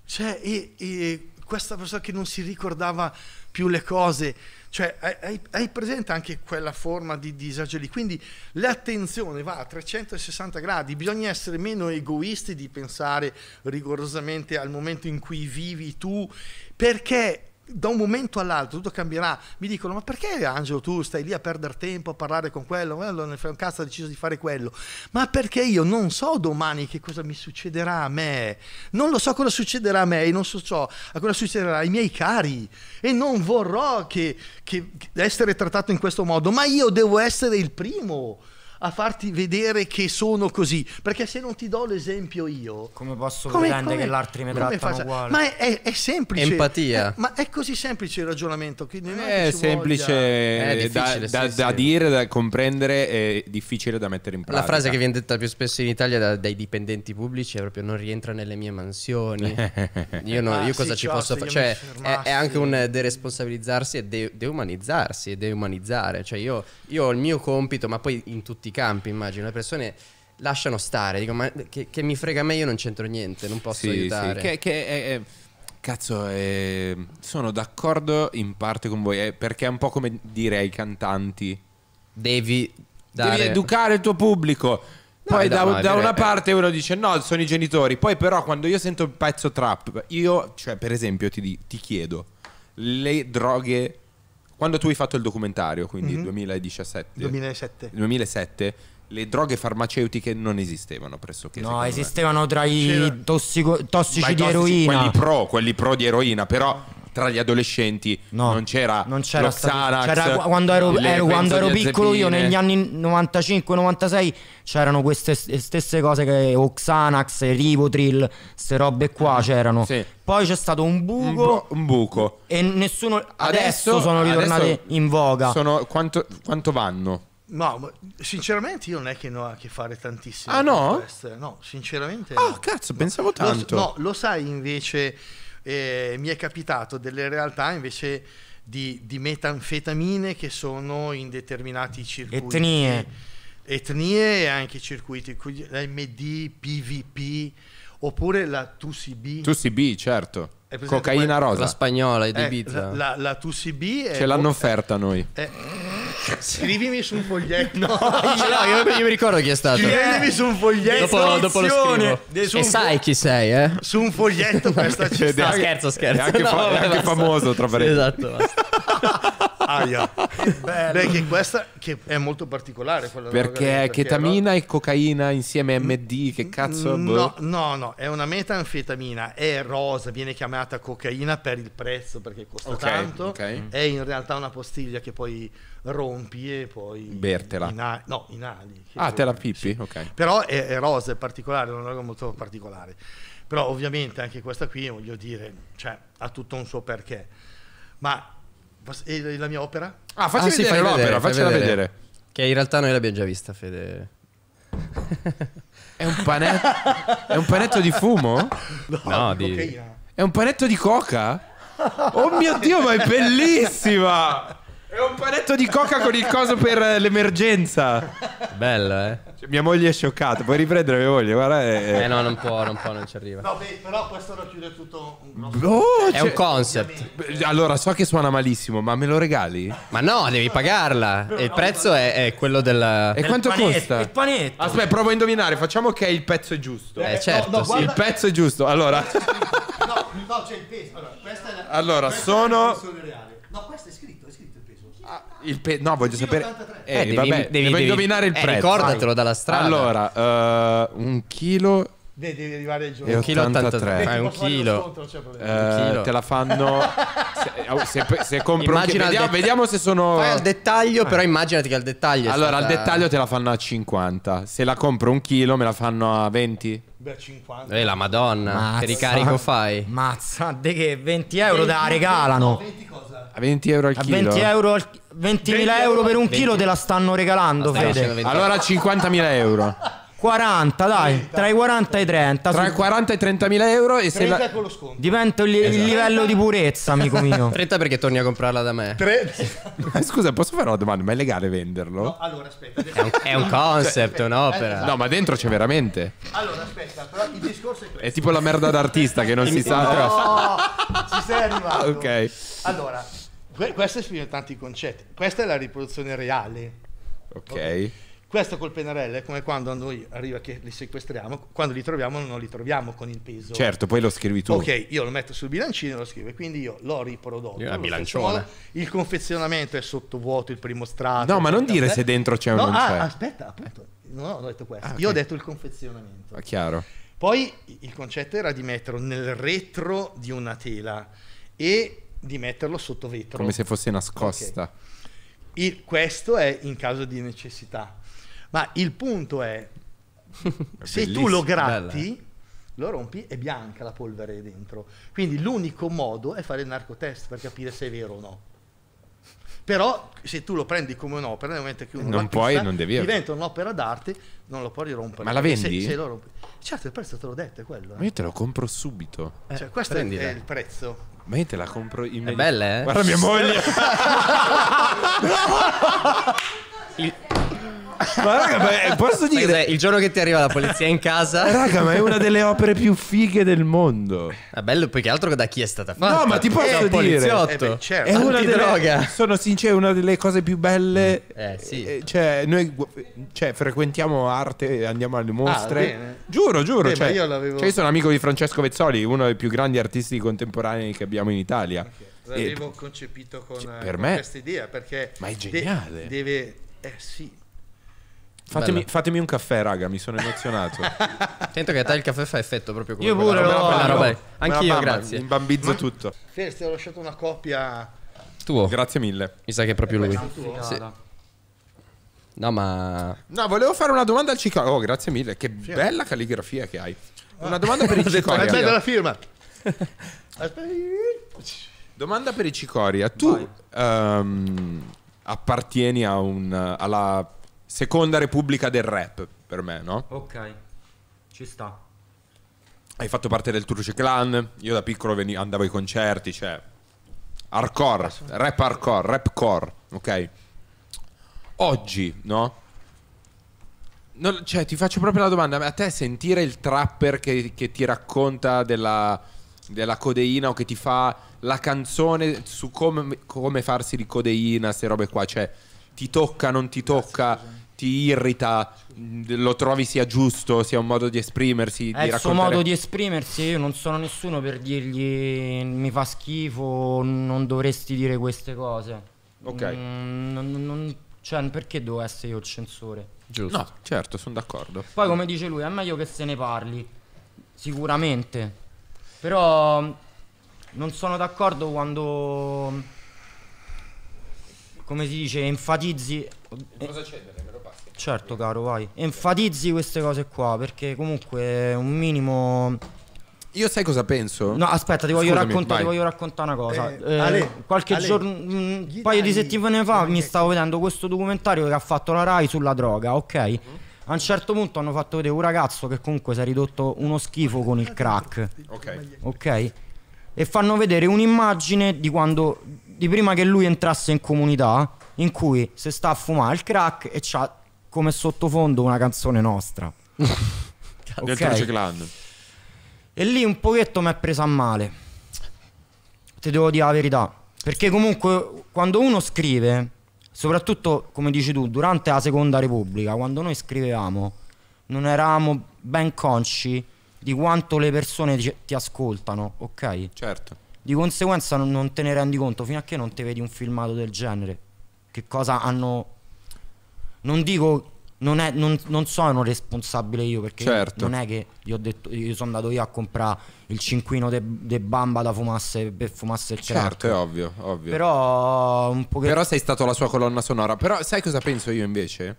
cioè e, e questa persona che non si ricordava più le cose, cioè hai, hai, presente anche quella forma di disagio lì, quindi l'attenzione va a 360 gradi, bisogna essere meno egoisti di pensare rigorosamente al momento in cui vivi tu, perché da un momento all'altro tutto cambierà. Mi dicono: Ma perché Angelo tu stai lì a perdere tempo a parlare con quello? Quello nel un cazzo ha deciso di fare quello. Ma perché io non so domani che cosa mi succederà a me. Non lo so cosa succederà a me e non so, ciò a cosa succederà ai miei cari. E non vorrò che, che essere trattato in questo modo. Ma io devo essere il primo a farti vedere che sono così. Perché se non ti do l'esempio io... Come posso come, pretendere come, che l'altro mi trattano uguale? Ma è, è, è semplice. Empatia. È, eh, ma è così semplice il ragionamento. Che non è, è semplice voglia... Eh, è da, da, sì, da dire, da comprendere, è difficile da mettere in pratica. La frase che viene detta più spesso in Italia da, dai dipendenti pubblici è proprio non rientra nelle mie mansioni. io, no, ah, io cosa sì, ci cioè, posso fare? Cioè, è, anche un deresponsabilizzarsi e de deumanizzarsi e deumanizzare. Cioè io, io ho il mio compito, ma poi in tutti i campi, immagino, le persone lasciano stare, dico, ma che, che mi frega me, io non c'entro niente, non posso sì, aiutare. Sì, che, che è, eh, eh, Cazzo, eh, sono d'accordo in parte con voi, eh, perché è un po' come dire ai cantanti: Devi, dare... devi educare il tuo pubblico. No, poi eh, da, da una parte uno dice no, sono i genitori. Poi però quando io sento il pezzo trap, io, cioè per esempio ti, ti chiedo, le droghe quando tu hai fatto il documentario, quindi mm-hmm. 2017, 2007. 2007 le droghe farmaceutiche non esistevano pressoché. No, esistevano me. tra i tossico, tossici Vai, di tossici, eroina. Quelli pro, quelli pro di eroina, però tra gli adolescenti no, non c'era non c'era, Xanax, c'era quando ero, ero, quando ero piccolo io negli anni 95-96 c'erano queste stesse cose che Oxanax, Rivotril, queste robe qua ah, c'erano. Sì. Poi c'è stato un buco, un, buco. e nessuno adesso, adesso sono ritornate adesso in voga. Sono, quanto, quanto vanno? No, sinceramente io non è che ne ho a che fare tantissimo. Ah no? Queste. No, sinceramente... oh, no. cazzo, pensavo tanto. Lo, no, lo sai invece eh, mi è capitato delle realtà invece di, di, metanfetamine che sono in determinati circuiti. Etnie. Etnie e anche circuiti, MD, PVP, oppure la 2CB. 2CB, certo Cocaina rosa. La spagnola, di Ibiza. Eh, la, la, la 2CB. Ce l'hanno offerta noi. Eh, eh, scrivimi su un foglietto. No, io, io, io mi ricordo chi è stato. Scrivimi su un foglietto. Dopo, dopo lo scrivo. E fo- sai chi sei, eh? Su un foglietto questa ci sta. No, scherzo, scherzo. È anche, no, fa- è anche famoso, tra parentesi. Esatto, Aia. Che Beh, che questa che è molto particolare. Quella perché, perché ketamina no? e cocaina insieme a MD, che cazzo? Mm, boh. No, boh. no, no, è una metanfetamina, è rosa, viene chiamata chiamata cocaina per il prezzo perché costa okay, tanto, okay. Mm. è in realtà una postiglia che poi rompi e poi... Bertela. Ina- no, inali. Ah, te la pippi? Sì. Ok. Però è, è, rosa, è particolare, è una molto particolare. Però ovviamente anche questa qui, voglio dire, cioè, ha tutto un suo perché. Ma e la mia opera? Ah, facci ah, sì, vedere l'opera, vedere, faccela vedere. vedere. Che in realtà noi l'abbiamo già vista, Fede. È un, panetto, è un panetto, di fumo? No, no di cocaina. È un panetto di coca? Oh mio Dio, ma è bellissima! È un panetto di coca con il coso per l'emergenza. Bello, eh. Cioè, mia moglie è scioccata. Puoi riprendere mia moglie, guarda. È... Eh no, non può, non può, non ci arriva. No, beh, però questo lo chiude tutto un boh, grosso... oh, È cioè... un concept. Allora, so che suona malissimo, ma me lo regali? Ma no, devi pagarla. E il prezzo è, è quello del... E quanto panetto, costa? Il panetto. Aspetta, provo a indovinare. Facciamo che il pezzo è giusto. Eh, certo, no, no, sì. Il pezzo è giusto. Allora... No, no, c'è il peso. Allora, questa è la... Allora, questa sono... È la no, questa è scritta il pe- no, voglio sì, sapere. Eh, eh, devi, vabbè, devi, devi, indovinare il eh, prezzo. Ricordatelo dalla strada. Allora, uh, un chilo devi arrivare ai giorni. È un chilo 83. Eh, è eh, un chilo. Te la fanno. se, se, se compro anche, vediamo, vediamo, se sono. Fai al dettaglio, ah. però immaginati che al dettaglio. Allora, stata... al dettaglio te la fanno a 50. Se la compro un chilo, me la fanno a 20. Beh, 50. Eh, la madonna. Mazza. Che ricarico fai? Mazza, de che 20 euro 20, te la regalano. 20 cosa? A 20 euro al a chilo. 20 euro al 20.000 euro per un chilo te la stanno regalando, Fede. Allora 50.000 euro. 40, dai, 30. tra i 40 e i 30. Tra i 40 e i 30 mila euro. E se la... con lo sconto. Diventa il, esatto. il, livello di purezza, amico mio. 30 perché torni a comprarla da me. Tre... Scusa, posso fare una domanda? Ma è legale venderlo? No, allora aspetta. È un, è un cioè, concept, cioè, un'opera. Esatto. No, ma dentro c'è veramente. Allora aspetta, però il discorso è questo. È tipo la merda d'artista che non si sa. No, no, ci sei arrivato. Ok. Allora, que- questo spiega tanti concetti. Questa è la riproduzione reale. Ok. okay. Questo col pennarello è come quando a noi arriva che li sequestriamo, quando li troviamo non li troviamo con il peso. Certo, poi lo scrivi tu. Ok, io lo metto sul bilancino e lo scrivo, quindi io l'ho riprodotto. Io bilancione. il confezionamento è sottovuoto, il primo strato. No, ma non dire se dentro c'è o no, non ah, c'è. aspetta, appunto, non ho detto questo. Ah, okay. Io ho detto il confezionamento. Ma ah, chiaro. Poi il concetto era di metterlo nel retro di una tela e di metterlo sotto vetro. Come se fosse nascosta. Okay. Il, questo è in caso di necessità ma il punto è, se tu lo eh. gratti, bella. lo rompi, è bianca la polvere dentro. Quindi l'unico modo è fare il narcotest per capire se è vero o no. Però se tu lo prendi come un'opera, nel momento che uno puoi, diventa un'opera d'arte, non lo puoi rompere. Ma la vendi? Se, se lo rompi. Certo, il prezzo te l'ho detto, è quello. Eh. Ma io te lo compro subito. Cioè, eh, cioè, questo prendila. è il prezzo. Ma io te la compro in È bella, eh? Guarda mia moglie. il... Ma raga, beh, posso dire... il giorno che ti arriva la polizia in casa... Raga, ma è una delle opere più fighe del mondo. È ah, bello più che altro da chi è stata fatta. No, ma ti posso eh, dire... Poliziotto. Eh, beh, certo. È ah, una droga. sono sincero, cioè, una delle cose più belle... Mm. Eh, sì. Eh, cioè, noi cioè, frequentiamo arte, andiamo alle mostre. Ah, giuro, giuro. Beh, cioè, io, cioè, io, sono amico di Francesco Vezzoli, uno dei più grandi artisti contemporanei che abbiamo in Italia. Okay. L'avevo concepito con, cioè, per con me, questa idea perché... Ma è geniale. deve... Eh sì, Fatemi, fatemi, un caffè, raga, mi sono emozionato. Sento che a te il caffè fa effetto proprio come Io pure, no, no, roba. Anch'io, grazie. Imbambizzo Ma... tutto. Fierce, ti ho lasciato una coppia. Tuo. Grazie mille. Mi sa che è proprio eh, lui. No, ma. No, volevo fare una domanda al Cicoria. Oh, grazie mille. Che Fier. bella calligrafia che hai. Ah. Una domanda per i Cicoria. È bella la firma. domanda per i Cicoria. Tu um, appartieni a un, alla seconda repubblica del rap per me, no? Ok, ci sta. Hai fatto parte del Truce Clan, io da piccolo venivo, andavo ai concerti, cioè hardcore, rap hardcore, rap core, ok? Oggi, no? Non, cioè, ti faccio proprio la domanda, a te sentire il trapper che, che ti racconta della, della, codeina o che ti fa la canzone su come, come farsi di codeina, queste robe qua, cioè ti tocca, non ti tocca? Grazie, ti irrita, lo trovi sia giusto, sia un modo di esprimersi. È di il suo modo di esprimersi, io non sono nessuno per dirgli mi fa schifo, non dovresti dire queste cose. Ok. Mm, non, non, cioè, perché devo essere io il censore? Giusto. No, certo, sono d'accordo. Poi come dice lui, è meglio che se ne parli, sicuramente. Però non sono d'accordo quando... Come si dice, enfatizzi... Cosa cedere? Certo caro, vai. Enfatizzi queste cose qua perché comunque un minimo... Io sai cosa penso? No, aspetta, ti voglio, raccontare, ti voglio raccontare una cosa. Eh, eh, Ale, qualche Ale, giorno, un paio di settimane fa, mi stavo vedendo questo documentario che ha fatto la Rai sulla droga, ok? Mm-hmm. A un certo punto hanno fatto vedere un ragazzo che comunque si è ridotto uno schifo con il crack. Ok. okay? E fanno vedere un'immagine di quando, di prima che lui entrasse in comunità, in cui si sta a fumare il crack e c'ha come sottofondo una canzone nostra. del okay. Ciclando. E lì un pochetto mi è presa a male. Ti devo dire la verità. Perché comunque quando uno scrive, soprattutto come dici tu, durante la seconda repubblica, quando noi scrivevamo, non eravamo ben consci di quanto le persone ti, ti ascoltano, ok? Certo. Di conseguenza non, non te ne rendi conto fino a che non ti vedi un filmato del genere. Che cosa hanno non dico non, è, non, non, sono responsabile io perché certo. non è che gli ho detto io sono andato io a comprare il cinquino de, de bamba da fumasse per fumasse il certo, crack certo è ovvio, ovvio. però un po' però sei stato la sua colonna sonora però sai cosa penso io invece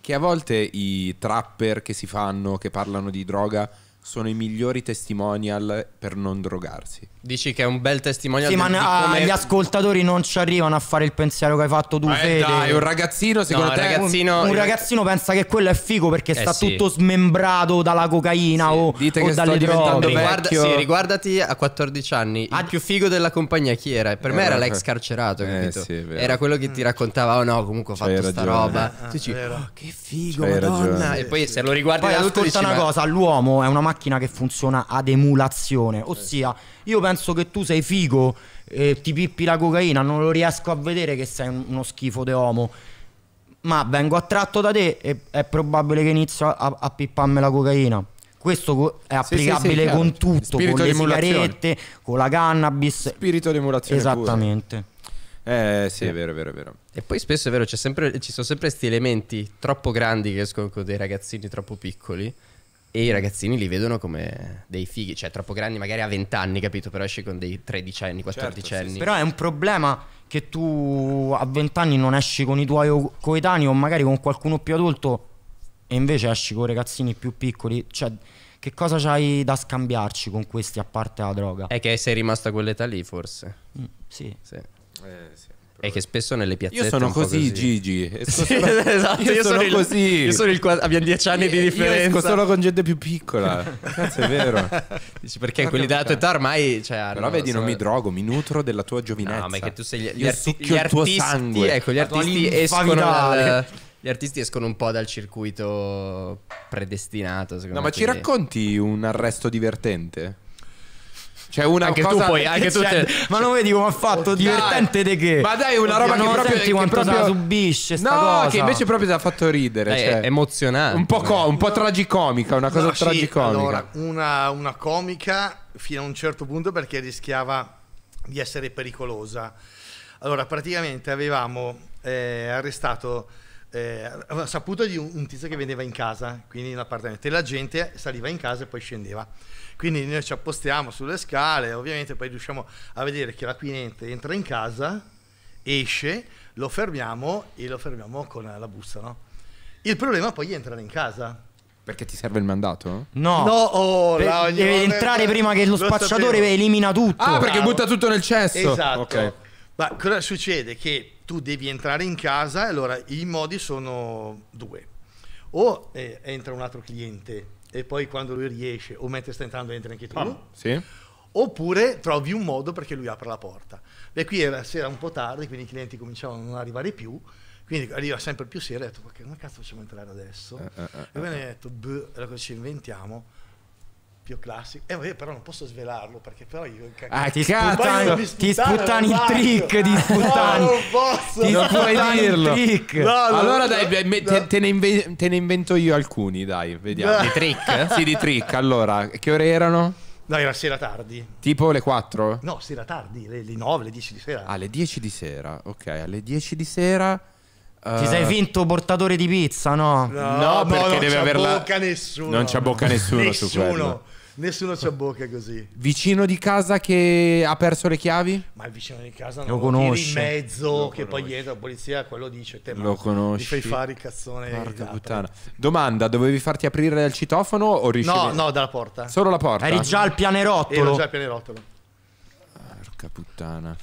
che a volte i trapper che si fanno che parlano di droga sono i migliori testimonial per non drogarsi Dici che è un bel testimonial. Sì, ma come... Ah, gli ascoltatori non ci arrivano a fare il pensiero che hai fatto tu, ma eh, Fede. Dai, un ragazzino, secondo no, te? Ragazzino... Un, un, ragazzino pensa che quello è figo perché eh, sta sì. tutto smembrato dalla cocaina sì, o, dite o che dalle droghe. Riguarda, sì, riguardati a 14 anni. Il ah, più figo della compagnia chi era? Per eh, me era l'ex carcerato, eh, capito? Sì, era quello che ti mm. raccontava, oh no, comunque ho fatto C'hai sta ragione. roba. Ah, tu dici, oh, che figo, C'hai madonna. Ragione. E poi se lo riguardi poi da adulto ascolta una cosa, l'uomo è una macchina che funziona ad emulazione, ossia... Io penso che tu sei figo, e ti pippi la cocaina, non lo riesco a vedere che sei uno schifo de homo. Ma vengo attratto da te e è probabile che inizio a, a pipparmi la cocaina. Questo è applicabile sì, sì, sì, con tutto, Spirito con le sigarette, con la cannabis. Spirito di emulazione. Esattamente. Pure. Eh sì, è vero, è vero, è vero. E poi spesso è vero, sempre, ci sono sempre questi elementi troppo grandi che escono con dei ragazzini troppo piccoli. E i ragazzini li vedono come dei fighi, cioè troppo grandi, magari a 20 anni, capito? Però esci con dei 13 anni, 14 certo, anni. Sì, sì. Però è un problema che tu a 20 anni non esci con i tuoi coetanei o magari con qualcuno più adulto e invece esci con ragazzini più piccoli. Cioè, che cosa c'hai da scambiarci con questi a parte la droga? È che sei rimasto a quell'età lì, forse. Mm, sì. sì. Eh, sì. È che spesso nelle piazzette. Io sono così, così, Gigi. Esco sì, solo... esatto, io, io sono, sono, così. io sono il quad... Abbiamo dieci anni io, di differenza. Io esco solo con gente più piccola. Cazzo, è vero. Dici perché Guarda quelli della tua età ormai. Cioè, hanno, ah, Però vedi, so... non mi drogo, mi nutro della tua giovinezza. No, ma è che tu sei gli, gli, arti... gli artisti. Sangue. Ecco, gli artisti escono. Dal gli artisti escono un po' dal circuito predestinato. Secondo no, me, ma quindi... ci racconti un arresto divertente? Cioè una anche cosa... tu poi, anche tu cioè, Ma non vedi come ha fatto? Oddio. Divertente di che... Ma dai, una roba Oddio, che proprio... Senti quanto proprio... subisce No, cosa. che invece proprio ti ha fatto ridere. È cioè, emozionante. Un po', co- un po tragicomica, una cosa no, tragicomica. allora, una, una comica fino a un certo punto perché rischiava di essere pericolosa. Allora, praticamente avevamo eh, arrestato eh, avevo saputo di un, un, tizio che vendeva in casa, quindi in appartamento, e la gente saliva in casa e poi scendeva. Quindi noi ci appostiamo sulle scale, ovviamente poi riusciamo a vedere che l'acquirente entra in casa, esce, lo fermiamo e lo fermiamo con la busta, no? Il problema poi è entrare in casa. Perché ti serve il mandato? No, no oh, per, deve entrare prima che lo, lo spacciatore sapevo. elimina tutto. Ah, perché Bravo. butta tutto nel cesso. Esatto. Okay. Ma cosa succede? Che tu devi entrare in casa e allora i modi sono due. O eh, entra un altro cliente e poi quando lui riesce, o mentre sta entrando entra anche tu. Ah, sì. Oppure trovi un modo perché lui apre la porta. Beh, qui era sera un po' tardi, quindi i clienti cominciavano a non arrivare più. Quindi arriva sempre più sera e ho detto, ma che cazzo facciamo entrare adesso? Eh, eh, eh e poi eh, ho eh. detto, boh, allora cosa ci inventiamo? più classico. Eh, vabbè, però non posso svelarlo perché però io. Ah, ti cazzo! Ti sputtano il trick! di sputtano! No, non posso! Ti non puoi dirlo! Trick. No, allora no, dai, no. Te, te, ne inve- te, ne invento io alcuni, dai, vediamo. Di trick? sì, di trick. Allora, che ore erano? No, era sera tardi. Tipo le 4? No, sera tardi, le, le 9, le 10 di sera. Ah, alle 10 di sera, ok, alle 10 di sera. Ti sei eh. finto portatore di pizza, no? No, no perché no, deve averla. Non bocca Nessuno. Non c'è bocca nessuno. nessuno. su quello. Nessuno c'ha bocca così. Vicino di casa che ha perso le chiavi? Ma il vicino di casa non lo, lo conosci. in mezzo lo che conosci. poi dietro la polizia quello dice te lo conosci. Mi fai fare il cazzone Porca esatto. puttana. Domanda, dovevi farti aprire dal citofono o riuscivi? No, no, dalla porta. Solo la porta. Eri già al pianerottolo. Ero già al pianerottolo. Porca puttana.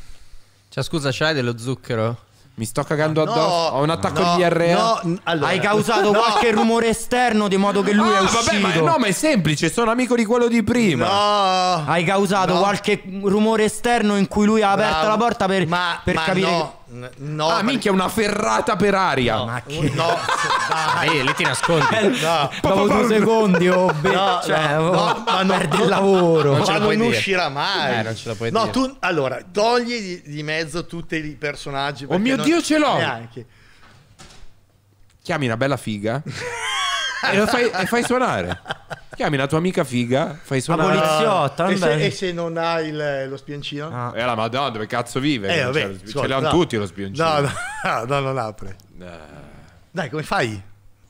Cioè, scusa, c'hai dello zucchero? Mi sto cagando no, addosso. Ho un attacco no, di IRA. No, allora. Hai causato no. qualche rumore esterno di modo che lui ah, è uscito. Vabbè, ma, no, ma è semplice. Sono amico di quello di prima. No. Hai causato qualche rumore esterno in cui lui ha aperto ma, la porta per, ma, per capire. No. No, ah, minchia, una ferrata per aria. No, ma che... no dai. lì ti nascondi. No. Eh, dopo due secondi, oh, be... no, cioè, no, no, ma non perdi il lavoro. Non ma non uscirà mai. Eh, non ce la puoi no, dire. tu allora, togli di, di mezzo tutti i personaggi. Oh mio non... Dio, ce l'ho! Neanche. Chiami una bella figa. e, lo fai, e fai suonare. Chiami la tua amica figa, fai suonare. poliziotta, e, se, e se non hai il- lo spiancino? Ah. Eh, la madonna, dove cazzo vive? Eh, vabbè, Cioè, ce scusa, l'hanno no. tutti lo spiancino. No, no, no, non apre. Eh. Dai, come fai?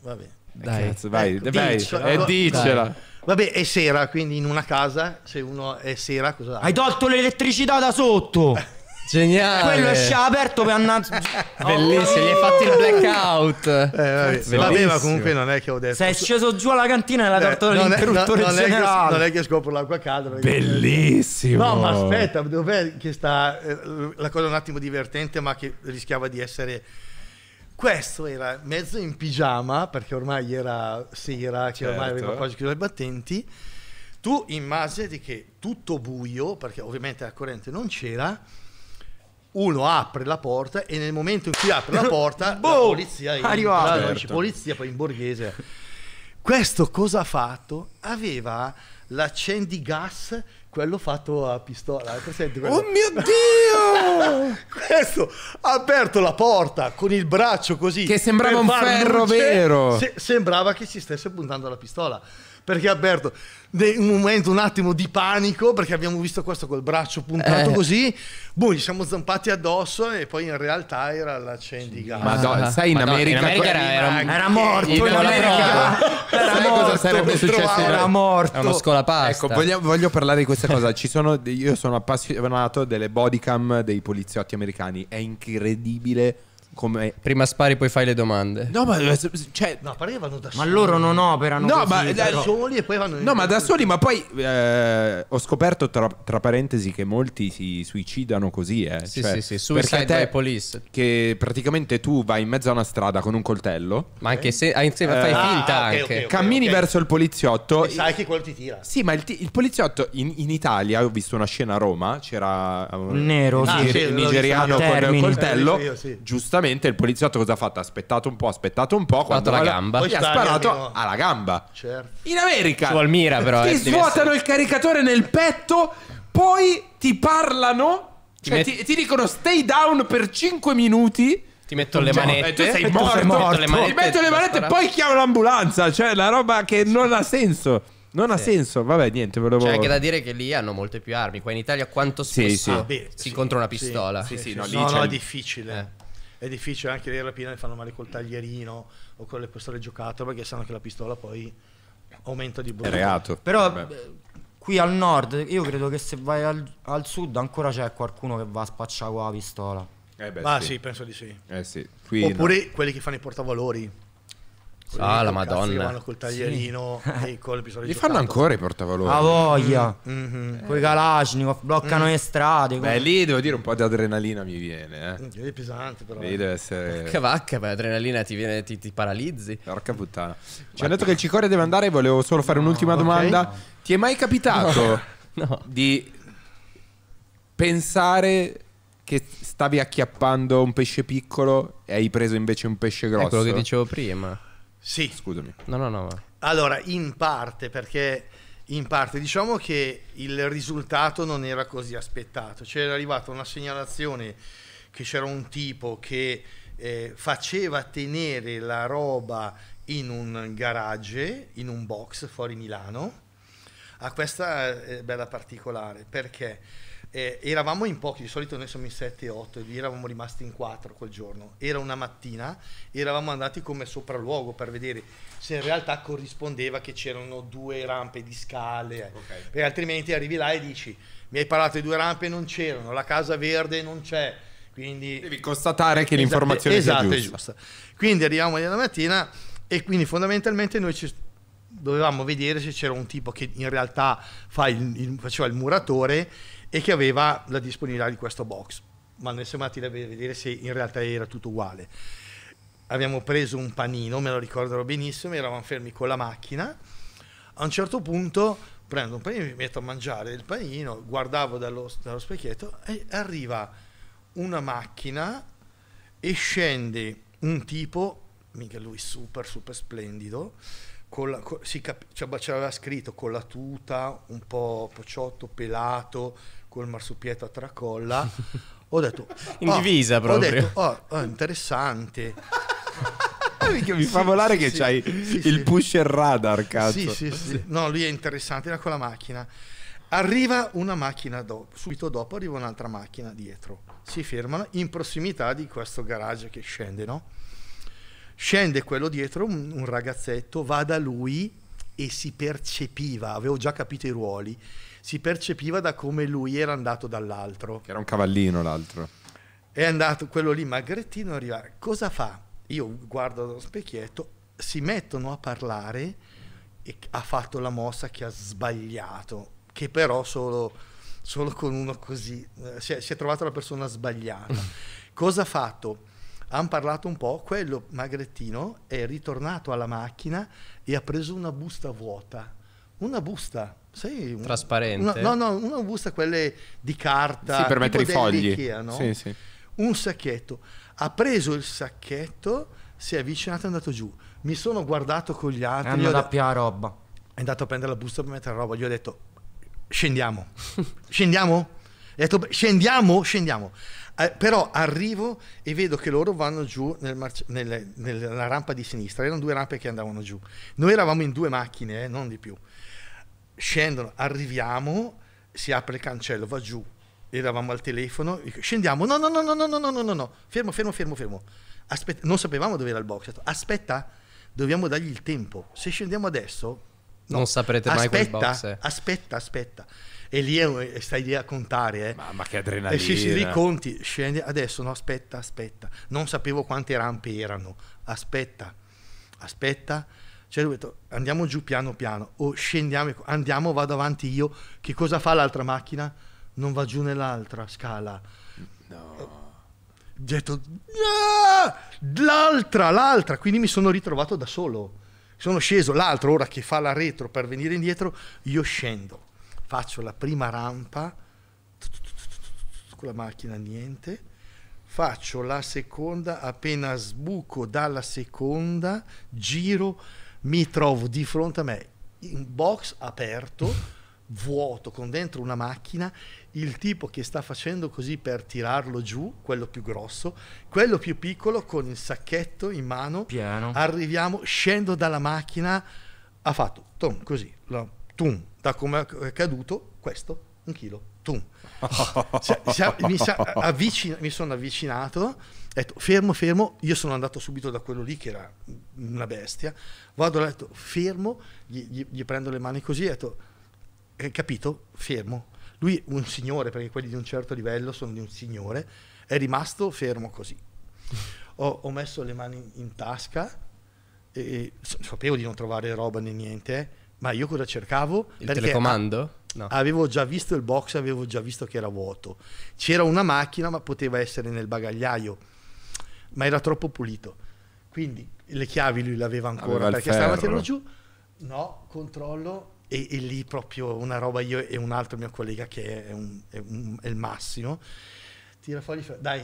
Vabbè. Dai, eh, Cazzo, vai, Ecco, vai, diccelo. eh, diccela. Vabbè, è sera, quindi in una casa, se uno è sera, cosa Hai tolto l'elettricità da sotto. Geniale. Quello è Sciaberto per andare. Oh. Bellissimo, gli hai fatto il blackout. Eh, vabbè, ma comunque non è che ho detto. Sei sceso giù alla cantina e la torta eh, dell'interruttore non, è, non, generale. È che, non è che scopro l'acqua calda. Bellissimo. No, ma aspetta, dov'è che sta eh, la cosa un attimo divertente, ma che rischiava di essere. Questo era mezzo in pigiama, perché ormai era sera, che certo. ormai aveva certo. quasi chiuso i battenti. Tu immagini che tutto buio, perché ovviamente la corrente non c'era uno apre la porta e nel momento in cui apre la porta la boh, polizia arriva, certo. polizia poi in borghese. Questo cosa ha fatto? Aveva l'accendigas quello fatto a pistola. Presente quello? Oh mio Dio! Questo ha aperto la porta con il braccio così. Che sembrava un ferro luce, vero. Se, sembrava che si stesse puntando la pistola perché Alberto un momento un attimo di panico perché abbiamo visto questo col braccio puntato eh. così boh gli siamo zampati addosso e poi in realtà era la Cendiga ma no, ah. sai in America, in America era, era, era, morto in America era sai cosa sarebbe successo era morto uno scolapasta ecco voglio, voglio, parlare di questa cosa sono, io sono appassionato delle bodycam dei poliziotti americani è incredibile come... Prima spari, poi fai le domande. No, ma eh, cioè, no, pare che vanno da soli. Ma loro non operano no, così, ma, da però. Eh, soli e poi vanno. No, ma da soli, ma poi eh, ho scoperto tra, tra, parentesi che molti si suicidano così. Eh. Sì, cioè, sì, sì, suicide te, by police. Che praticamente tu vai in mezzo a una strada con un coltello. Ma anche se ah, insieme eh, fai ah, finta okay, anche. Okay, okay, Cammini verso il poliziotto. E sai che quello ti tira. Sì, ma il, il poliziotto in, in, Italia, ho visto una scena a Roma, c'era un nero, ah, sì, nigeriano con il coltello. Io, sì. Giustamente praticamente il poliziotto cosa ha fatto? Ha aspettato un po', ha aspettato un po'. Ha Quando la gamba. Poi ha sparato no. alla gamba. Certo. In America. Su al mira però. Ti eh, svuotano essere... il caricatore nel petto, poi ti parlano, cioè ti, met... ti, ti dicono stay down per 5 minuti. Ti metto le cioè, manette. Eh, tu sei morto. ti metto le manette e poi chiamo l'ambulanza. Cioè, la roba che non ha senso. Non sì. ha senso, vabbè, niente, volevo. C'è anche da dire che lì hanno molte più armi. Qua in Italia, quanto spesso sì, sì. si incontra una pistola? Sì, sì, no, lì no, no, è difficile. Eh è difficile anche le rapine le fanno male col taglierino o con le pistole giocate perché sanno che la pistola poi aumenta di brutto. È reato. Però Vabbè. Eh, qui al nord io credo che se vai al, al sud ancora c'è qualcuno che va a spacciare con la pistola. Eh beh, Ma sì. sì. penso di sì. Eh sì. Oppure no. quelli che fanno i portavalori. Ah, la madonna. Vanno col taglierino sì. e con l'episodio Li giocato. fanno ancora i portavalori. A voglia. Mm-hmm. Mm, mm. eh. Con i Kalashnikov bloccano mm. le strade. Beh, lì devo dire un po' di adrenalina mi viene, eh. Mm, è pesante però. Lì eh. deve essere Che vacca, beh, adrenalina ti viene ti, ti paralizzi. Porca puttana. Ci hanno detto che il Cicore deve andare, volevo solo fare no, un'ultima okay. domanda. Ti è mai capitato No. di pensare che stavi acchiappando un pesce piccolo e hai preso invece un pesce grosso. È quello che dicevo prima. Sì. Scusami. No, no, no. Allora, in parte, perché in parte diciamo che il risultato non era così aspettato. C'era arrivata una segnalazione che c'era un tipo che eh, faceva tenere la roba in un garage, in un box fuori Milano. A questa è bella particolare perché eh, eravamo in pochi, di solito noi siamo in 7 8 e lì eravamo rimasti in 4 quel giorno. Era una mattina, eravamo andati come sopralluogo per vedere se in realtà corrispondeva che c'erano due rampe di scale, eh. okay. perché altrimenti arrivi là e dici mi hai parlato di due rampe non c'erano, la casa verde non c'è, quindi... Devi constatare che esatto, l'informazione esatto, sia giusta. È giusta. Quindi arriviamo lì la mattina e quindi fondamentalmente noi ci dovevamo vedere se c'era un tipo che in realtà il, il, faceva il muratore e che aveva la disponibilità di questo box. Ma ne siamo andati a vedere se in realtà era tutto uguale. Abbiamo preso un panino, me lo ricorderò benissimo, eravamo fermi con la macchina. A un certo punto prendo un panino, mi metto a mangiare il panino, guardavo dallo, dallo specchietto e arriva una macchina e scende un tipo, mica lui super super splendido, con la, con, si cap- cioè, c'aveva scritto con la tuta, un po' pocciotto, pelato, col marsupietto a tracolla. Ho detto... In oh, divisa proprio. Ho detto, oh, oh interessante. mi fa volare sì, che sì, c'hai sì, il pusher radar, cazzo. Sì, sì, No, lui è interessante, era con la macchina. Arriva una macchina dopo, subito dopo arriva un'altra macchina dietro. Si fermano in prossimità di questo garage che scende, no? Scende quello dietro, un, un ragazzetto, va da lui e si percepiva, avevo già capito i ruoli, si percepiva da come lui era andato dall'altro. Che era un cavallino l'altro. È andato quello lì magrettino, arriva, cosa fa? Io guardo dallo specchietto, si mettono a parlare e ha fatto la mossa che ha sbagliato, che però solo, solo con uno così, eh, si è, si è trovata la persona sbagliata. cosa ha fatto? hanno parlato un po', quello magrettino è ritornato alla macchina e ha preso una busta vuota. Una busta, Sì, Un, Trasparente? Una, no, no, una busta quelle di carta. Sì, per mettere i fogli. Ikea, no? sì, sì. Un sacchetto. Ha preso il sacchetto, si è avvicinato e è andato giù. Mi sono guardato con gli altri. È andato a piare roba. È andato a prendere la busta per mettere la roba. Gli ho detto, scendiamo. scendiamo? Ha detto, scendiamo, scendiamo. Eh, però arrivo e vedo che loro vanno giù nel nel, nella rampa di sinistra, erano due rampe che andavano giù. Noi eravamo in due macchine, eh, non di più. Scendono, arriviamo, si apre il cancello, va giù. Eravamo al telefono, scendiamo, no, no, no, no, no, no, no, no, no, fermo, fermo, fermo, fermo. Aspetta, non sapevamo dove era il box, aspetta, dobbiamo dargli il tempo. Se scendiamo adesso... No. Non saprete mai aspetta, quel box. È. Eh. Aspetta, aspetta e lì è un, e stai lì a contare. Eh. Ma, ma, che adrenalina! E sì, si riconti, conti, scendi, adesso no, aspetta, aspetta, non sapevo quante rampe erano, aspetta, aspetta. Cioè lui detto andiamo giù piano piano o scendiamo, ecco, andiamo, vado avanti io, che cosa fa l'altra macchina? Non va giù nell'altra scala. No. Detto, ah! l'altra, l'altra, quindi mi sono ritrovato da solo. Sono sceso, l'altro ora che fa la retro per venire indietro, io scendo faccio la prima rampa con la macchina niente faccio la seconda appena sbuco dalla seconda giro mi trovo di fronte a me in box aperto vuoto con dentro una macchina, il tipo che sta facendo così per tirarlo giù, quello più grosso, quello più piccolo con il sacchetto in mano, Piano. arriviamo, scendo dalla macchina, ha fatto tom, così, la, tum, da come è caduto questo, un chilo. Tum. Cioè, si, mi, si, avvicina, mi, sono avvicinato, ho detto fermo, fermo, io sono andato subito da quello lì che era una bestia, vado, ho detto fermo, gli, gli, gli prendo le mani così, ho detto eh, capito, fermo. Lui, un signore, perché quelli di un certo livello sono di un signore, è rimasto fermo così. Ho, ho messo le mani in tasca, e, sapevo di non trovare roba né niente, ma io cosa cercavo? Il Perché telecomando? No. Avevo già visto il box, avevo già visto che era vuoto. C'era una macchina, ma poteva essere nel bagagliaio, ma era troppo pulito. Quindi le chiavi lui le aveva ancora aveva perché stava tirando giù. No, controllo e, e, lì proprio una roba io e un altro mio collega che è, un, è, un, è il massimo. Tira fuori, dai,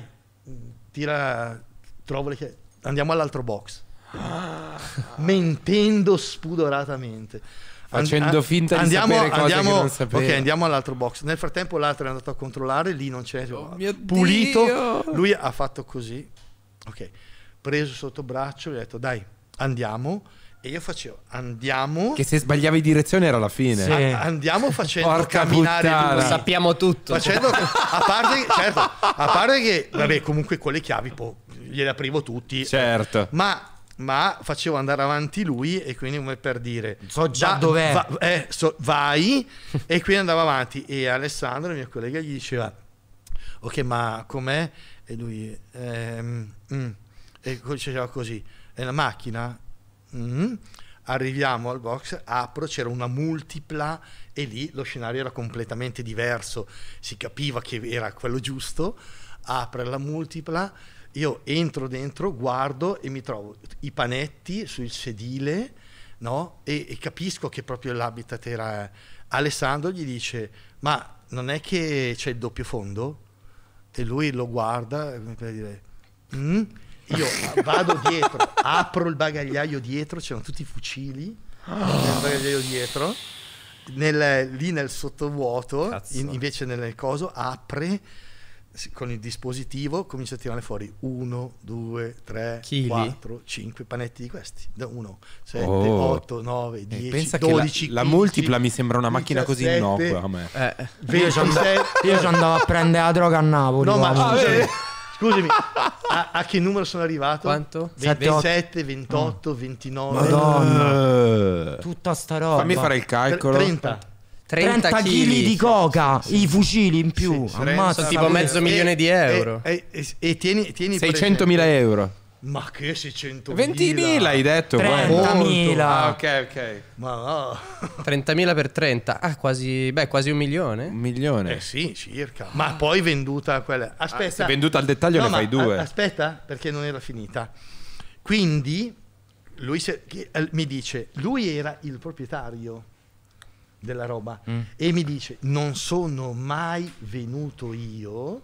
tira, trovo le chiavi. Andiamo all'altro box. Ah. Mentendo spudoratamente. Facendo an- finta di andiamo, sapere cose andiamo, che non sapeva. Ok, andiamo all'altro box. Nel frattempo l'altro è andato a controllare, lì non c'è. Oh pulito. Dio. Lui ha fatto così. Ok. Preso sotto braccio, gli ho detto "Dai, andiamo". E io facevo andiamo. Che se sbagliavi direzione era la fine. Sì. A- eh. andiamo facendo Porca camminare. Puttana. Sappiamo tutto. Facendo, a, parte, certo, a parte che, vabbè, comunque con le chiavi po, gliele aprivo tutti. Certo. Ma ma facevo andare avanti lui e quindi come per dire so già va, dov'è va, eh, so, vai e quindi andavo avanti e Alessandro il mio collega gli diceva ok ma com'è e lui ehm, mm. e diceva così è la macchina mm. arriviamo al box apro c'era una multipla e lì lo scenario era completamente diverso si capiva che era quello giusto apre la multipla io entro dentro, guardo e mi trovo i panetti sul sedile no? e, e capisco che proprio l'habitat era... Alessandro gli dice, ma non è che c'è il doppio fondo? E lui lo guarda eh, per dire, mm? io vado dietro, apro il bagagliaio dietro, c'erano tutti i fucili oh. bagagliaio dietro, nel, lì nel sottovuoto, in, invece nel coso, apre con il dispositivo comincia a tirare fuori 1, 2, 3, 4, 5 panetti di questi. 1, 7, 8, 9, 10, 12. La, la multipla mi sembra una 17, macchina così innocua a me. Eh, 27, io ci andavo a prendere la droga a Napoli. No, ma ah, scusami, eh, scusami a, a, che numero sono arrivato? Quanto? 27, 28, 29. Madonna. Eh. Tutta sta roba. Fammi fare il calcolo. 30. 30, 30 kg di coca, sì, sì, i fucili in più, sì, ammazza. tipo mezzo e, milione di euro. E, e, e tieni, tieni mila euro. Ma che 600 mila? 20.000 hai detto? 30.000. Ah, ok, ok. Ma... no. 30.000 per 30, ah, quasi, beh, quasi un milione. Un milione? Eh sì, circa. Ma poi venduta quella. Aspetta. Ah, venduta al dettaglio no, ne fai due. aspetta, perché non era finita. Quindi lui se, che, eh, mi dice, lui era il proprietario della roba mm. e mi dice non sono mai venuto io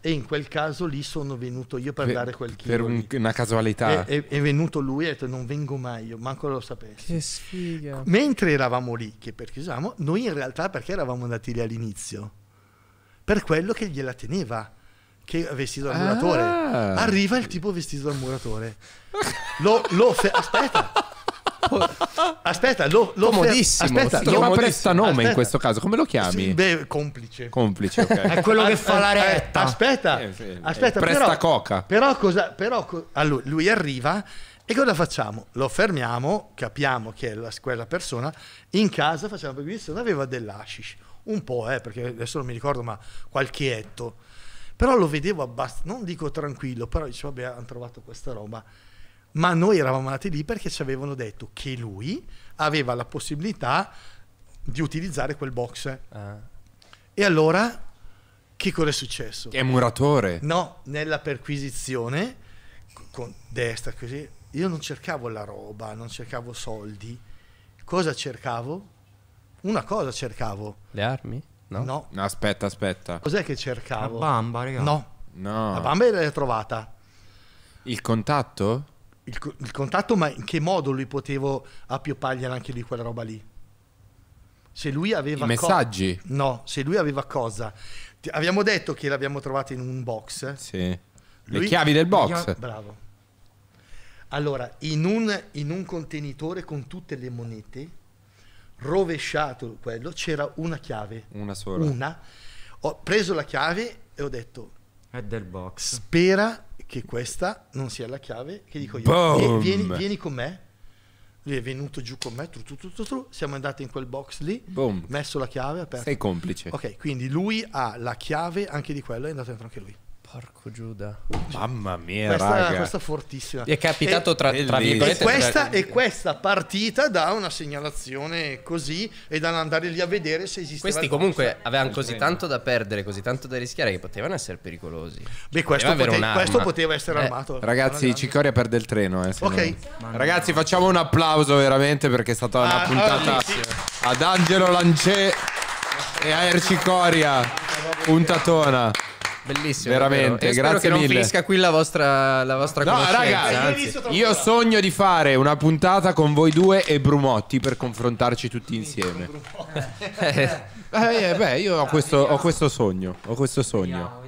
e in quel caso lì sono venuto io per, per dare quel chilo per un, una casualità è, è, è, venuto lui e ha detto non vengo mai io manco lo sapessi che sfiga mentre eravamo lì che perché usavamo noi in realtà perché eravamo andati lì all'inizio per quello che gliela teneva che vestito da muratore ah. arriva il tipo vestito da muratore lo, lo aspetta aspetta, lo, lo comodissimo. Fer- aspetta, si chiama aspetta. in questo caso, come lo chiami? Sì, beh, complice. Complice, ok. È quello che fa la eh, retta. Aspetta, eh, sì, aspetta, presta però, coca. Però cosa però allora, lui arriva e cosa facciamo? Lo fermiamo, capiamo che è la, quella persona, in casa facciamo perché visto aveva dell'ashish, un po', eh, perché adesso non mi ricordo, ma qualche etto. Però lo vedevo abbastanza, non dico tranquillo, però dicevo, vabbè, hanno trovato questa roba ma noi eravamo andati lì perché ci avevano detto che lui aveva la possibilità di utilizzare quel box. Ah. E allora, che cosa è successo? Che è muratore. No, nella perquisizione, con destra così, io non cercavo la roba, non cercavo soldi. Cosa cercavo? Una cosa cercavo. Le armi? No. no. Aspetta, aspetta. Cos'è che cercavo? La bamba, raga. No. No. La bamba l'hai trovata. Il contatto? il, il contratto, ma in che modo lui potevo appioppargliela anche di quella roba lì? Se lui aveva... I messaggi? Co- no, se lui aveva cosa? Ti, abbiamo detto che l'abbiamo trovata in un box. Sì. Lui, Le chiavi del box. Chiam- bravo. Allora, in un, in un contenitore con tutte le monete, rovesciato quello, c'era una chiave. Una sola. Una. Ho preso la chiave e ho detto... È del box. Spera che questa non sia la chiave che dico io. Vieni, vieni, con me. Lui è venuto giù con me, tru, tru, tru, tru, siamo andati in quel box lì, Boom. messo la chiave, aperto. Sei complice. Ok, quindi lui ha la chiave anche di quello, è andato dentro anche lui. Porco Giuda. Mamma mia, questa, raga. Questa fortissima. Gli è capitato e, tra, tra virgolette. E questa, e questa partita dà una segnalazione così e dall'andare lì a vedere se esiste. Questi comunque cioè, avevano così tanto da perdere, così tanto da rischiare che potevano essere pericolosi. Beh, questo, pote- questo poteva essere eh, armato. Ragazzi, Cicoria perde il treno. Eh, ok. Ragazzi, facciamo un applauso veramente perché è stata una ah, puntata ah, ad Angelo Lancè e a Ercicoria. Puntatona. Bellissimo. Veramente, spero grazie spero che mille. non finisca qui la vostra, la vostra no, ragazzi, anzi, io sogno di fare una puntata con voi due e Brumotti per confrontarci tutti insieme. Eh, eh, beh, io ho questo, ho questo sogno. Ho questo sogno.